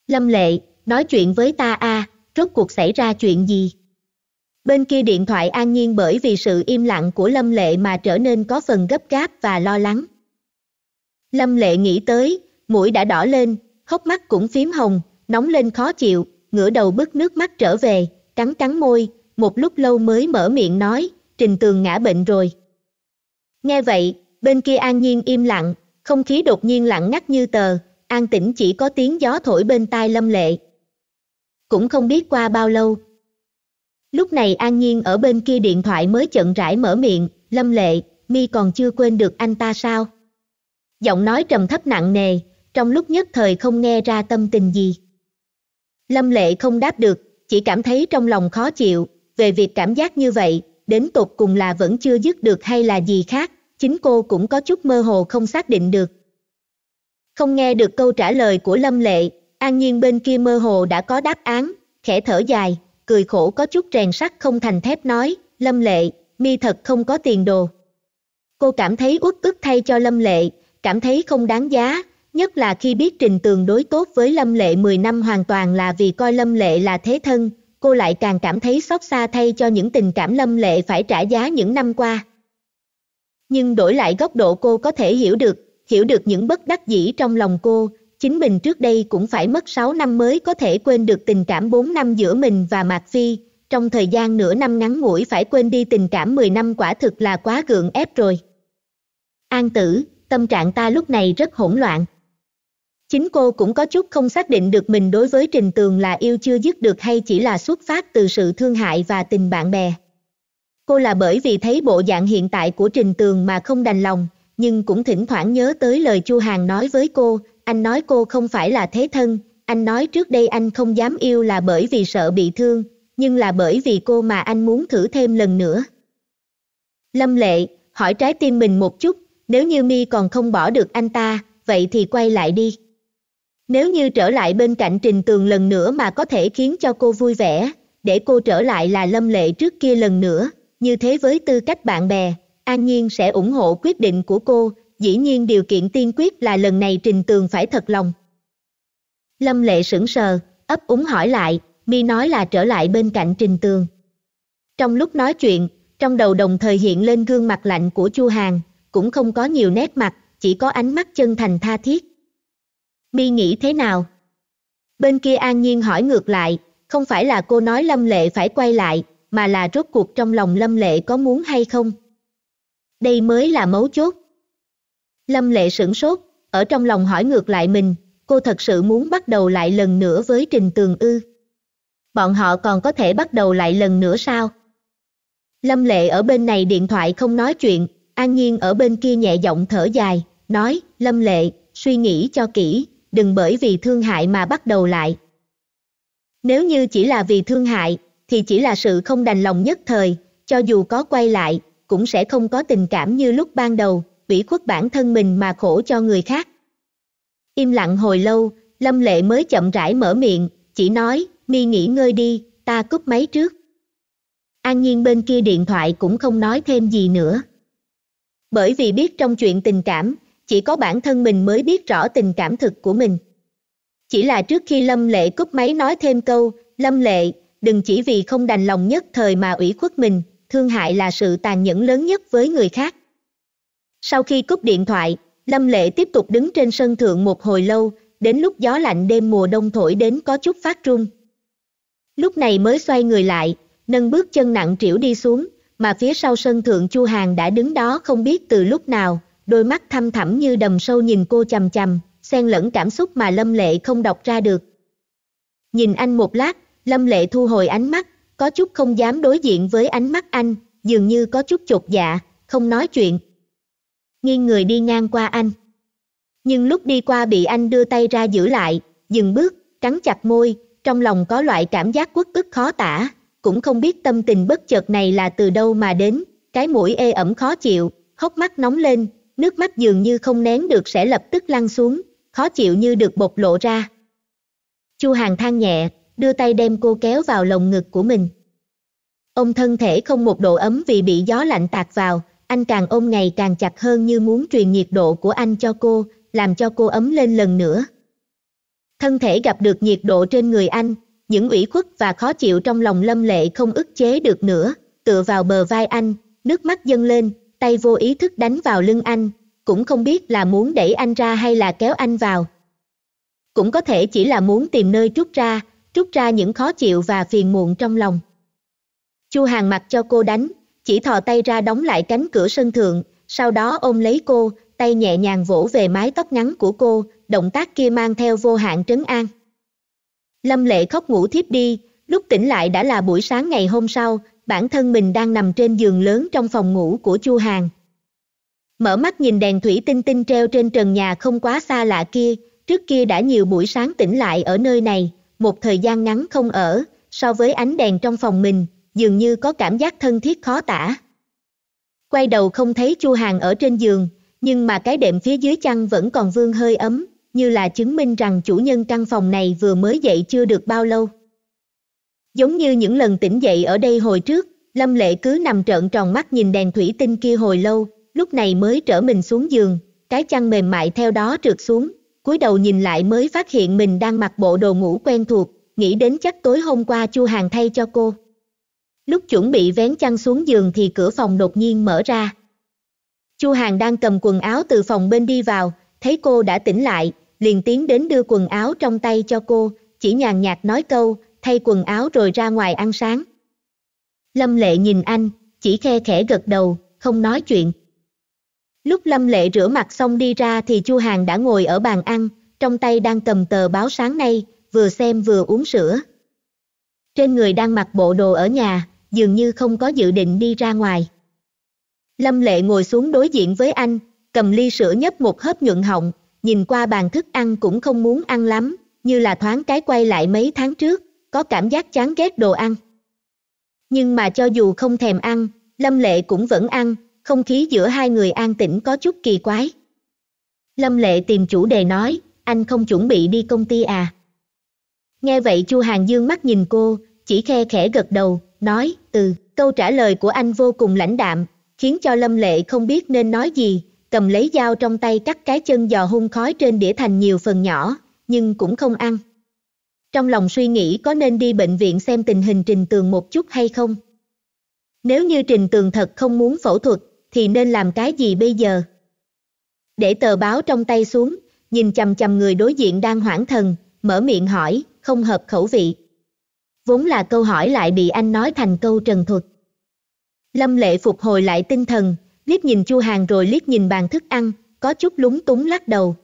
Lâm lệ, nói chuyện với ta a, à, rốt cuộc xảy ra chuyện gì? bên kia điện thoại an nhiên bởi vì sự im lặng của lâm lệ mà trở nên có phần gấp gáp và lo lắng lâm lệ nghĩ tới mũi đã đỏ lên hốc mắt cũng phím hồng nóng lên khó chịu ngửa đầu bứt nước mắt trở về cắn cắn môi một lúc lâu mới mở miệng nói trình tường ngã bệnh rồi nghe vậy bên kia an nhiên im lặng không khí đột nhiên lặng ngắt như tờ an tĩnh chỉ có tiếng gió thổi bên tai lâm lệ cũng không biết qua bao lâu Lúc này An Nhiên ở bên kia điện thoại mới chận rãi mở miệng, Lâm Lệ, mi còn chưa quên được anh ta sao? Giọng nói trầm thấp nặng nề, trong lúc nhất thời không nghe ra tâm tình gì. Lâm Lệ không đáp được, chỉ cảm thấy trong lòng khó chịu, về việc cảm giác như vậy, đến tột cùng là vẫn chưa dứt được hay là gì khác, chính cô cũng có chút mơ hồ không xác định được. Không nghe được câu trả lời của Lâm Lệ, An Nhiên bên kia mơ hồ đã có đáp án, khẽ thở dài, cười khổ có chút rèn sắt không thành thép nói, Lâm Lệ, mi thật không có tiền đồ. Cô cảm thấy uất ức thay cho Lâm Lệ, cảm thấy không đáng giá, nhất là khi biết Trình Tường đối tốt với Lâm Lệ 10 năm hoàn toàn là vì coi Lâm Lệ là thế thân, cô lại càng cảm thấy xót xa thay cho những tình cảm Lâm Lệ phải trả giá những năm qua. Nhưng đổi lại góc độ cô có thể hiểu được, hiểu được những bất đắc dĩ trong lòng cô, chính mình trước đây cũng phải mất 6 năm mới có thể quên được tình cảm 4 năm giữa mình và Mạc Phi, trong thời gian nửa năm ngắn ngủi phải quên đi tình cảm 10 năm quả thực là quá gượng ép rồi. An tử, tâm trạng ta lúc này rất hỗn loạn. Chính cô cũng có chút không xác định được mình đối với Trình Tường là yêu chưa dứt được hay chỉ là xuất phát từ sự thương hại và tình bạn bè. Cô là bởi vì thấy bộ dạng hiện tại của Trình Tường mà không đành lòng, nhưng cũng thỉnh thoảng nhớ tới lời Chu Hàng nói với cô, anh nói cô không phải là thế thân, anh nói trước đây anh không dám yêu là bởi vì sợ bị thương, nhưng là bởi vì cô mà anh muốn thử thêm lần nữa. Lâm Lệ, hỏi trái tim mình một chút, nếu như mi còn không bỏ được anh ta, vậy thì quay lại đi. Nếu như trở lại bên cạnh Trình Tường lần nữa mà có thể khiến cho cô vui vẻ, để cô trở lại là Lâm Lệ trước kia lần nữa, như thế với tư cách bạn bè, An Nhiên sẽ ủng hộ quyết định của cô, dĩ nhiên điều kiện tiên quyết là lần này trình tường phải thật lòng. Lâm lệ sững sờ, ấp úng hỏi lại, mi nói là trở lại bên cạnh trình tường. Trong lúc nói chuyện, trong đầu đồng thời hiện lên gương mặt lạnh của Chu Hàn, cũng không có nhiều nét mặt, chỉ có ánh mắt chân thành tha thiết. Mi nghĩ thế nào? Bên kia an nhiên hỏi ngược lại, không phải là cô nói Lâm Lệ phải quay lại, mà là rốt cuộc trong lòng Lâm Lệ có muốn hay không? Đây mới là mấu chốt. Lâm Lệ sửng sốt, ở trong lòng hỏi ngược lại mình, cô thật sự muốn bắt đầu lại lần nữa với Trình Tường ư? Bọn họ còn có thể bắt đầu lại lần nữa sao? Lâm Lệ ở bên này điện thoại không nói chuyện, An Nhiên ở bên kia nhẹ giọng thở dài, nói, Lâm Lệ, suy nghĩ cho kỹ, đừng bởi vì thương hại mà bắt đầu lại. Nếu như chỉ là vì thương hại, thì chỉ là sự không đành lòng nhất thời, cho dù có quay lại, cũng sẽ không có tình cảm như lúc ban đầu, ủy khuất bản thân mình mà khổ cho người khác. Im lặng hồi lâu, Lâm Lệ mới chậm rãi mở miệng, chỉ nói, mi nghỉ ngơi đi, ta cúp máy trước. An Nhiên bên kia điện thoại cũng không nói thêm gì nữa. Bởi vì biết trong chuyện tình cảm, chỉ có bản thân mình mới biết rõ tình cảm thực của mình. Chỉ là trước khi Lâm Lệ cúp máy nói thêm câu, Lâm Lệ, đừng chỉ vì không đành lòng nhất thời mà ủy khuất mình, thương hại là sự tàn nhẫn lớn nhất với người khác. Sau khi cúp điện thoại, Lâm Lệ tiếp tục đứng trên sân thượng một hồi lâu, đến lúc gió lạnh đêm mùa đông thổi đến có chút phát run. Lúc này mới xoay người lại, nâng bước chân nặng trĩu đi xuống, mà phía sau sân thượng Chu Hàng đã đứng đó không biết từ lúc nào, đôi mắt thăm thẳm như đầm sâu nhìn cô chằm chằm, xen lẫn cảm xúc mà Lâm Lệ không đọc ra được. Nhìn anh một lát, Lâm Lệ thu hồi ánh mắt, có chút không dám đối diện với ánh mắt anh, dường như có chút chột dạ, không nói chuyện, nghiêng người đi ngang qua anh nhưng lúc đi qua bị anh đưa tay ra giữ lại dừng bước cắn chặt môi trong lòng có loại cảm giác quất ức khó tả cũng không biết tâm tình bất chợt này là từ đâu mà đến cái mũi ê ẩm khó chịu hốc mắt nóng lên nước mắt dường như không nén được sẽ lập tức lăn xuống khó chịu như được bộc lộ ra chu hàng than nhẹ đưa tay đem cô kéo vào lồng ngực của mình ông thân thể không một độ ấm vì bị gió lạnh tạt vào anh càng ôm ngày càng chặt hơn như muốn truyền nhiệt độ của anh cho cô, làm cho cô ấm lên lần nữa. Thân thể gặp được nhiệt độ trên người anh, những ủy khuất và khó chịu trong lòng lâm lệ không ức chế được nữa, tựa vào bờ vai anh, nước mắt dâng lên, tay vô ý thức đánh vào lưng anh, cũng không biết là muốn đẩy anh ra hay là kéo anh vào. Cũng có thể chỉ là muốn tìm nơi trút ra, trút ra những khó chịu và phiền muộn trong lòng. Chu Hàng mặc cho cô đánh, chỉ thò tay ra đóng lại cánh cửa sân thượng sau đó ôm lấy cô tay nhẹ nhàng vỗ về mái tóc ngắn của cô động tác kia mang theo vô hạn trấn an lâm lệ khóc ngủ thiếp đi lúc tỉnh lại đã là buổi sáng ngày hôm sau bản thân mình đang nằm trên giường lớn trong phòng ngủ của chu hàn mở mắt nhìn đèn thủy tinh tinh treo trên trần nhà không quá xa lạ kia trước kia đã nhiều buổi sáng tỉnh lại ở nơi này một thời gian ngắn không ở so với ánh đèn trong phòng mình dường như có cảm giác thân thiết khó tả quay đầu không thấy chu hàng ở trên giường nhưng mà cái đệm phía dưới chăn vẫn còn vương hơi ấm như là chứng minh rằng chủ nhân căn phòng này vừa mới dậy chưa được bao lâu giống như những lần tỉnh dậy ở đây hồi trước lâm lệ cứ nằm trợn tròn mắt nhìn đèn thủy tinh kia hồi lâu lúc này mới trở mình xuống giường cái chăn mềm mại theo đó trượt xuống cúi đầu nhìn lại mới phát hiện mình đang mặc bộ đồ ngủ quen thuộc nghĩ đến chắc tối hôm qua chu hàng thay cho cô lúc chuẩn bị vén chăn xuống giường thì cửa phòng đột nhiên mở ra chu hằng đang cầm quần áo từ phòng bên đi vào thấy cô đã tỉnh lại liền tiến đến đưa quần áo trong tay cho cô chỉ nhàn nhạt nói câu thay quần áo rồi ra ngoài ăn sáng lâm lệ nhìn anh chỉ khe khẽ gật đầu không nói chuyện lúc lâm lệ rửa mặt xong đi ra thì chu hằng đã ngồi ở bàn ăn trong tay đang cầm tờ báo sáng nay vừa xem vừa uống sữa trên người đang mặc bộ đồ ở nhà dường như không có dự định đi ra ngoài. Lâm Lệ ngồi xuống đối diện với anh, cầm ly sữa nhấp một hớp nhuận họng, nhìn qua bàn thức ăn cũng không muốn ăn lắm, như là thoáng cái quay lại mấy tháng trước, có cảm giác chán ghét đồ ăn. Nhưng mà cho dù không thèm ăn, Lâm Lệ cũng vẫn ăn, không khí giữa hai người an tĩnh có chút kỳ quái. Lâm Lệ tìm chủ đề nói, anh không chuẩn bị đi công ty à? Nghe vậy Chu Hàng Dương mắt nhìn cô, chỉ khe khẽ gật đầu, nói, ừ, câu trả lời của anh vô cùng lãnh đạm, khiến cho Lâm Lệ không biết nên nói gì, cầm lấy dao trong tay cắt cái chân giò hung khói trên đĩa thành nhiều phần nhỏ, nhưng cũng không ăn. Trong lòng suy nghĩ có nên đi bệnh viện xem tình hình Trình Tường một chút hay không? Nếu như Trình Tường thật không muốn phẫu thuật, thì nên làm cái gì bây giờ? Để tờ báo trong tay xuống, nhìn chầm chầm người đối diện đang hoảng thần, mở miệng hỏi, không hợp khẩu vị vốn là câu hỏi lại bị anh nói thành câu trần thuật lâm lệ phục hồi lại tinh thần liếc nhìn chu hàng rồi liếc nhìn bàn thức ăn có chút lúng túng lắc đầu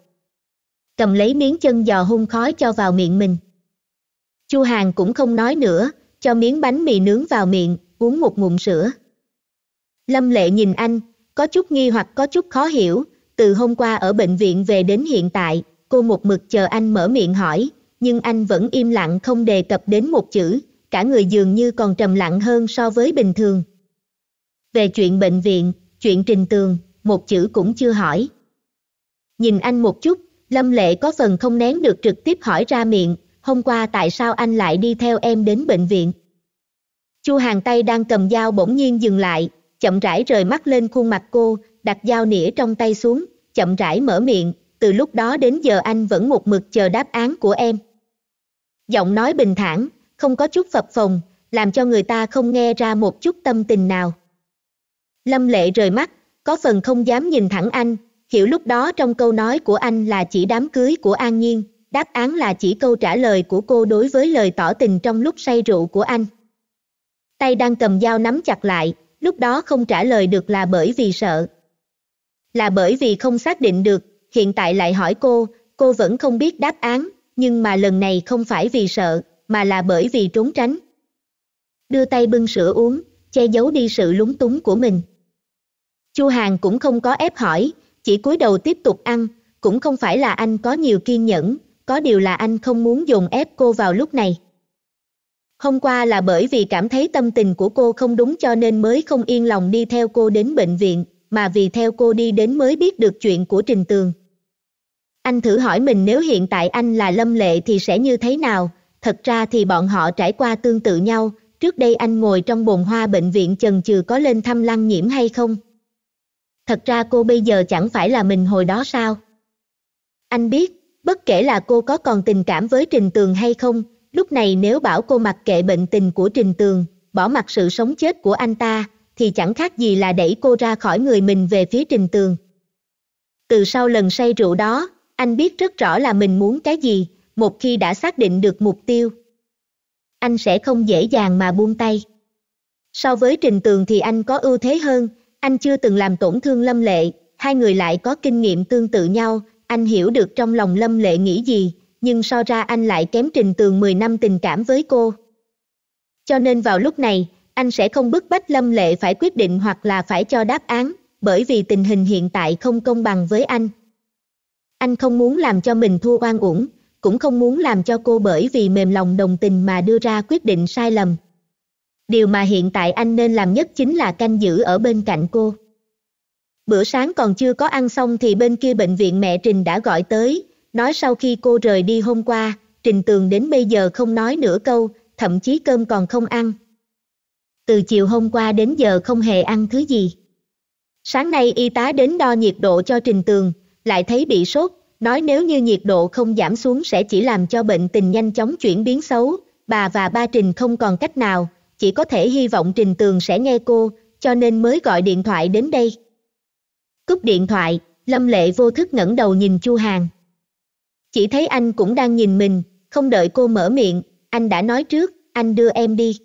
cầm lấy miếng chân giò hun khói cho vào miệng mình chu hàng cũng không nói nữa cho miếng bánh mì nướng vào miệng uống một ngụm sữa lâm lệ nhìn anh có chút nghi hoặc có chút khó hiểu từ hôm qua ở bệnh viện về đến hiện tại cô một mực chờ anh mở miệng hỏi nhưng anh vẫn im lặng không đề cập đến một chữ, cả người dường như còn trầm lặng hơn so với bình thường. Về chuyện bệnh viện, chuyện trình tường, một chữ cũng chưa hỏi. Nhìn anh một chút, Lâm Lệ có phần không nén được trực tiếp hỏi ra miệng, hôm qua tại sao anh lại đi theo em đến bệnh viện? Chu Hàng tay đang cầm dao bỗng nhiên dừng lại, chậm rãi rời mắt lên khuôn mặt cô, đặt dao nĩa trong tay xuống, chậm rãi mở miệng, từ lúc đó đến giờ anh vẫn một mực chờ đáp án của em giọng nói bình thản không có chút phập phồng làm cho người ta không nghe ra một chút tâm tình nào lâm lệ rời mắt có phần không dám nhìn thẳng anh hiểu lúc đó trong câu nói của anh là chỉ đám cưới của an nhiên đáp án là chỉ câu trả lời của cô đối với lời tỏ tình trong lúc say rượu của anh tay đang cầm dao nắm chặt lại lúc đó không trả lời được là bởi vì sợ là bởi vì không xác định được hiện tại lại hỏi cô, cô vẫn không biết đáp án, nhưng mà lần này không phải vì sợ, mà là bởi vì trốn tránh. Đưa tay bưng sữa uống, che giấu đi sự lúng túng của mình. Chu Hàn cũng không có ép hỏi, chỉ cúi đầu tiếp tục ăn, cũng không phải là anh có nhiều kiên nhẫn, có điều là anh không muốn dùng ép cô vào lúc này. Hôm qua là bởi vì cảm thấy tâm tình của cô không đúng cho nên mới không yên lòng đi theo cô đến bệnh viện, mà vì theo cô đi đến mới biết được chuyện của Trình Tường anh thử hỏi mình nếu hiện tại anh là lâm lệ thì sẽ như thế nào thật ra thì bọn họ trải qua tương tự nhau trước đây anh ngồi trong bồn hoa bệnh viện chần chừ có lên thăm lăng nhiễm hay không thật ra cô bây giờ chẳng phải là mình hồi đó sao anh biết bất kể là cô có còn tình cảm với trình tường hay không lúc này nếu bảo cô mặc kệ bệnh tình của trình tường bỏ mặc sự sống chết của anh ta thì chẳng khác gì là đẩy cô ra khỏi người mình về phía trình tường từ sau lần say rượu đó anh biết rất rõ là mình muốn cái gì, một khi đã xác định được mục tiêu. Anh sẽ không dễ dàng mà buông tay. So với Trình Tường thì anh có ưu thế hơn, anh chưa từng làm tổn thương Lâm Lệ, hai người lại có kinh nghiệm tương tự nhau, anh hiểu được trong lòng Lâm Lệ nghĩ gì, nhưng so ra anh lại kém Trình Tường 10 năm tình cảm với cô. Cho nên vào lúc này, anh sẽ không bức bách Lâm Lệ phải quyết định hoặc là phải cho đáp án, bởi vì tình hình hiện tại không công bằng với anh anh không muốn làm cho mình thua oan uổng cũng không muốn làm cho cô bởi vì mềm lòng đồng tình mà đưa ra quyết định sai lầm điều mà hiện tại anh nên làm nhất chính là canh giữ ở bên cạnh cô bữa sáng còn chưa có ăn xong thì bên kia bệnh viện mẹ trình đã gọi tới nói sau khi cô rời đi hôm qua trình tường đến bây giờ không nói nửa câu thậm chí cơm còn không ăn từ chiều hôm qua đến giờ không hề ăn thứ gì sáng nay y tá đến đo nhiệt độ cho trình tường lại thấy bị sốt, nói nếu như nhiệt độ không giảm xuống sẽ chỉ làm cho bệnh tình nhanh chóng chuyển biến xấu, bà và ba Trình không còn cách nào, chỉ có thể hy vọng Trình Tường sẽ nghe cô, cho nên mới gọi điện thoại đến đây. Cúp điện thoại, Lâm Lệ vô thức ngẩng đầu nhìn Chu Hàn. Chỉ thấy anh cũng đang nhìn mình, không đợi cô mở miệng, anh đã nói trước, anh đưa em đi.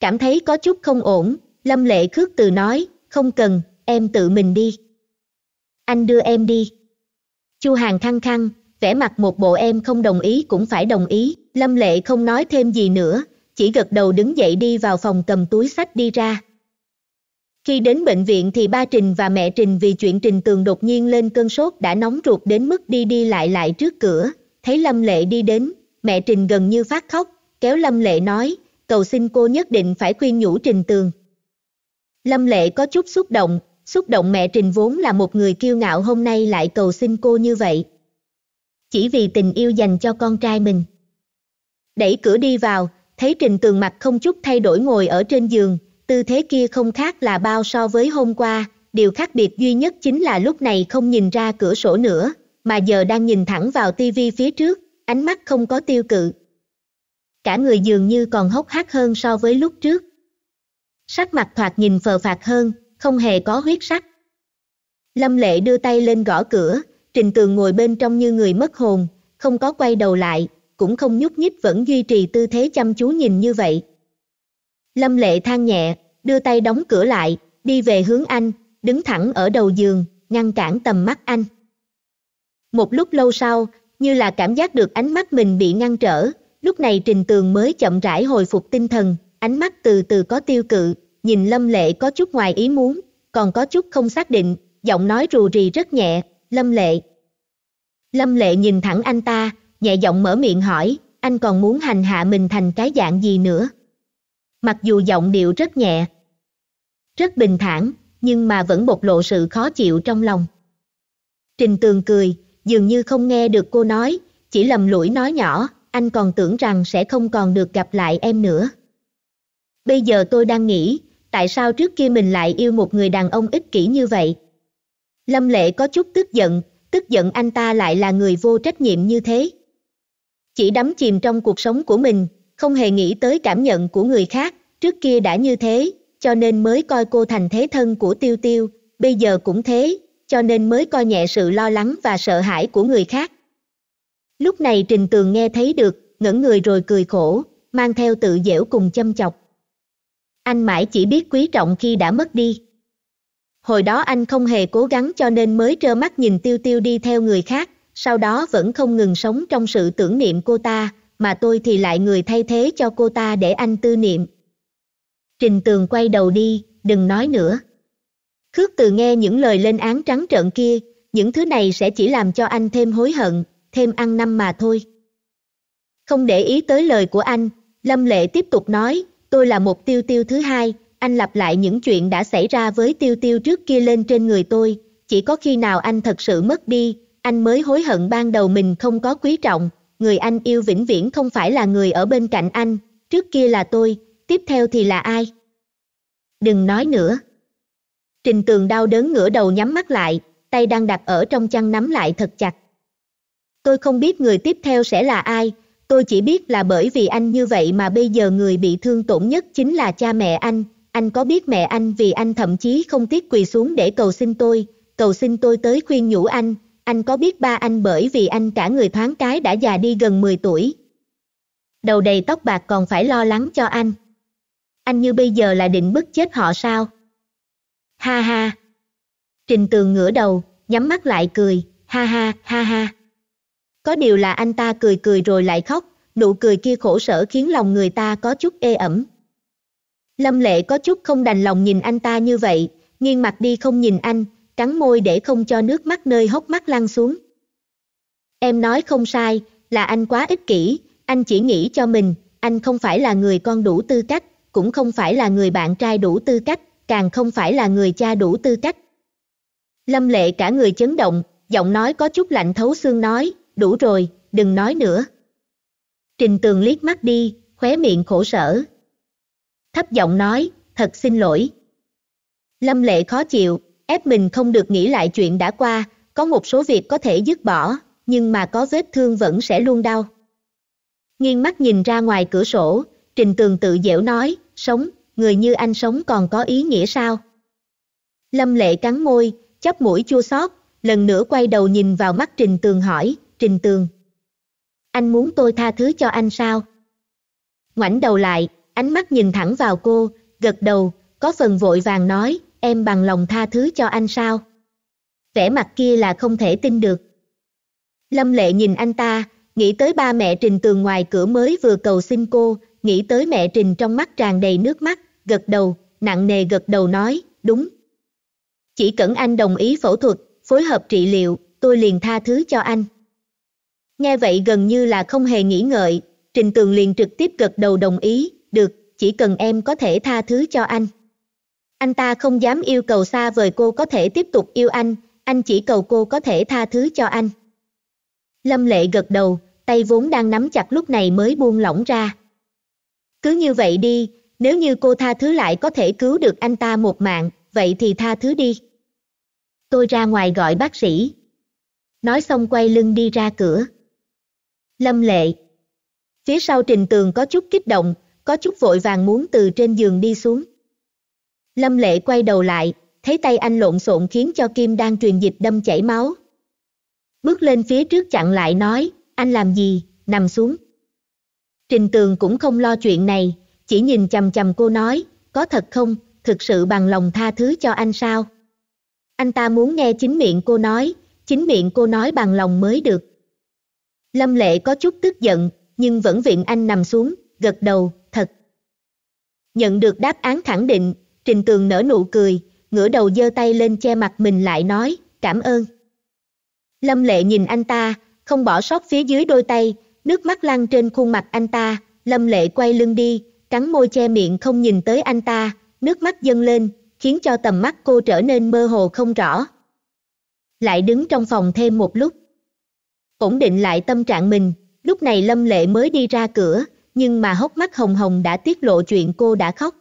Cảm thấy có chút không ổn, Lâm Lệ khước từ nói, không cần, em tự mình đi anh đưa em đi chu hàng khăng khăng vẻ mặt một bộ em không đồng ý cũng phải đồng ý lâm lệ không nói thêm gì nữa chỉ gật đầu đứng dậy đi vào phòng cầm túi sách đi ra khi đến bệnh viện thì ba trình và mẹ trình vì chuyện trình tường đột nhiên lên cơn sốt đã nóng ruột đến mức đi đi lại lại trước cửa thấy lâm lệ đi đến mẹ trình gần như phát khóc kéo lâm lệ nói cầu xin cô nhất định phải khuyên nhủ trình tường lâm lệ có chút xúc động xúc động mẹ Trình vốn là một người kiêu ngạo hôm nay lại cầu xin cô như vậy. Chỉ vì tình yêu dành cho con trai mình. Đẩy cửa đi vào, thấy Trình tường mặt không chút thay đổi ngồi ở trên giường, tư thế kia không khác là bao so với hôm qua, điều khác biệt duy nhất chính là lúc này không nhìn ra cửa sổ nữa, mà giờ đang nhìn thẳng vào tivi phía trước, ánh mắt không có tiêu cự. Cả người dường như còn hốc hác hơn so với lúc trước. Sắc mặt thoạt nhìn phờ phạt hơn, không hề có huyết sắc. Lâm Lệ đưa tay lên gõ cửa, Trình Tường ngồi bên trong như người mất hồn, không có quay đầu lại, cũng không nhúc nhích vẫn duy trì tư thế chăm chú nhìn như vậy. Lâm Lệ than nhẹ, đưa tay đóng cửa lại, đi về hướng anh, đứng thẳng ở đầu giường, ngăn cản tầm mắt anh. Một lúc lâu sau, như là cảm giác được ánh mắt mình bị ngăn trở, lúc này Trình Tường mới chậm rãi hồi phục tinh thần, ánh mắt từ từ có tiêu cự, nhìn Lâm Lệ có chút ngoài ý muốn, còn có chút không xác định, giọng nói rù rì rất nhẹ, Lâm Lệ. Lâm Lệ nhìn thẳng anh ta, nhẹ giọng mở miệng hỏi, anh còn muốn hành hạ mình thành cái dạng gì nữa? Mặc dù giọng điệu rất nhẹ, rất bình thản, nhưng mà vẫn bộc lộ sự khó chịu trong lòng. Trình Tường cười, dường như không nghe được cô nói, chỉ lầm lũi nói nhỏ, anh còn tưởng rằng sẽ không còn được gặp lại em nữa. Bây giờ tôi đang nghĩ, tại sao trước kia mình lại yêu một người đàn ông ích kỷ như vậy. Lâm Lệ có chút tức giận, tức giận anh ta lại là người vô trách nhiệm như thế. Chỉ đắm chìm trong cuộc sống của mình, không hề nghĩ tới cảm nhận của người khác, trước kia đã như thế, cho nên mới coi cô thành thế thân của Tiêu Tiêu, bây giờ cũng thế, cho nên mới coi nhẹ sự lo lắng và sợ hãi của người khác. Lúc này Trình Tường nghe thấy được, ngẩn người rồi cười khổ, mang theo tự dễu cùng châm chọc anh mãi chỉ biết quý trọng khi đã mất đi hồi đó anh không hề cố gắng cho nên mới trơ mắt nhìn tiêu tiêu đi theo người khác sau đó vẫn không ngừng sống trong sự tưởng niệm cô ta mà tôi thì lại người thay thế cho cô ta để anh tư niệm trình tường quay đầu đi đừng nói nữa khước từ nghe những lời lên án trắng trợn kia những thứ này sẽ chỉ làm cho anh thêm hối hận thêm ăn năm mà thôi không để ý tới lời của anh lâm lệ tiếp tục nói tôi là một tiêu tiêu thứ hai, anh lặp lại những chuyện đã xảy ra với tiêu tiêu trước kia lên trên người tôi, chỉ có khi nào anh thật sự mất đi, anh mới hối hận ban đầu mình không có quý trọng, người anh yêu vĩnh viễn không phải là người ở bên cạnh anh, trước kia là tôi, tiếp theo thì là ai? Đừng nói nữa. Trình tường đau đớn ngửa đầu nhắm mắt lại, tay đang đặt ở trong chăn nắm lại thật chặt. Tôi không biết người tiếp theo sẽ là ai, tôi chỉ biết là bởi vì anh như vậy mà bây giờ người bị thương tổn nhất chính là cha mẹ anh anh có biết mẹ anh vì anh thậm chí không tiếc quỳ xuống để cầu xin tôi cầu xin tôi tới khuyên nhủ anh anh có biết ba anh bởi vì anh cả người thoáng cái đã già đi gần 10 tuổi đầu đầy tóc bạc còn phải lo lắng cho anh anh như bây giờ là định bức chết họ sao ha ha trình tường ngửa đầu nhắm mắt lại cười ha ha ha ha có điều là anh ta cười cười rồi lại khóc, nụ cười kia khổ sở khiến lòng người ta có chút ê ẩm. Lâm Lệ có chút không đành lòng nhìn anh ta như vậy, nghiêng mặt đi không nhìn anh, cắn môi để không cho nước mắt nơi hốc mắt lăn xuống. Em nói không sai, là anh quá ích kỷ, anh chỉ nghĩ cho mình, anh không phải là người con đủ tư cách, cũng không phải là người bạn trai đủ tư cách, càng không phải là người cha đủ tư cách. Lâm Lệ cả người chấn động, giọng nói có chút lạnh thấu xương nói, đủ rồi, đừng nói nữa. Trình tường liếc mắt đi, khóe miệng khổ sở. Thấp giọng nói, thật xin lỗi. Lâm lệ khó chịu, ép mình không được nghĩ lại chuyện đã qua, có một số việc có thể dứt bỏ, nhưng mà có vết thương vẫn sẽ luôn đau. Nghiêng mắt nhìn ra ngoài cửa sổ, Trình Tường tự dễu nói, sống, người như anh sống còn có ý nghĩa sao? Lâm Lệ cắn môi, chắp mũi chua xót, lần nữa quay đầu nhìn vào mắt Trình Tường hỏi, Trình Tường. Anh muốn tôi tha thứ cho anh sao? Ngoảnh đầu lại, ánh mắt nhìn thẳng vào cô, gật đầu, có phần vội vàng nói, em bằng lòng tha thứ cho anh sao? Vẻ mặt kia là không thể tin được. Lâm Lệ nhìn anh ta, nghĩ tới ba mẹ Trình Tường ngoài cửa mới vừa cầu xin cô, nghĩ tới mẹ Trình trong mắt tràn đầy nước mắt, gật đầu, nặng nề gật đầu nói, đúng. Chỉ cần anh đồng ý phẫu thuật, phối hợp trị liệu, tôi liền tha thứ cho anh nghe vậy gần như là không hề nghĩ ngợi trình tường liền trực tiếp gật đầu đồng ý được chỉ cần em có thể tha thứ cho anh anh ta không dám yêu cầu xa vời cô có thể tiếp tục yêu anh anh chỉ cầu cô có thể tha thứ cho anh lâm lệ gật đầu tay vốn đang nắm chặt lúc này mới buông lỏng ra cứ như vậy đi nếu như cô tha thứ lại có thể cứu được anh ta một mạng vậy thì tha thứ đi tôi ra ngoài gọi bác sĩ nói xong quay lưng đi ra cửa Lâm Lệ. Phía sau Trình Tường có chút kích động, có chút vội vàng muốn từ trên giường đi xuống. Lâm Lệ quay đầu lại, thấy tay anh lộn xộn khiến cho Kim đang truyền dịch đâm chảy máu. Bước lên phía trước chặn lại nói, anh làm gì, nằm xuống. Trình Tường cũng không lo chuyện này, chỉ nhìn chầm chầm cô nói, có thật không, thực sự bằng lòng tha thứ cho anh sao? Anh ta muốn nghe chính miệng cô nói, chính miệng cô nói bằng lòng mới được. Lâm Lệ có chút tức giận, nhưng vẫn viện anh nằm xuống, gật đầu, thật. Nhận được đáp án khẳng định, Trình Tường nở nụ cười, ngửa đầu giơ tay lên che mặt mình lại nói, cảm ơn. Lâm Lệ nhìn anh ta, không bỏ sót phía dưới đôi tay, nước mắt lăn trên khuôn mặt anh ta, Lâm Lệ quay lưng đi, cắn môi che miệng không nhìn tới anh ta, nước mắt dâng lên, khiến cho tầm mắt cô trở nên mơ hồ không rõ. Lại đứng trong phòng thêm một lúc ổn định lại tâm trạng mình, lúc này Lâm Lệ mới đi ra cửa, nhưng mà hốc mắt hồng hồng đã tiết lộ chuyện cô đã khóc.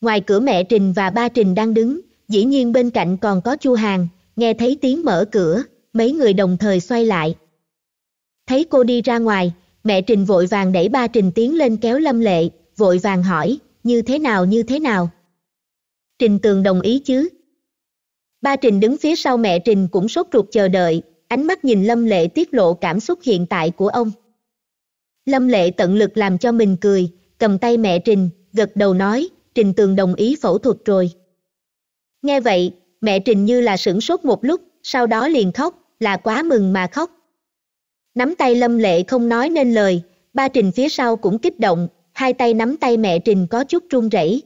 Ngoài cửa mẹ Trình và ba Trình đang đứng, dĩ nhiên bên cạnh còn có Chu Hàng, nghe thấy tiếng mở cửa, mấy người đồng thời xoay lại. Thấy cô đi ra ngoài, mẹ Trình vội vàng đẩy ba Trình tiến lên kéo Lâm Lệ, vội vàng hỏi, như thế nào như thế nào. Trình Tường đồng ý chứ. Ba Trình đứng phía sau mẹ Trình cũng sốt ruột chờ đợi, ánh mắt nhìn lâm lệ tiết lộ cảm xúc hiện tại của ông lâm lệ tận lực làm cho mình cười cầm tay mẹ trình gật đầu nói trình tường đồng ý phẫu thuật rồi nghe vậy mẹ trình như là sửng sốt một lúc sau đó liền khóc là quá mừng mà khóc nắm tay lâm lệ không nói nên lời ba trình phía sau cũng kích động hai tay nắm tay mẹ trình có chút run rẩy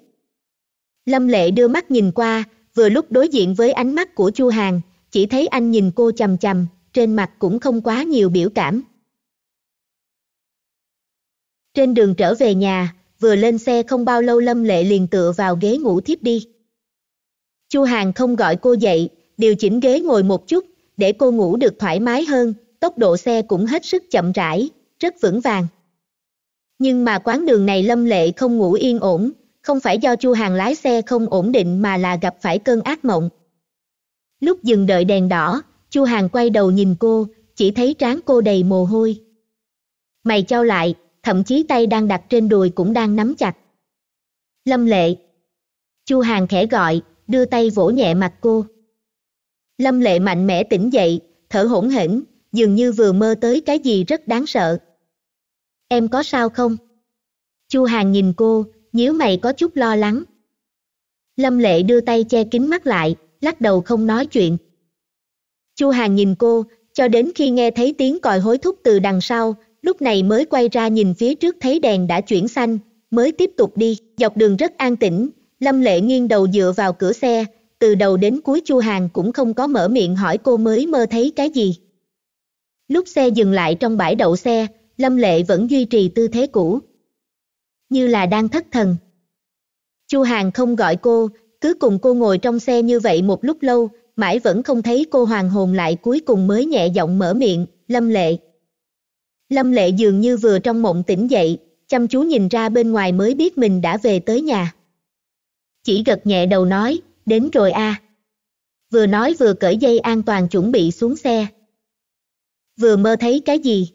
lâm lệ đưa mắt nhìn qua vừa lúc đối diện với ánh mắt của chu hằng chỉ thấy anh nhìn cô chằm chằm, trên mặt cũng không quá nhiều biểu cảm. Trên đường trở về nhà, vừa lên xe không bao lâu Lâm Lệ liền tựa vào ghế ngủ thiếp đi. Chu Hàng không gọi cô dậy, điều chỉnh ghế ngồi một chút, để cô ngủ được thoải mái hơn, tốc độ xe cũng hết sức chậm rãi, rất vững vàng. Nhưng mà quán đường này Lâm Lệ không ngủ yên ổn, không phải do Chu Hàng lái xe không ổn định mà là gặp phải cơn ác mộng. Lúc dừng đợi đèn đỏ, Chu Hàng quay đầu nhìn cô, chỉ thấy trán cô đầy mồ hôi. Mày trao lại, thậm chí tay đang đặt trên đùi cũng đang nắm chặt. Lâm Lệ. Chu Hàng khẽ gọi, đưa tay vỗ nhẹ mặt cô. Lâm Lệ mạnh mẽ tỉnh dậy, thở hổn hển, dường như vừa mơ tới cái gì rất đáng sợ. Em có sao không? Chu Hàng nhìn cô, nhíu mày có chút lo lắng. Lâm Lệ đưa tay che kính mắt lại, lắc đầu không nói chuyện. Chu Hàng nhìn cô, cho đến khi nghe thấy tiếng còi hối thúc từ đằng sau, lúc này mới quay ra nhìn phía trước thấy đèn đã chuyển xanh, mới tiếp tục đi, dọc đường rất an tĩnh, Lâm Lệ nghiêng đầu dựa vào cửa xe, từ đầu đến cuối Chu Hàng cũng không có mở miệng hỏi cô mới mơ thấy cái gì. Lúc xe dừng lại trong bãi đậu xe, Lâm Lệ vẫn duy trì tư thế cũ, như là đang thất thần. Chu Hàng không gọi cô, cứ cùng cô ngồi trong xe như vậy một lúc lâu, mãi vẫn không thấy cô hoàng hồn lại cuối cùng mới nhẹ giọng mở miệng, Lâm Lệ. Lâm Lệ dường như vừa trong mộng tỉnh dậy, chăm chú nhìn ra bên ngoài mới biết mình đã về tới nhà. Chỉ gật nhẹ đầu nói, đến rồi a. Vừa nói vừa cởi dây an toàn chuẩn bị xuống xe. Vừa mơ thấy cái gì?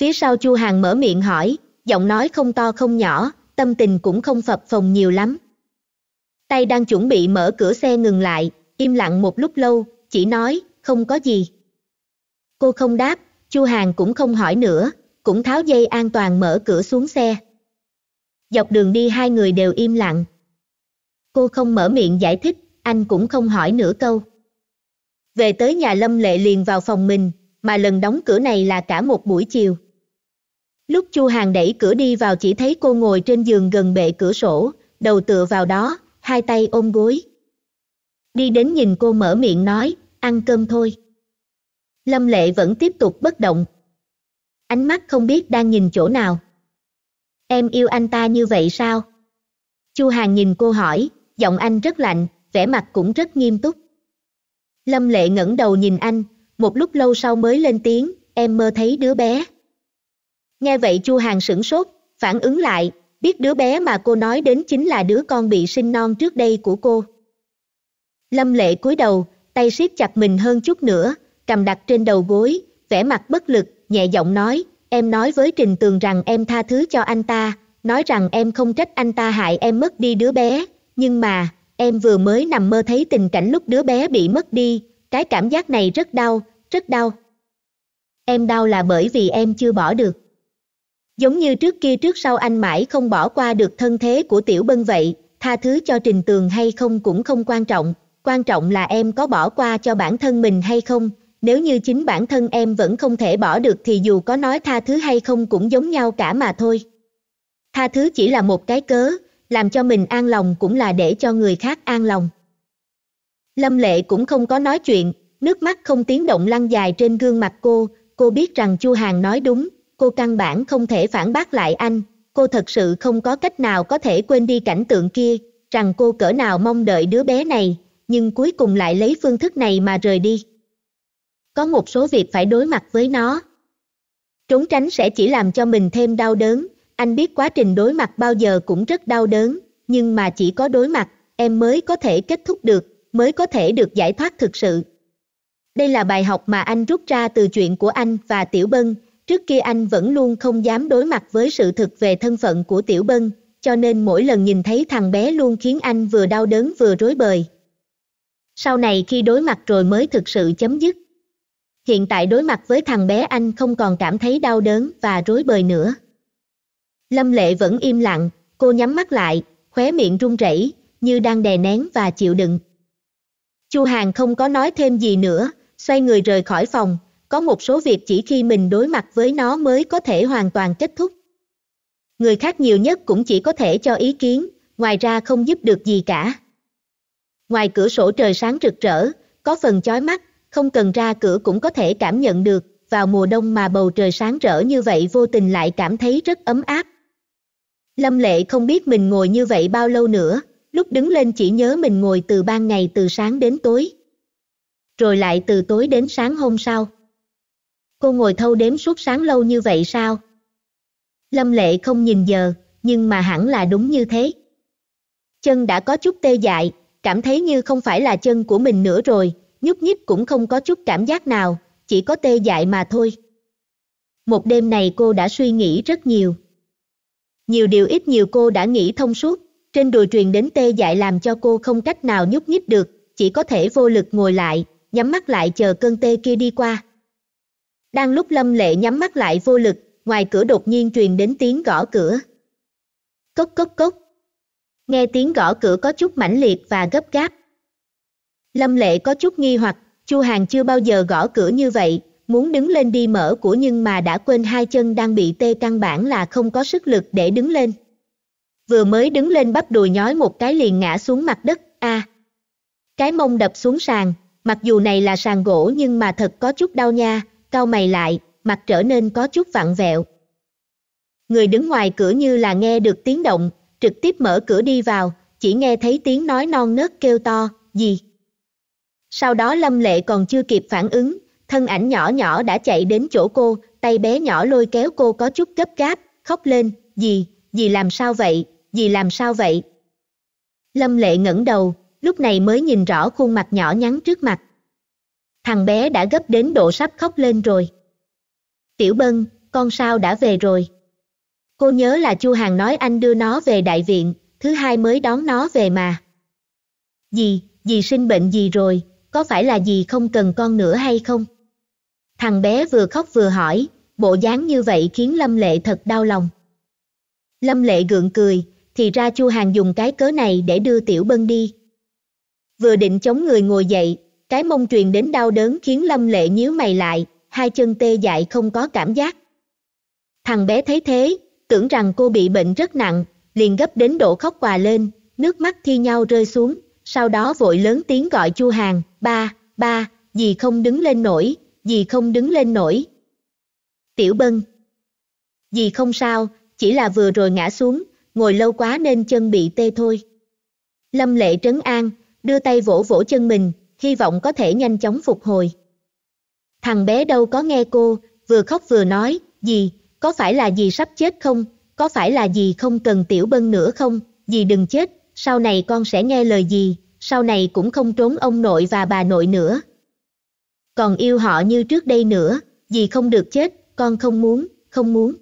Phía sau Chu Hàng mở miệng hỏi, giọng nói không to không nhỏ, tâm tình cũng không phập phồng nhiều lắm tay đang chuẩn bị mở cửa xe ngừng lại im lặng một lúc lâu chỉ nói không có gì cô không đáp chu hàng cũng không hỏi nữa cũng tháo dây an toàn mở cửa xuống xe dọc đường đi hai người đều im lặng cô không mở miệng giải thích anh cũng không hỏi nửa câu về tới nhà lâm lệ liền vào phòng mình mà lần đóng cửa này là cả một buổi chiều lúc chu hàng đẩy cửa đi vào chỉ thấy cô ngồi trên giường gần bệ cửa sổ đầu tựa vào đó hai tay ôm gối. Đi đến nhìn cô mở miệng nói, ăn cơm thôi. Lâm Lệ vẫn tiếp tục bất động. Ánh mắt không biết đang nhìn chỗ nào. Em yêu anh ta như vậy sao? Chu Hàng nhìn cô hỏi, giọng anh rất lạnh, vẻ mặt cũng rất nghiêm túc. Lâm Lệ ngẩng đầu nhìn anh, một lúc lâu sau mới lên tiếng, em mơ thấy đứa bé. Nghe vậy Chu Hàng sửng sốt, phản ứng lại, biết đứa bé mà cô nói đến chính là đứa con bị sinh non trước đây của cô. Lâm lệ cúi đầu, tay siết chặt mình hơn chút nữa, cầm đặt trên đầu gối, vẻ mặt bất lực, nhẹ giọng nói, em nói với Trình Tường rằng em tha thứ cho anh ta, nói rằng em không trách anh ta hại em mất đi đứa bé, nhưng mà, em vừa mới nằm mơ thấy tình cảnh lúc đứa bé bị mất đi, cái cảm giác này rất đau, rất đau. Em đau là bởi vì em chưa bỏ được giống như trước kia trước sau anh mãi không bỏ qua được thân thế của tiểu bân vậy tha thứ cho trình tường hay không cũng không quan trọng quan trọng là em có bỏ qua cho bản thân mình hay không nếu như chính bản thân em vẫn không thể bỏ được thì dù có nói tha thứ hay không cũng giống nhau cả mà thôi tha thứ chỉ là một cái cớ làm cho mình an lòng cũng là để cho người khác an lòng lâm lệ cũng không có nói chuyện nước mắt không tiếng động lăn dài trên gương mặt cô cô biết rằng chu hàng nói đúng cô căn bản không thể phản bác lại anh, cô thật sự không có cách nào có thể quên đi cảnh tượng kia, rằng cô cỡ nào mong đợi đứa bé này, nhưng cuối cùng lại lấy phương thức này mà rời đi. Có một số việc phải đối mặt với nó. Trốn tránh sẽ chỉ làm cho mình thêm đau đớn, anh biết quá trình đối mặt bao giờ cũng rất đau đớn, nhưng mà chỉ có đối mặt, em mới có thể kết thúc được, mới có thể được giải thoát thực sự. Đây là bài học mà anh rút ra từ chuyện của anh và Tiểu Bân, Trước kia anh vẫn luôn không dám đối mặt với sự thực về thân phận của Tiểu Bân, cho nên mỗi lần nhìn thấy thằng bé luôn khiến anh vừa đau đớn vừa rối bời. Sau này khi đối mặt rồi mới thực sự chấm dứt. Hiện tại đối mặt với thằng bé anh không còn cảm thấy đau đớn và rối bời nữa. Lâm Lệ vẫn im lặng, cô nhắm mắt lại, khóe miệng run rẩy, như đang đè nén và chịu đựng. Chu Hàn không có nói thêm gì nữa, xoay người rời khỏi phòng, có một số việc chỉ khi mình đối mặt với nó mới có thể hoàn toàn kết thúc người khác nhiều nhất cũng chỉ có thể cho ý kiến ngoài ra không giúp được gì cả ngoài cửa sổ trời sáng rực rỡ có phần chói mắt không cần ra cửa cũng có thể cảm nhận được vào mùa đông mà bầu trời sáng rỡ như vậy vô tình lại cảm thấy rất ấm áp lâm lệ không biết mình ngồi như vậy bao lâu nữa lúc đứng lên chỉ nhớ mình ngồi từ ban ngày từ sáng đến tối rồi lại từ tối đến sáng hôm sau Cô ngồi thâu đếm suốt sáng lâu như vậy sao? Lâm lệ không nhìn giờ, nhưng mà hẳn là đúng như thế. Chân đã có chút tê dại, cảm thấy như không phải là chân của mình nữa rồi, nhúc nhích cũng không có chút cảm giác nào, chỉ có tê dại mà thôi. Một đêm này cô đã suy nghĩ rất nhiều. Nhiều điều ít nhiều cô đã nghĩ thông suốt, trên đùi truyền đến tê dại làm cho cô không cách nào nhúc nhích được, chỉ có thể vô lực ngồi lại, nhắm mắt lại chờ cơn tê kia đi qua. Đang lúc Lâm Lệ nhắm mắt lại vô lực, ngoài cửa đột nhiên truyền đến tiếng gõ cửa. Cốc cốc cốc. Nghe tiếng gõ cửa có chút mãnh liệt và gấp gáp. Lâm Lệ có chút nghi hoặc, Chu Hàng chưa bao giờ gõ cửa như vậy, muốn đứng lên đi mở của nhưng mà đã quên hai chân đang bị tê căn bản là không có sức lực để đứng lên. Vừa mới đứng lên bắp đùi nhói một cái liền ngã xuống mặt đất, a. À. cái mông đập xuống sàn, mặc dù này là sàn gỗ nhưng mà thật có chút đau nha, cau mày lại, mặt trở nên có chút vặn vẹo. Người đứng ngoài cửa như là nghe được tiếng động, trực tiếp mở cửa đi vào, chỉ nghe thấy tiếng nói non nớt kêu to, gì. Sau đó Lâm Lệ còn chưa kịp phản ứng, thân ảnh nhỏ nhỏ đã chạy đến chỗ cô, tay bé nhỏ lôi kéo cô có chút gấp gáp, khóc lên, gì, gì làm sao vậy, gì làm sao vậy. Lâm Lệ ngẩng đầu, lúc này mới nhìn rõ khuôn mặt nhỏ nhắn trước mặt. Thằng bé đã gấp đến độ sắp khóc lên rồi. Tiểu Bân, con sao đã về rồi? Cô nhớ là Chu Hằng nói anh đưa nó về đại viện, thứ hai mới đón nó về mà. Dì, dì sinh bệnh gì rồi, có phải là dì không cần con nữa hay không? Thằng bé vừa khóc vừa hỏi, bộ dáng như vậy khiến Lâm Lệ thật đau lòng. Lâm Lệ gượng cười, thì ra Chu Hằng dùng cái cớ này để đưa Tiểu Bân đi. Vừa định chống người ngồi dậy, cái mông truyền đến đau đớn khiến lâm lệ nhíu mày lại hai chân tê dại không có cảm giác thằng bé thấy thế tưởng rằng cô bị bệnh rất nặng liền gấp đến độ khóc quà lên nước mắt thi nhau rơi xuống sau đó vội lớn tiếng gọi chu hàng ba ba dì không đứng lên nổi dì không đứng lên nổi tiểu bân dì không sao chỉ là vừa rồi ngã xuống ngồi lâu quá nên chân bị tê thôi lâm lệ trấn an đưa tay vỗ vỗ chân mình hy vọng có thể nhanh chóng phục hồi. Thằng bé đâu có nghe cô, vừa khóc vừa nói, gì, có phải là gì sắp chết không, có phải là gì không cần tiểu bân nữa không, Dì đừng chết, sau này con sẽ nghe lời dì, sau này cũng không trốn ông nội và bà nội nữa. Còn yêu họ như trước đây nữa, Dì không được chết, con không muốn, không muốn.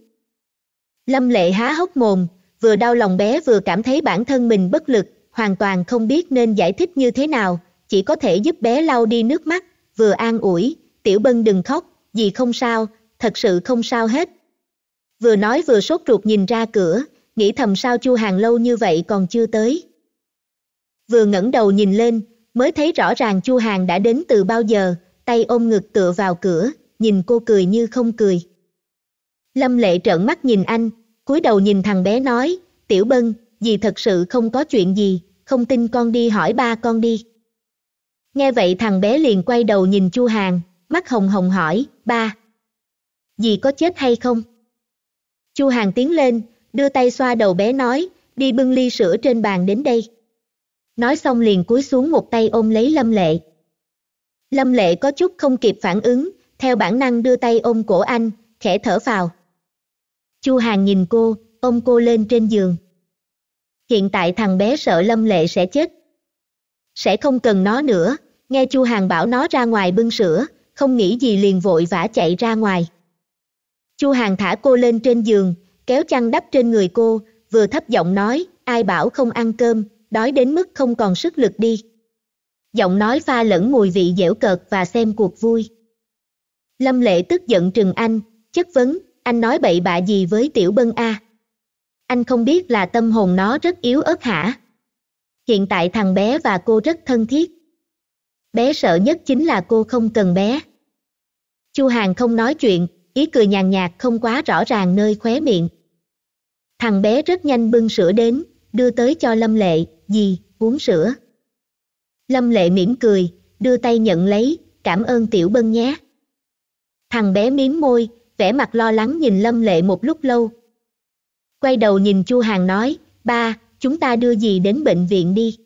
Lâm lệ há hốc mồm, vừa đau lòng bé vừa cảm thấy bản thân mình bất lực, hoàn toàn không biết nên giải thích như thế nào, chỉ có thể giúp bé lau đi nước mắt, vừa an ủi, tiểu bân đừng khóc, dì không sao, thật sự không sao hết. Vừa nói vừa sốt ruột nhìn ra cửa, nghĩ thầm sao chu hàng lâu như vậy còn chưa tới. Vừa ngẩng đầu nhìn lên, mới thấy rõ ràng chu hàng đã đến từ bao giờ, tay ôm ngực tựa vào cửa, nhìn cô cười như không cười. Lâm lệ trợn mắt nhìn anh, cúi đầu nhìn thằng bé nói, tiểu bân, dì thật sự không có chuyện gì, không tin con đi hỏi ba con đi. Nghe vậy thằng bé liền quay đầu nhìn Chu Hàng, mắt hồng hồng hỏi, ba, dì có chết hay không? Chu Hàng tiến lên, đưa tay xoa đầu bé nói, đi bưng ly sữa trên bàn đến đây. Nói xong liền cúi xuống một tay ôm lấy Lâm Lệ. Lâm Lệ có chút không kịp phản ứng, theo bản năng đưa tay ôm cổ anh, khẽ thở vào. Chu Hàng nhìn cô, ôm cô lên trên giường. Hiện tại thằng bé sợ Lâm Lệ sẽ chết, sẽ không cần nó nữa nghe chu hàng bảo nó ra ngoài bưng sữa không nghĩ gì liền vội vã chạy ra ngoài chu hàng thả cô lên trên giường kéo chăn đắp trên người cô vừa thấp giọng nói ai bảo không ăn cơm đói đến mức không còn sức lực đi giọng nói pha lẫn mùi vị dẻo cợt và xem cuộc vui lâm lệ tức giận trừng anh chất vấn anh nói bậy bạ gì với tiểu bân a anh không biết là tâm hồn nó rất yếu ớt hả hiện tại thằng bé và cô rất thân thiết bé sợ nhất chính là cô không cần bé chu hàn không nói chuyện ý cười nhàn nhạt không quá rõ ràng nơi khóe miệng thằng bé rất nhanh bưng sữa đến đưa tới cho lâm lệ gì uống sữa lâm lệ mỉm cười đưa tay nhận lấy cảm ơn tiểu bân nhé thằng bé mím môi vẻ mặt lo lắng nhìn lâm lệ một lúc lâu quay đầu nhìn chu hàn nói ba chúng ta đưa dì đến bệnh viện đi.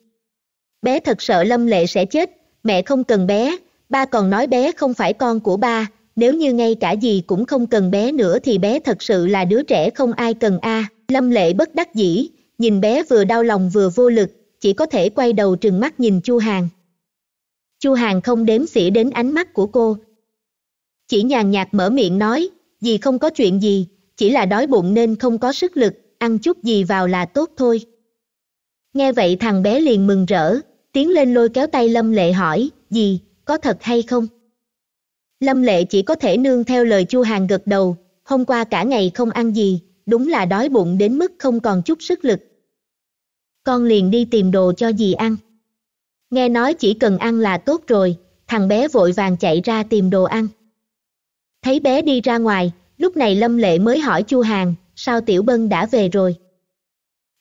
Bé thật sợ Lâm Lệ sẽ chết, mẹ không cần bé, ba còn nói bé không phải con của ba, nếu như ngay cả dì cũng không cần bé nữa thì bé thật sự là đứa trẻ không ai cần a. Lâm Lệ bất đắc dĩ, nhìn bé vừa đau lòng vừa vô lực, chỉ có thể quay đầu trừng mắt nhìn Chu Hàn. Chu Hàn không đếm xỉa đến ánh mắt của cô. Chỉ nhàn nhạt mở miệng nói, dì không có chuyện gì, chỉ là đói bụng nên không có sức lực, ăn chút gì vào là tốt thôi. Nghe vậy thằng bé liền mừng rỡ, tiến lên lôi kéo tay Lâm Lệ hỏi, gì, có thật hay không? Lâm Lệ chỉ có thể nương theo lời Chu Hàng gật đầu, hôm qua cả ngày không ăn gì, đúng là đói bụng đến mức không còn chút sức lực. Con liền đi tìm đồ cho dì ăn. Nghe nói chỉ cần ăn là tốt rồi, thằng bé vội vàng chạy ra tìm đồ ăn. Thấy bé đi ra ngoài, lúc này Lâm Lệ mới hỏi Chu Hàng, sao Tiểu Bân đã về rồi?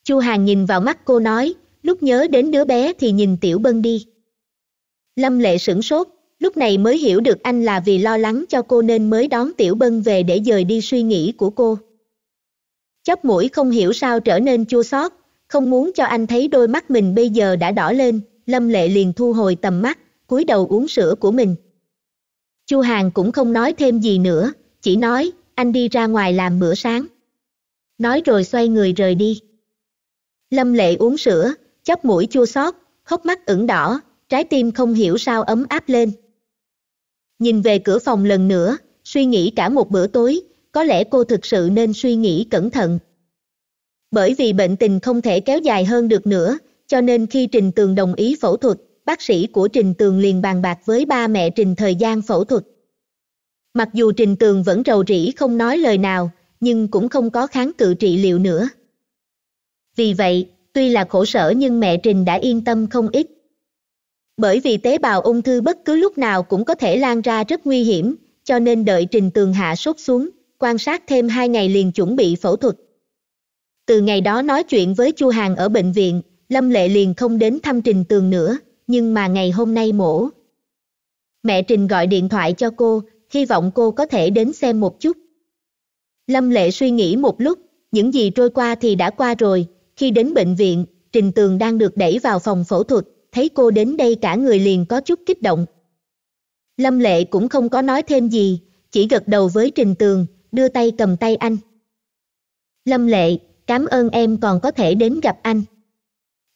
chu hàn nhìn vào mắt cô nói lúc nhớ đến đứa bé thì nhìn tiểu bân đi lâm lệ sửng sốt lúc này mới hiểu được anh là vì lo lắng cho cô nên mới đón tiểu bân về để dời đi suy nghĩ của cô chóp mũi không hiểu sao trở nên chua xót không muốn cho anh thấy đôi mắt mình bây giờ đã đỏ lên lâm lệ liền thu hồi tầm mắt cúi đầu uống sữa của mình chu hàn cũng không nói thêm gì nữa chỉ nói anh đi ra ngoài làm bữa sáng nói rồi xoay người rời đi Lâm Lệ uống sữa, chóp mũi chua xót, khóc mắt ửng đỏ, trái tim không hiểu sao ấm áp lên. Nhìn về cửa phòng lần nữa, suy nghĩ cả một bữa tối, có lẽ cô thực sự nên suy nghĩ cẩn thận. Bởi vì bệnh tình không thể kéo dài hơn được nữa, cho nên khi Trình Tường đồng ý phẫu thuật, bác sĩ của Trình Tường liền bàn bạc với ba mẹ Trình thời gian phẫu thuật. Mặc dù Trình Tường vẫn rầu rĩ không nói lời nào, nhưng cũng không có kháng cự trị liệu nữa. Vì vậy, tuy là khổ sở nhưng mẹ Trình đã yên tâm không ít. Bởi vì tế bào ung thư bất cứ lúc nào cũng có thể lan ra rất nguy hiểm, cho nên đợi Trình Tường hạ sốt xuống, quan sát thêm 2 ngày liền chuẩn bị phẫu thuật. Từ ngày đó nói chuyện với Chu Hàng ở bệnh viện, Lâm Lệ liền không đến thăm Trình Tường nữa, nhưng mà ngày hôm nay mổ. Mẹ Trình gọi điện thoại cho cô, hy vọng cô có thể đến xem một chút. Lâm Lệ suy nghĩ một lúc, những gì trôi qua thì đã qua rồi, khi đến bệnh viện, Trình Tường đang được đẩy vào phòng phẫu thuật, thấy cô đến đây cả người liền có chút kích động. Lâm Lệ cũng không có nói thêm gì, chỉ gật đầu với Trình Tường, đưa tay cầm tay anh. Lâm Lệ, cảm ơn em còn có thể đến gặp anh.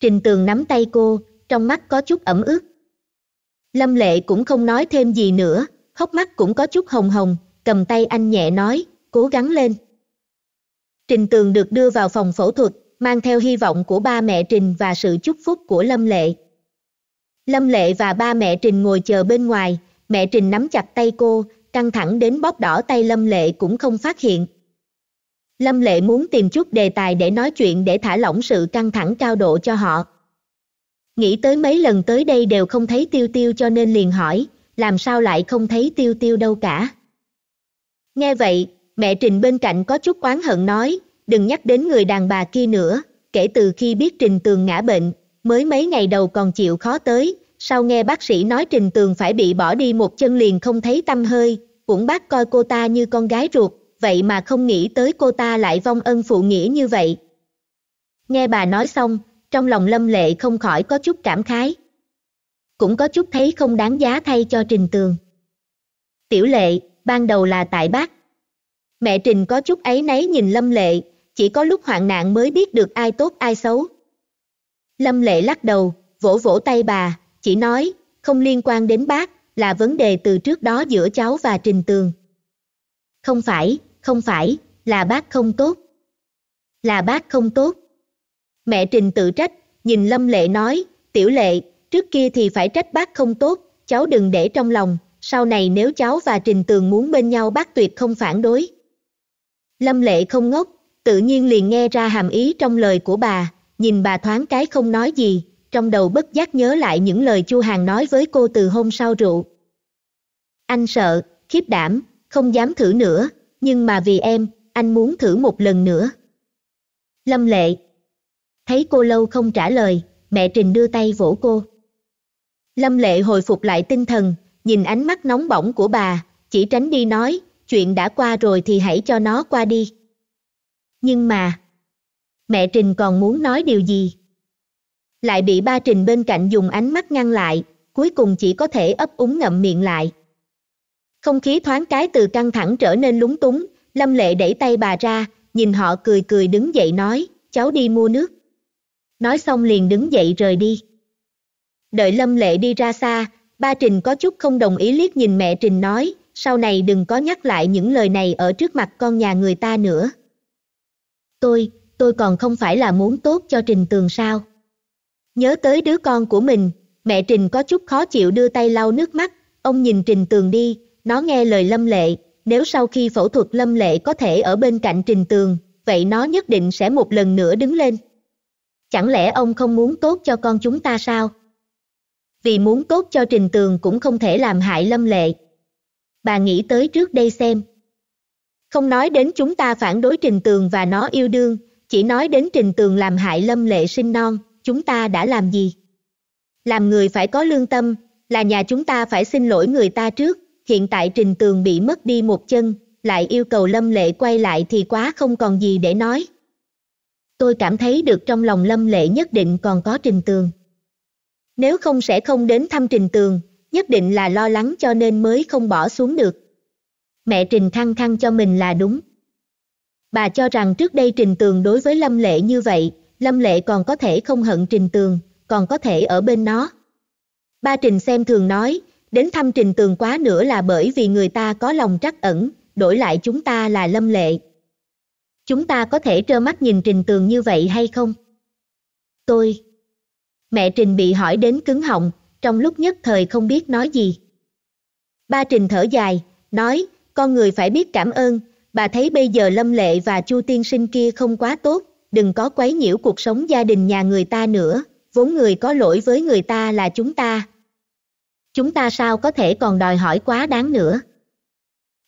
Trình Tường nắm tay cô, trong mắt có chút ẩm ướt. Lâm Lệ cũng không nói thêm gì nữa, hốc mắt cũng có chút hồng hồng, cầm tay anh nhẹ nói, cố gắng lên. Trình Tường được đưa vào phòng phẫu thuật, mang theo hy vọng của ba mẹ Trình và sự chúc phúc của Lâm Lệ. Lâm Lệ và ba mẹ Trình ngồi chờ bên ngoài, mẹ Trình nắm chặt tay cô, căng thẳng đến bóp đỏ tay Lâm Lệ cũng không phát hiện. Lâm Lệ muốn tìm chút đề tài để nói chuyện để thả lỏng sự căng thẳng cao độ cho họ. Nghĩ tới mấy lần tới đây đều không thấy tiêu tiêu cho nên liền hỏi, làm sao lại không thấy tiêu tiêu đâu cả. Nghe vậy, mẹ Trình bên cạnh có chút oán hận nói, đừng nhắc đến người đàn bà kia nữa, kể từ khi biết Trình Tường ngã bệnh, mới mấy ngày đầu còn chịu khó tới, sau nghe bác sĩ nói Trình Tường phải bị bỏ đi một chân liền không thấy tâm hơi, cũng bác coi cô ta như con gái ruột, vậy mà không nghĩ tới cô ta lại vong ân phụ nghĩa như vậy. Nghe bà nói xong, trong lòng Lâm Lệ không khỏi có chút cảm khái. Cũng có chút thấy không đáng giá thay cho Trình Tường. Tiểu Lệ, ban đầu là tại bác. Mẹ Trình có chút ấy nấy nhìn Lâm Lệ, chỉ có lúc hoạn nạn mới biết được ai tốt ai xấu. Lâm Lệ lắc đầu, vỗ vỗ tay bà, chỉ nói, không liên quan đến bác, là vấn đề từ trước đó giữa cháu và Trình Tường. Không phải, không phải, là bác không tốt. Là bác không tốt. Mẹ Trình tự trách, nhìn Lâm Lệ nói, tiểu lệ, trước kia thì phải trách bác không tốt, cháu đừng để trong lòng, sau này nếu cháu và Trình Tường muốn bên nhau bác tuyệt không phản đối. Lâm Lệ không ngốc, tự nhiên liền nghe ra hàm ý trong lời của bà, nhìn bà thoáng cái không nói gì, trong đầu bất giác nhớ lại những lời Chu Hàng nói với cô từ hôm sau rượu. Anh sợ, khiếp đảm, không dám thử nữa, nhưng mà vì em, anh muốn thử một lần nữa. Lâm Lệ Thấy cô lâu không trả lời, mẹ Trình đưa tay vỗ cô. Lâm Lệ hồi phục lại tinh thần, nhìn ánh mắt nóng bỏng của bà, chỉ tránh đi nói, chuyện đã qua rồi thì hãy cho nó qua đi nhưng mà mẹ trình còn muốn nói điều gì lại bị ba trình bên cạnh dùng ánh mắt ngăn lại cuối cùng chỉ có thể ấp úng ngậm miệng lại không khí thoáng cái từ căng thẳng trở nên lúng túng lâm lệ đẩy tay bà ra nhìn họ cười cười đứng dậy nói cháu đi mua nước nói xong liền đứng dậy rời đi đợi lâm lệ đi ra xa ba trình có chút không đồng ý liếc nhìn mẹ trình nói sau này đừng có nhắc lại những lời này ở trước mặt con nhà người ta nữa Tôi, tôi còn không phải là muốn tốt cho Trình Tường sao? Nhớ tới đứa con của mình, mẹ Trình có chút khó chịu đưa tay lau nước mắt, ông nhìn Trình Tường đi, nó nghe lời Lâm Lệ, nếu sau khi phẫu thuật Lâm Lệ có thể ở bên cạnh Trình Tường, vậy nó nhất định sẽ một lần nữa đứng lên. Chẳng lẽ ông không muốn tốt cho con chúng ta sao? Vì muốn tốt cho Trình Tường cũng không thể làm hại Lâm Lệ. Bà nghĩ tới trước đây xem, không nói đến chúng ta phản đối trình tường và nó yêu đương chỉ nói đến trình tường làm hại lâm lệ sinh non chúng ta đã làm gì làm người phải có lương tâm là nhà chúng ta phải xin lỗi người ta trước hiện tại trình tường bị mất đi một chân lại yêu cầu lâm lệ quay lại thì quá không còn gì để nói tôi cảm thấy được trong lòng lâm lệ nhất định còn có trình tường nếu không sẽ không đến thăm trình tường nhất định là lo lắng cho nên mới không bỏ xuống được mẹ Trình Thăng Thăng cho mình là đúng. Bà cho rằng trước đây Trình Tường đối với Lâm Lệ như vậy, Lâm Lệ còn có thể không hận Trình Tường, còn có thể ở bên nó. Ba Trình xem thường nói, đến thăm Trình Tường quá nữa là bởi vì người ta có lòng trắc ẩn, đổi lại chúng ta là Lâm Lệ. Chúng ta có thể trơ mắt nhìn Trình Tường như vậy hay không? Tôi. Mẹ Trình bị hỏi đến cứng họng, trong lúc nhất thời không biết nói gì. Ba Trình thở dài, nói, con người phải biết cảm ơn bà thấy bây giờ lâm lệ và chu tiên sinh kia không quá tốt đừng có quấy nhiễu cuộc sống gia đình nhà người ta nữa vốn người có lỗi với người ta là chúng ta chúng ta sao có thể còn đòi hỏi quá đáng nữa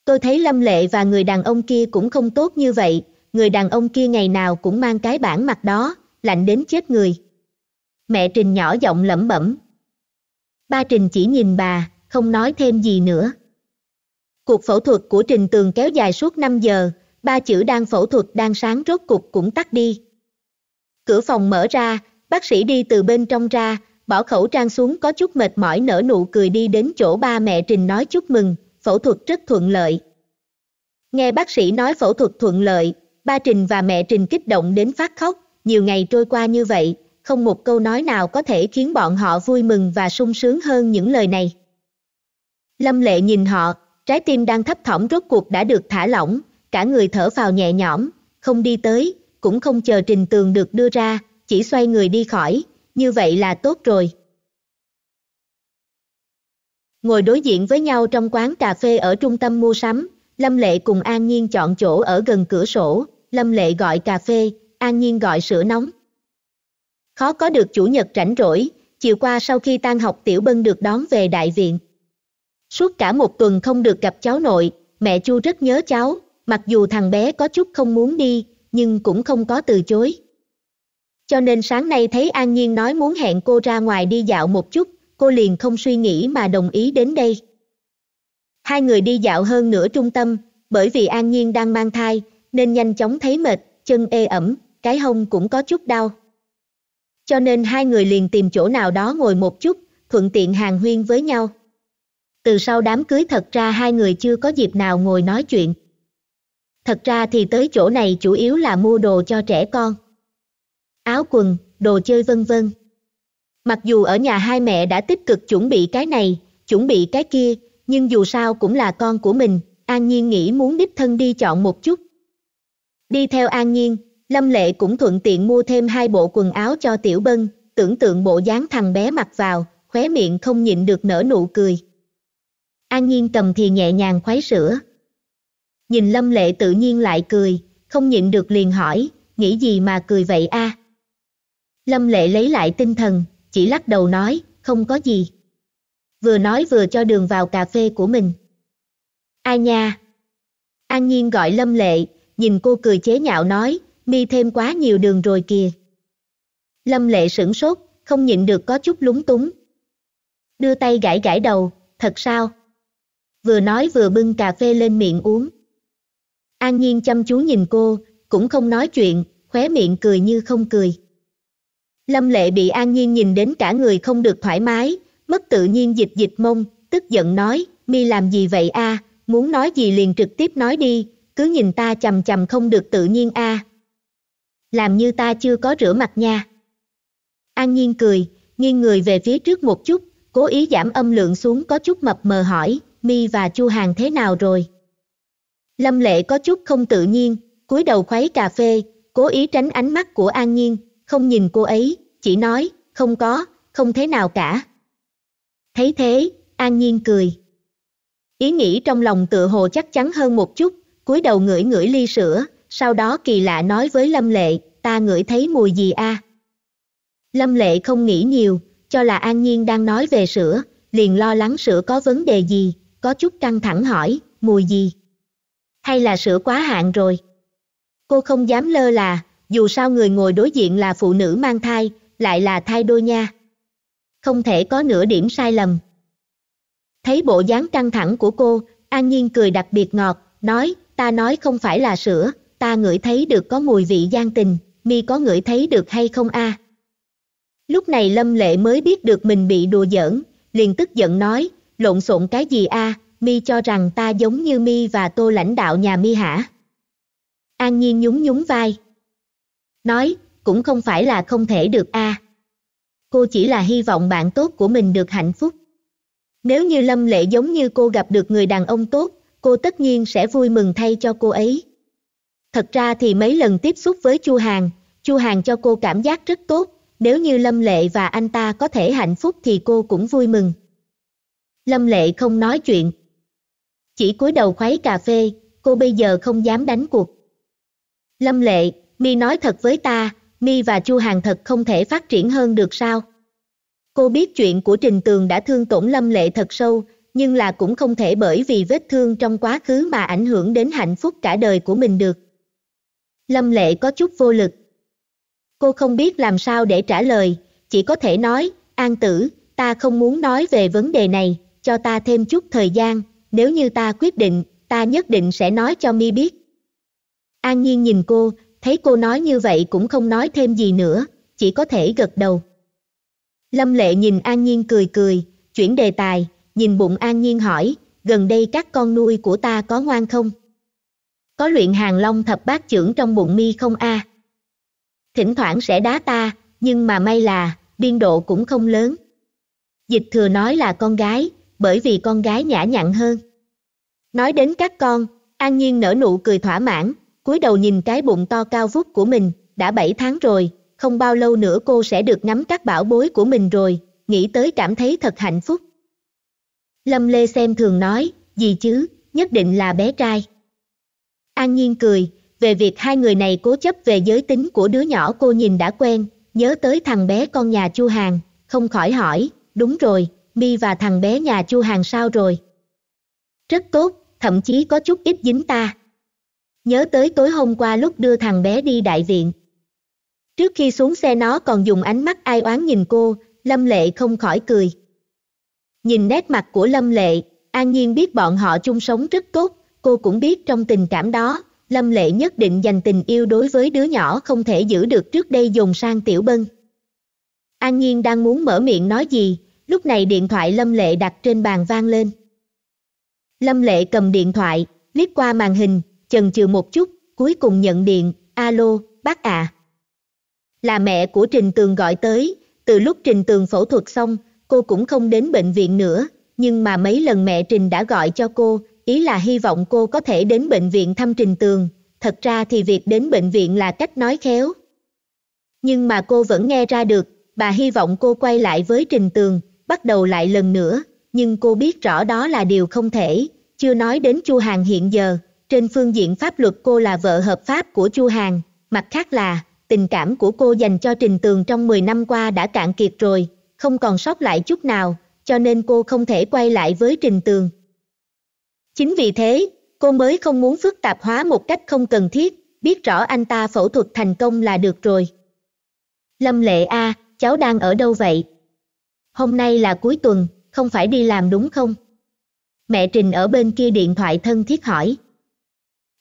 tôi thấy lâm lệ và người đàn ông kia cũng không tốt như vậy người đàn ông kia ngày nào cũng mang cái bản mặt đó lạnh đến chết người mẹ trình nhỏ giọng lẩm bẩm ba trình chỉ nhìn bà không nói thêm gì nữa Cuộc phẫu thuật của Trình Tường kéo dài suốt 5 giờ, ba chữ đang phẫu thuật đang sáng rốt cục cũng tắt đi. Cửa phòng mở ra, bác sĩ đi từ bên trong ra, bỏ khẩu trang xuống có chút mệt mỏi nở nụ cười đi đến chỗ ba mẹ Trình nói chúc mừng, phẫu thuật rất thuận lợi. Nghe bác sĩ nói phẫu thuật thuận lợi, ba Trình và mẹ Trình kích động đến phát khóc, nhiều ngày trôi qua như vậy, không một câu nói nào có thể khiến bọn họ vui mừng và sung sướng hơn những lời này. Lâm Lệ nhìn họ, Trái tim đang thấp thỏm rốt cuộc đã được thả lỏng, cả người thở vào nhẹ nhõm, không đi tới, cũng không chờ trình tường được đưa ra, chỉ xoay người đi khỏi, như vậy là tốt rồi. Ngồi đối diện với nhau trong quán cà phê ở trung tâm mua sắm, Lâm Lệ cùng An Nhiên chọn chỗ ở gần cửa sổ, Lâm Lệ gọi cà phê, An Nhiên gọi sữa nóng. Khó có được chủ nhật rảnh rỗi, chiều qua sau khi tan học Tiểu Bân được đón về đại viện. Suốt cả một tuần không được gặp cháu nội, mẹ Chu rất nhớ cháu, mặc dù thằng bé có chút không muốn đi, nhưng cũng không có từ chối. Cho nên sáng nay thấy An Nhiên nói muốn hẹn cô ra ngoài đi dạo một chút, cô liền không suy nghĩ mà đồng ý đến đây. Hai người đi dạo hơn nửa trung tâm, bởi vì An Nhiên đang mang thai, nên nhanh chóng thấy mệt, chân ê ẩm, cái hông cũng có chút đau. Cho nên hai người liền tìm chỗ nào đó ngồi một chút, thuận tiện hàng huyên với nhau từ sau đám cưới thật ra hai người chưa có dịp nào ngồi nói chuyện thật ra thì tới chỗ này chủ yếu là mua đồ cho trẻ con áo quần đồ chơi vân vân mặc dù ở nhà hai mẹ đã tích cực chuẩn bị cái này chuẩn bị cái kia nhưng dù sao cũng là con của mình an nhiên nghĩ muốn đích thân đi chọn một chút đi theo an nhiên lâm lệ cũng thuận tiện mua thêm hai bộ quần áo cho tiểu bân tưởng tượng bộ dáng thằng bé mặc vào khóe miệng không nhịn được nở nụ cười an nhiên cầm thì nhẹ nhàng khoái sữa nhìn lâm lệ tự nhiên lại cười không nhịn được liền hỏi nghĩ gì mà cười vậy a lâm lệ lấy lại tinh thần chỉ lắc đầu nói không có gì vừa nói vừa cho đường vào cà phê của mình a nha an nhiên gọi lâm lệ nhìn cô cười chế nhạo nói mi thêm quá nhiều đường rồi kìa lâm lệ sửng sốt không nhịn được có chút lúng túng đưa tay gãi gãi đầu thật sao vừa nói vừa bưng cà phê lên miệng uống an nhiên chăm chú nhìn cô cũng không nói chuyện khóe miệng cười như không cười lâm lệ bị an nhiên nhìn đến cả người không được thoải mái mất tự nhiên dịch dịch mông tức giận nói mi làm gì vậy a muốn nói gì liền trực tiếp nói đi cứ nhìn ta chằm chằm không được tự nhiên a làm như ta chưa có rửa mặt nha an nhiên cười nghiêng người về phía trước một chút cố ý giảm âm lượng xuống có chút mập mờ hỏi mi và chu hàng thế nào rồi lâm lệ có chút không tự nhiên cúi đầu khuấy cà phê cố ý tránh ánh mắt của an nhiên không nhìn cô ấy chỉ nói không có không thế nào cả thấy thế an nhiên cười ý nghĩ trong lòng tựa hồ chắc chắn hơn một chút cúi đầu ngửi ngửi ly sữa sau đó kỳ lạ nói với lâm lệ ta ngửi thấy mùi gì a lâm lệ không nghĩ nhiều cho là an nhiên đang nói về sữa liền lo lắng sữa có vấn đề gì có chút căng thẳng hỏi, mùi gì? Hay là sữa quá hạn rồi? Cô không dám lơ là, dù sao người ngồi đối diện là phụ nữ mang thai, lại là thai đôi nha. Không thể có nửa điểm sai lầm. Thấy bộ dáng căng thẳng của cô, An Nhiên cười đặc biệt ngọt, nói, ta nói không phải là sữa, ta ngửi thấy được có mùi vị gian tình, mi có ngửi thấy được hay không a? Lúc này Lâm Lệ mới biết được mình bị đùa giỡn, liền tức giận nói, lộn xộn cái gì a mi cho rằng ta giống như mi và tô lãnh đạo nhà mi hả an nhiên nhún nhún vai nói cũng không phải là không thể được a cô chỉ là hy vọng bạn tốt của mình được hạnh phúc nếu như lâm lệ giống như cô gặp được người đàn ông tốt cô tất nhiên sẽ vui mừng thay cho cô ấy thật ra thì mấy lần tiếp xúc với chu hàn chu hàn cho cô cảm giác rất tốt nếu như lâm lệ và anh ta có thể hạnh phúc thì cô cũng vui mừng Lâm Lệ không nói chuyện. Chỉ cúi đầu khuấy cà phê, cô bây giờ không dám đánh cuộc. Lâm Lệ, mi nói thật với ta, mi và Chu Hàng thật không thể phát triển hơn được sao? Cô biết chuyện của Trình Tường đã thương tổn Lâm Lệ thật sâu, nhưng là cũng không thể bởi vì vết thương trong quá khứ mà ảnh hưởng đến hạnh phúc cả đời của mình được. Lâm Lệ có chút vô lực. Cô không biết làm sao để trả lời, chỉ có thể nói, An Tử, ta không muốn nói về vấn đề này, cho ta thêm chút thời gian, nếu như ta quyết định, ta nhất định sẽ nói cho mi biết. An Nhiên nhìn cô, thấy cô nói như vậy cũng không nói thêm gì nữa, chỉ có thể gật đầu. Lâm Lệ nhìn An Nhiên cười cười, chuyển đề tài, nhìn bụng An Nhiên hỏi, gần đây các con nuôi của ta có ngoan không? Có luyện hàng long thập bát trưởng trong bụng mi không a? À? Thỉnh thoảng sẽ đá ta, nhưng mà may là, biên độ cũng không lớn. Dịch thừa nói là con gái, bởi vì con gái nhã nhặn hơn nói đến các con an nhiên nở nụ cười thỏa mãn cúi đầu nhìn cái bụng to cao vút của mình đã bảy tháng rồi không bao lâu nữa cô sẽ được ngắm các bảo bối của mình rồi nghĩ tới cảm thấy thật hạnh phúc lâm lê xem thường nói gì chứ nhất định là bé trai an nhiên cười về việc hai người này cố chấp về giới tính của đứa nhỏ cô nhìn đã quen nhớ tới thằng bé con nhà chu hàng không khỏi hỏi đúng rồi mi và thằng bé nhà chu hàng sao rồi rất tốt thậm chí có chút ít dính ta nhớ tới tối hôm qua lúc đưa thằng bé đi đại viện trước khi xuống xe nó còn dùng ánh mắt ai oán nhìn cô lâm lệ không khỏi cười nhìn nét mặt của lâm lệ an nhiên biết bọn họ chung sống rất tốt cô cũng biết trong tình cảm đó lâm lệ nhất định dành tình yêu đối với đứa nhỏ không thể giữ được trước đây dùng sang tiểu bân an nhiên đang muốn mở miệng nói gì Lúc này điện thoại Lâm Lệ đặt trên bàn vang lên. Lâm Lệ cầm điện thoại, liếc qua màn hình, chần chừ một chút, cuối cùng nhận điện, alo, bác ạ. À. Là mẹ của Trình Tường gọi tới, từ lúc Trình Tường phẫu thuật xong, cô cũng không đến bệnh viện nữa, nhưng mà mấy lần mẹ Trình đã gọi cho cô, ý là hy vọng cô có thể đến bệnh viện thăm Trình Tường, thật ra thì việc đến bệnh viện là cách nói khéo. Nhưng mà cô vẫn nghe ra được, bà hy vọng cô quay lại với Trình Tường, bắt đầu lại lần nữa, nhưng cô biết rõ đó là điều không thể, chưa nói đến Chu Hằng hiện giờ, trên phương diện pháp luật cô là vợ hợp pháp của Chu Hằng, mặt khác là tình cảm của cô dành cho Trình Tường trong 10 năm qua đã cạn kiệt rồi, không còn sót lại chút nào, cho nên cô không thể quay lại với Trình Tường. Chính vì thế, cô mới không muốn phức tạp hóa một cách không cần thiết, biết rõ anh ta phẫu thuật thành công là được rồi. Lâm Lệ A, cháu đang ở đâu vậy? hôm nay là cuối tuần, không phải đi làm đúng không? Mẹ Trình ở bên kia điện thoại thân thiết hỏi.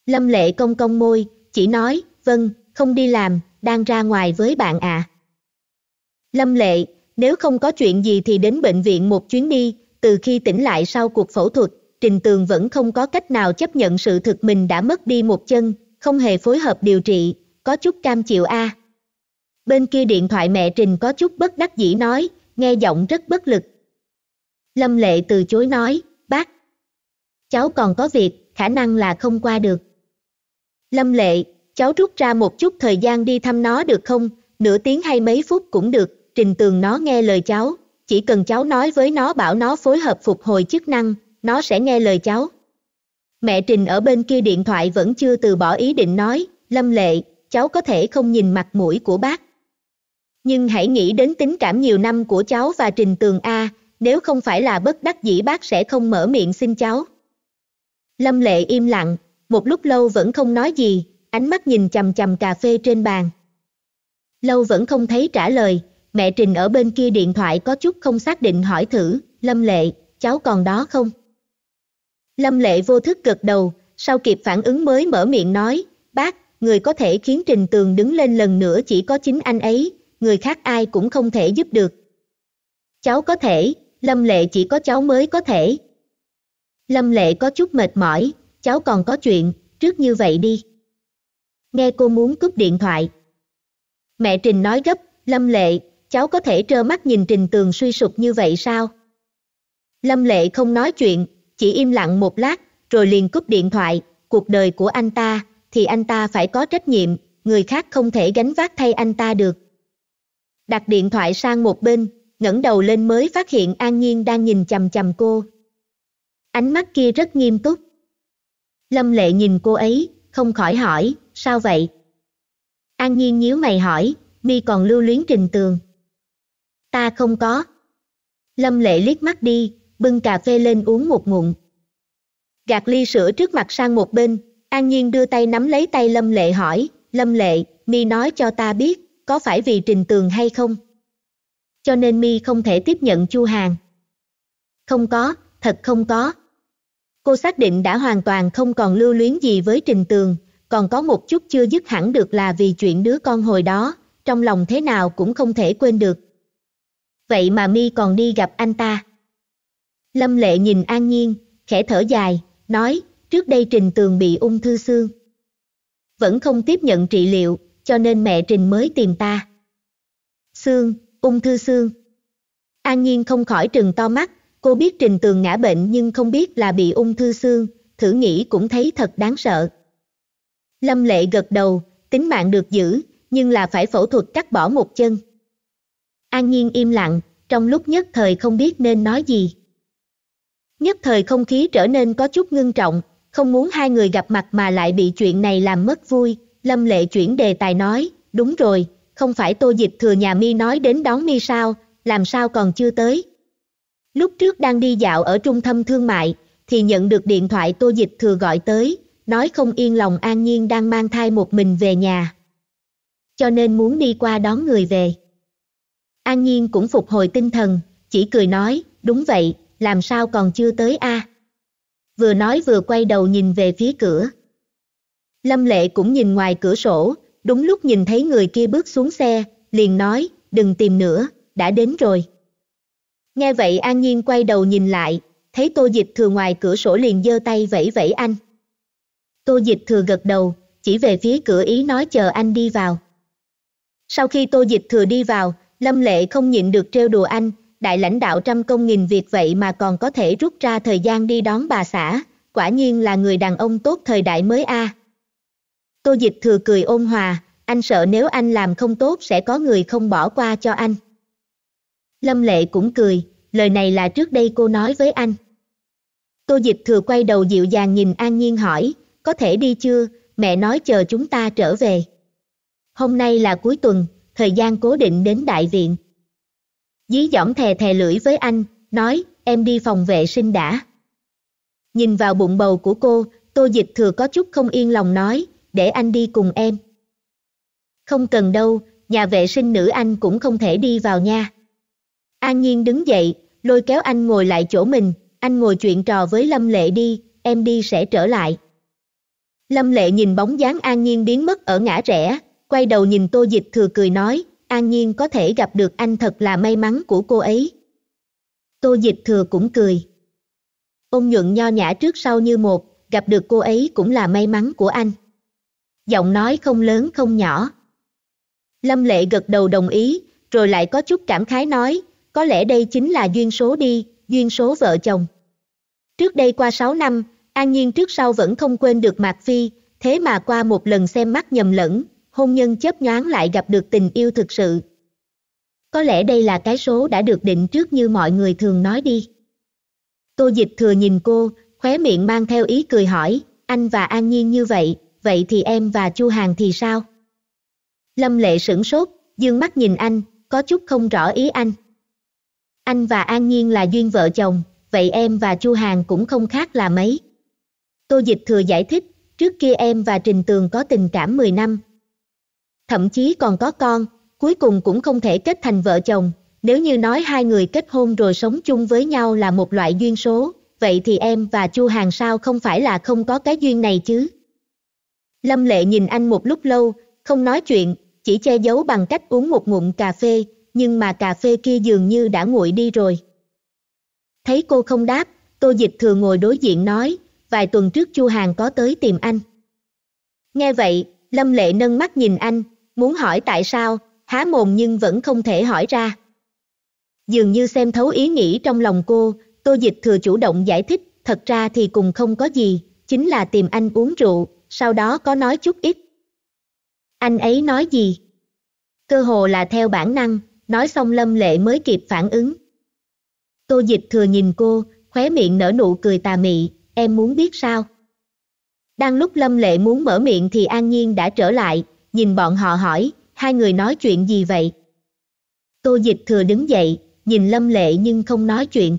Lâm Lệ công công môi, chỉ nói, vâng, không đi làm, đang ra ngoài với bạn ạ. À. Lâm Lệ, nếu không có chuyện gì thì đến bệnh viện một chuyến đi, từ khi tỉnh lại sau cuộc phẫu thuật, Trình Tường vẫn không có cách nào chấp nhận sự thực mình đã mất đi một chân, không hề phối hợp điều trị, có chút cam chịu a. Bên kia điện thoại mẹ Trình có chút bất đắc dĩ nói, nghe giọng rất bất lực. Lâm Lệ từ chối nói, bác. Cháu còn có việc, khả năng là không qua được. Lâm Lệ, cháu rút ra một chút thời gian đi thăm nó được không? Nửa tiếng hay mấy phút cũng được, trình tường nó nghe lời cháu. Chỉ cần cháu nói với nó bảo nó phối hợp phục hồi chức năng, nó sẽ nghe lời cháu. Mẹ Trình ở bên kia điện thoại vẫn chưa từ bỏ ý định nói, Lâm Lệ, cháu có thể không nhìn mặt mũi của bác nhưng hãy nghĩ đến tính cảm nhiều năm của cháu và Trình Tường A, nếu không phải là bất đắc dĩ bác sẽ không mở miệng xin cháu. Lâm Lệ im lặng, một lúc lâu vẫn không nói gì, ánh mắt nhìn chầm chầm cà phê trên bàn. Lâu vẫn không thấy trả lời, mẹ Trình ở bên kia điện thoại có chút không xác định hỏi thử, Lâm Lệ, cháu còn đó không? Lâm Lệ vô thức gật đầu, sau kịp phản ứng mới mở miệng nói, bác, người có thể khiến Trình Tường đứng lên lần nữa chỉ có chính anh ấy, người khác ai cũng không thể giúp được. Cháu có thể, Lâm Lệ chỉ có cháu mới có thể. Lâm Lệ có chút mệt mỏi, cháu còn có chuyện, trước như vậy đi. Nghe cô muốn cúp điện thoại. Mẹ Trình nói gấp, Lâm Lệ, cháu có thể trơ mắt nhìn Trình Tường suy sụp như vậy sao? Lâm Lệ không nói chuyện, chỉ im lặng một lát, rồi liền cúp điện thoại, cuộc đời của anh ta, thì anh ta phải có trách nhiệm, người khác không thể gánh vác thay anh ta được đặt điện thoại sang một bên, ngẩng đầu lên mới phát hiện An Nhiên đang nhìn chầm chầm cô. Ánh mắt kia rất nghiêm túc. Lâm Lệ nhìn cô ấy, không khỏi hỏi, sao vậy? An Nhiên nhíu mày hỏi, mi còn lưu luyến trình tường. Ta không có. Lâm Lệ liếc mắt đi, bưng cà phê lên uống một ngụm. Gạt ly sữa trước mặt sang một bên, An Nhiên đưa tay nắm lấy tay Lâm Lệ hỏi, Lâm Lệ, mi nói cho ta biết có phải vì Trình Tường hay không? Cho nên mi không thể tiếp nhận Chu Hàng. Không có, thật không có. Cô xác định đã hoàn toàn không còn lưu luyến gì với Trình Tường, còn có một chút chưa dứt hẳn được là vì chuyện đứa con hồi đó, trong lòng thế nào cũng không thể quên được. Vậy mà mi còn đi gặp anh ta. Lâm Lệ nhìn An Nhiên, khẽ thở dài, nói, trước đây Trình Tường bị ung thư xương. Vẫn không tiếp nhận trị liệu, cho nên mẹ Trình mới tìm ta. Xương, ung thư xương. An Nhiên không khỏi trừng to mắt, cô biết Trình Tường ngã bệnh nhưng không biết là bị ung thư xương, thử nghĩ cũng thấy thật đáng sợ. Lâm Lệ gật đầu, tính mạng được giữ, nhưng là phải phẫu thuật cắt bỏ một chân. An Nhiên im lặng, trong lúc nhất thời không biết nên nói gì. Nhất thời không khí trở nên có chút ngưng trọng, không muốn hai người gặp mặt mà lại bị chuyện này làm mất vui, Lâm Lệ chuyển đề tài nói, đúng rồi, không phải Tô Dịch thừa nhà mi nói đến đón mi sao, làm sao còn chưa tới. Lúc trước đang đi dạo ở trung tâm thương mại, thì nhận được điện thoại Tô Dịch thừa gọi tới, nói không yên lòng An Nhiên đang mang thai một mình về nhà. Cho nên muốn đi qua đón người về. An Nhiên cũng phục hồi tinh thần, chỉ cười nói, đúng vậy, làm sao còn chưa tới a? Vừa nói vừa quay đầu nhìn về phía cửa. Lâm Lệ cũng nhìn ngoài cửa sổ, đúng lúc nhìn thấy người kia bước xuống xe, liền nói, đừng tìm nữa, đã đến rồi. Nghe vậy An Nhiên quay đầu nhìn lại, thấy Tô Dịch Thừa ngoài cửa sổ liền giơ tay vẫy vẫy anh. Tô Dịch Thừa gật đầu, chỉ về phía cửa ý nói chờ anh đi vào. Sau khi Tô Dịch Thừa đi vào, Lâm Lệ không nhịn được trêu đùa anh, đại lãnh đạo trăm công nghìn việc vậy mà còn có thể rút ra thời gian đi đón bà xã, quả nhiên là người đàn ông tốt thời đại mới a. À. Tô Dịch thừa cười ôn hòa, anh sợ nếu anh làm không tốt sẽ có người không bỏ qua cho anh. Lâm Lệ cũng cười, lời này là trước đây cô nói với anh. Tô Dịch thừa quay đầu dịu dàng nhìn An Nhiên hỏi, có thể đi chưa, mẹ nói chờ chúng ta trở về. Hôm nay là cuối tuần, thời gian cố định đến đại viện. Dí dỏm thè thè lưỡi với anh, nói, em đi phòng vệ sinh đã. Nhìn vào bụng bầu của cô, Tô Dịch Thừa có chút không yên lòng nói, để anh đi cùng em không cần đâu nhà vệ sinh nữ anh cũng không thể đi vào nha an nhiên đứng dậy lôi kéo anh ngồi lại chỗ mình anh ngồi chuyện trò với lâm lệ đi em đi sẽ trở lại lâm lệ nhìn bóng dáng an nhiên biến mất ở ngã rẽ quay đầu nhìn tô dịch thừa cười nói an nhiên có thể gặp được anh thật là may mắn của cô ấy tô dịch thừa cũng cười ông nhuận nho nhã trước sau như một gặp được cô ấy cũng là may mắn của anh giọng nói không lớn không nhỏ. Lâm Lệ gật đầu đồng ý, rồi lại có chút cảm khái nói, có lẽ đây chính là duyên số đi, duyên số vợ chồng. Trước đây qua 6 năm, An Nhiên trước sau vẫn không quên được Mạc Phi, thế mà qua một lần xem mắt nhầm lẫn, hôn nhân chớp nhoáng lại gặp được tình yêu thực sự. Có lẽ đây là cái số đã được định trước như mọi người thường nói đi. Tô Dịch thừa nhìn cô, khóe miệng mang theo ý cười hỏi, anh và An Nhiên như vậy, vậy thì em và chu hàng thì sao lâm lệ sửng sốt dương mắt nhìn anh có chút không rõ ý anh anh và an nhiên là duyên vợ chồng vậy em và chu hàng cũng không khác là mấy tô dịch thừa giải thích trước kia em và trình tường có tình cảm 10 năm thậm chí còn có con cuối cùng cũng không thể kết thành vợ chồng nếu như nói hai người kết hôn rồi sống chung với nhau là một loại duyên số vậy thì em và chu hàng sao không phải là không có cái duyên này chứ Lâm Lệ nhìn anh một lúc lâu, không nói chuyện, chỉ che giấu bằng cách uống một ngụm cà phê, nhưng mà cà phê kia dường như đã nguội đi rồi. Thấy cô không đáp, Tô Dịch thừa ngồi đối diện nói, vài tuần trước Chu Hàng có tới tìm anh. Nghe vậy, Lâm Lệ nâng mắt nhìn anh, muốn hỏi tại sao, há mồm nhưng vẫn không thể hỏi ra. Dường như xem thấu ý nghĩ trong lòng cô, Tô Dịch thừa chủ động giải thích, thật ra thì cùng không có gì, chính là tìm anh uống rượu, sau đó có nói chút ít. Anh ấy nói gì? Cơ hồ là theo bản năng, nói xong Lâm Lệ mới kịp phản ứng. Tô Dịch thừa nhìn cô, khóe miệng nở nụ cười tà mị, em muốn biết sao? Đang lúc Lâm Lệ muốn mở miệng thì An Nhiên đã trở lại, nhìn bọn họ hỏi, hai người nói chuyện gì vậy? Tô Dịch thừa đứng dậy, nhìn Lâm Lệ nhưng không nói chuyện.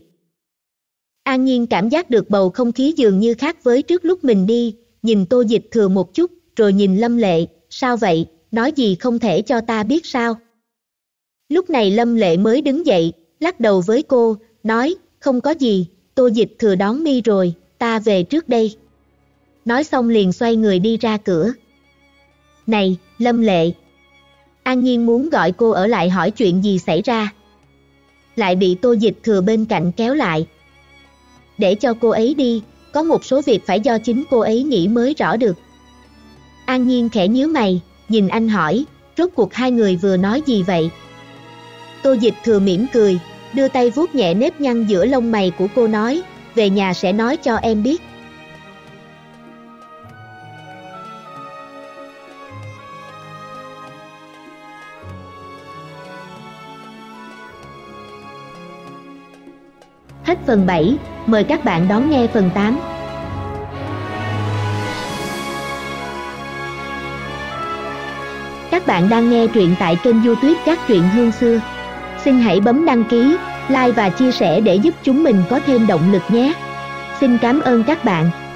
An Nhiên cảm giác được bầu không khí dường như khác với trước lúc mình đi, nhìn tô dịch thừa một chút, rồi nhìn Lâm Lệ, sao vậy, nói gì không thể cho ta biết sao. Lúc này Lâm Lệ mới đứng dậy, lắc đầu với cô, nói, không có gì, tô dịch thừa đón mi rồi, ta về trước đây. Nói xong liền xoay người đi ra cửa. Này, Lâm Lệ! An Nhiên muốn gọi cô ở lại hỏi chuyện gì xảy ra. Lại bị tô dịch thừa bên cạnh kéo lại. Để cho cô ấy đi, có một số việc phải do chính cô ấy nghĩ mới rõ được an nhiên khẽ nhíu mày nhìn anh hỏi rốt cuộc hai người vừa nói gì vậy tô dịch thừa mỉm cười đưa tay vuốt nhẹ nếp nhăn giữa lông mày của cô nói về nhà sẽ nói cho em biết Hết phần 7 Mời các bạn đón nghe phần 8. Các bạn đang nghe truyện tại kênh YouTube các truyện hương xưa. Xin hãy bấm đăng ký, like và chia sẻ để giúp chúng mình có thêm động lực nhé. Xin cảm ơn các bạn.